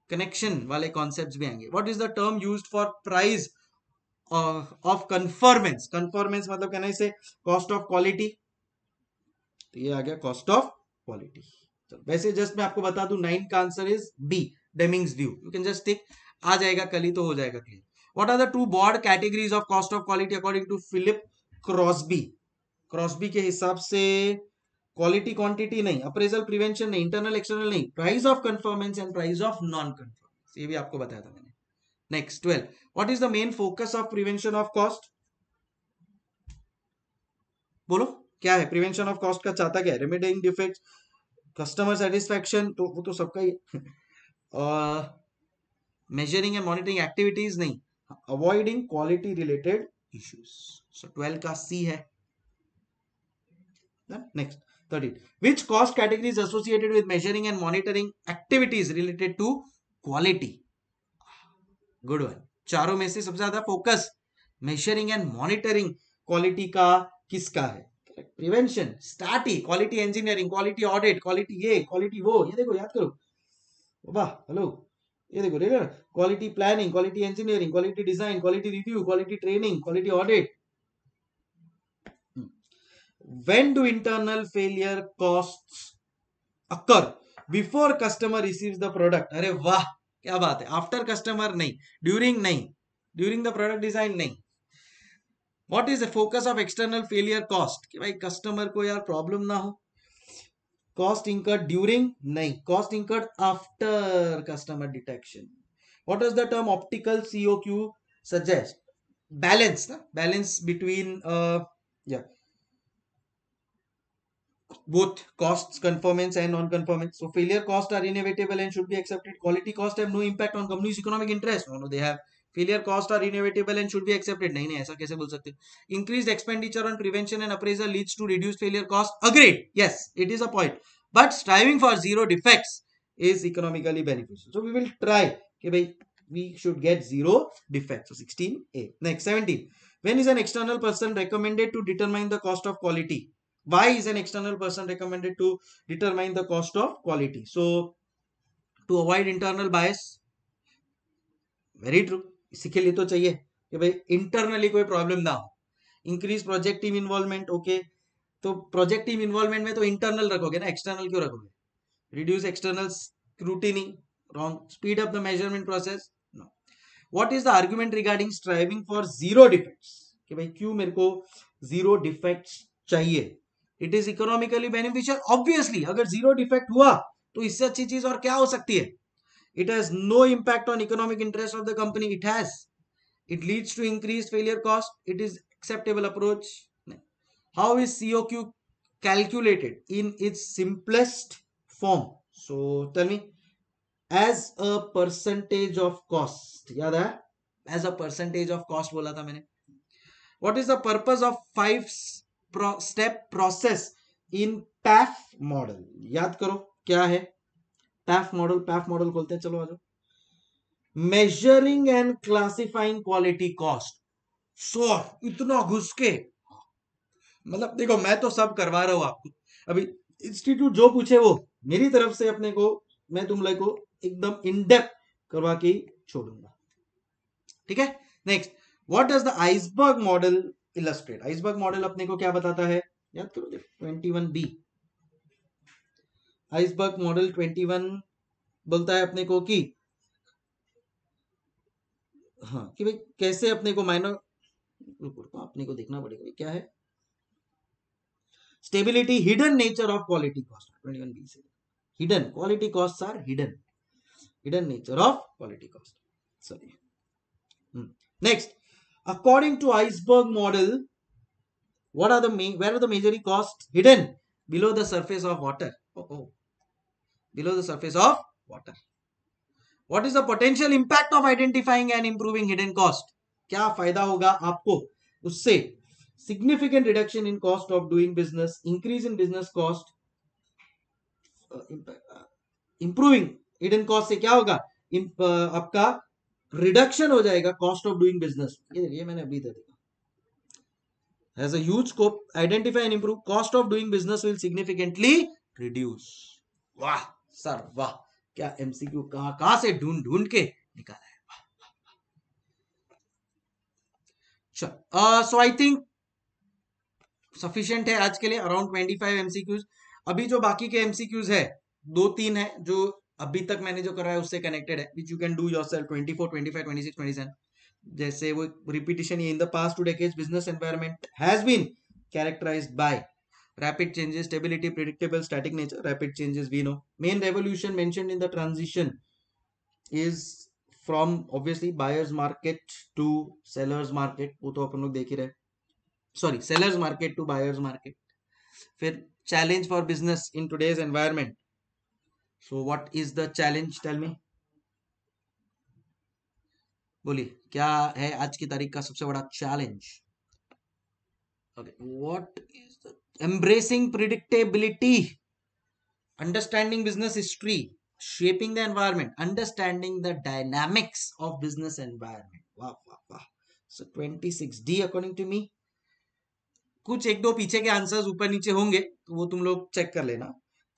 कनेक्शन वाले कॉन्सेप्ट भी आएंगे what is the term use for price of conformance conformance मतलब कहना इसे कॉस्ट ऑफ क्वालिटी तो ये आ गया कॉस्ट ऑफ क्वालिटी वैसे जस्ट मैं आपको बता दू नाइन का answer is B Deming's do you can just tick आ जाएगा कल ही तो हो जाएगा clear what are the two broad categories of cost of quality according to Philip Crosby Crosby के हिसाब से क्वालिटी क्वांटिटी नहीं अप्रेजल प्रिवेंशन नहीं इंटरनल एक्सटर्नल नहीं price of conformance and price of non conformance ये भी आपको बताया था मैंने next twelve what is the main focus of prevention of cost बोलो क्या है प्रिवेंशन ऑफ कॉस्ट का चाहता क्या है रेमेडिंग डिफेक्ट कस्टमर सेटिस्फेक्शन तो वो तो सबका ही मेजरिंग एंड मॉनिटरिंग एक्टिविटीज नहीं avoiding quality related issues so twelve का सी है next thirteen which cost category is associated with measuring and monitoring activities related to quality good one चारों में से सबसे ज्यादा focus measuring and monitoring quality का किसका है प्रिवेंशन स्टार्टी quality engineering quality audit quality ये क्वालिटी वो ये देखो याद करो वाह हेलो ये देखो ठीक quality planning quality engineering quality design quality review quality training quality audit when do internal failure costs occur before customer receives the product अरे वाह क्या बात है आफ्टर कस्टमर नहीं ड्यूरिंग नहीं ड्यूरिंग द प्रोडक्ट डिजाइन नहीं What is is the focus of external failure cost कि भाई कस्टमर को यार प्रॉब्लम ना हो कॉस्ट इंकर्ड ड्यूरिंग नहीं cost incurred after customer detection what does the term optical COQ suggest? Balance, na? balance between uh, yeah both costs, conformance and non-conformance. So failure costs are inevitable and should be accepted. Quality costs have no impact on company's economic interest. No, no, they have Failure cost are inevitable and should be accepted. नहीं नहीं ऐसा कैसे बोल सकते increase expenditure on prevention and appraisal leads to reduce failure cost agreed yes it is a point but striving for zero defects is economically beneficial. So we will try. Okay, bhai, we should get zero defects. So 16A. Next 17. When is an external person recommended to determine the cost of quality? Why is an external person recommended to determine the cost of quality? So to avoid internal bias. Very true. इसी के लिए तो चाहिए कि भाई internally कोई problem ना हो increase project team involvement okay तो प्रोजेक्ट टीम इन्वॉल्वमेंट में तो इंटरनल रखोगे ना एक्सटर्नल क्यों रखोगे reduce external scrutiny wrong speed up the measurement process no what is the argument regarding striving for zero defects कि भाई क्यों मेरे को जीरो डिफेक्ट्स चाहिए it is economically beneficial obviously अगर जीरो डिफेक्ट हुआ तो इससे अच्छी चीज और क्या हो सकती है It has no impact on economic interest of the company. It has. It leads to increased failure cost. It is acceptable approach. How is COQ calculated in its simplest form? So tell me, as a percentage of cost. yaad hai As a percentage of cost bola tha maine What is the purpose of five pro step process in PAF model? yaad karo kya hai PAF model PAF model खोलते हैं चलो आ जाओ measuring and classifying quality cost so इतना घुस के मतलब देखो मैं तो सब करवा रहा हूं आपको अभी इंस्टीट्यूट जो पूछे वो मेरी तरफ से अपने को मैं तुम लोग को एकदम इनडेप करवा के छोड़ूंगा ठीक है next what does the iceberg model illustrate iceberg model अपने को क्या बताता है याद करो देखो twenty one B iceberg model twenty one बोलता है अपने को कि हाँ कि भाई कैसे अपने को माइनो रुको अपने को देखना पड़ेगा क्या है stability hidden nature of quality cost twenty one B से hidden quality cost are hidden hidden nature of quality cost sorry next according to iceberg model what are the where are are the costs cost hidden below the of of oh, oh. below the surface of water. What is the potential impact of identifying and improving hidden cost? kya fayda hoga aapko usse significant reduction in cost of doing business, increase in business cost, uh, improving hidden cost से क्या होगा Imp, uh, आपका reduction हो जाएगा cost of doing business ये ये मैंने अभी दे देखा as a huge scope identify and improve cost of doing business will significantly reduce वाह सर वाह क्या एमसीक्यू कहां कहां से ढूंढ ढूंढ के निकाला है चलो सो आई थिंक सफिशियंट है आज के लिए अराउंड ट्वेंटी फाइव एमसीक्यूज अभी जो बाकी के एमसीक्यूज है दो तीन है जो अभी तक मैंने जो करा है उससे कनेक्टेड है which you can do yourself twenty four twenty five twenty six twenty seven जैसे वो repetition in the past two decades business environment has been characterized by rapid changes, stability, predictable, static nature, rapid changes we know. Main revolution mentioned in the transition is from obviously buyer's market to seller's market. wo to apan log dekh hi rahe sorry sellers market to buyers market fir challenge for business in today's environment so what is the challenge tell me बोलिए क्या है आज की तारीख का सबसे बड़ा challenge okay what embracing predictability understanding business history shaping the environment understanding the dynamics of business environment wow wow wow so 26d according to me कुछ एक दो पीछे के आंसर्स ऊपर नीचे होंगे तो वो तुम लोग चेक कर लेना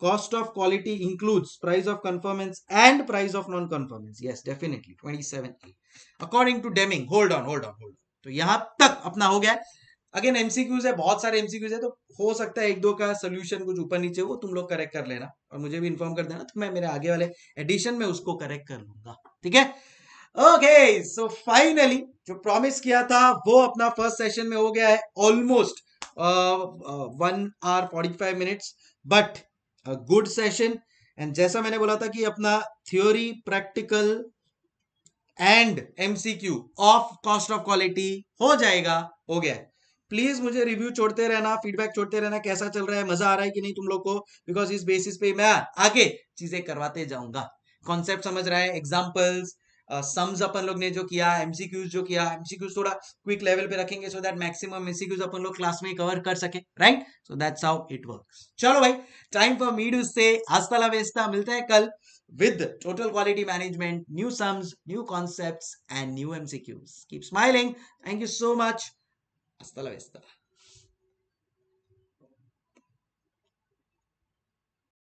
cost of quality includes price of conformance and price of non conformance yes definitely 27 according to deming hold on hold on hold on तो यहां तक अपना हो गया अगेन एमसीक्यूज है बहुत सारे एमसीक्यूज है तो हो सकता है एक दो का सोल्यूशन कुछ ऊपर नीचे वो तुम लोग करेक्ट कर लेना और मुझे भी इन्फॉर्म कर देना तो मैं मेरे आगे वाले एडिशन में उसको करेक्ट कर लूंगा ठीक है ओके सो फाइनली जो प्रॉमिस किया था वो अपना फर्स्ट सेशन में हो गया है almost one hour forty five minutes but good session and जैसा मैंने बोला था कि अपना theory practical and MCQ of cost of quality हो जाएगा हो गया प्लीज मुझे रिव्यू छोड़ते रहना फीडबैक छोड़ते रहना कैसा चल रहा है मजा आ रहा है कि नहीं तुम लोग को बिकॉज इस बेसिस पे मैं आगे चीजें करवाते जाऊंगा कॉन्सेप्ट समझ रहा है एग्जाम्पल्स सम्स uh, अपन लोग ने जो किया एमसीक्यूज जो किया एमसीक्यूज थोड़ा क्विक लेवल पे रखेंगे सो दैट मैक्सिमम एमसीक्यूज अपन लोग क्लास में कवर कर सके right so that's how it works चलो भाई टाइम फॉर मीड से आस्ता लावेस्ता मिलते हैं कल with total quality management new sums new concept and new MCQs keep smiling thank you so much Hasta la vista.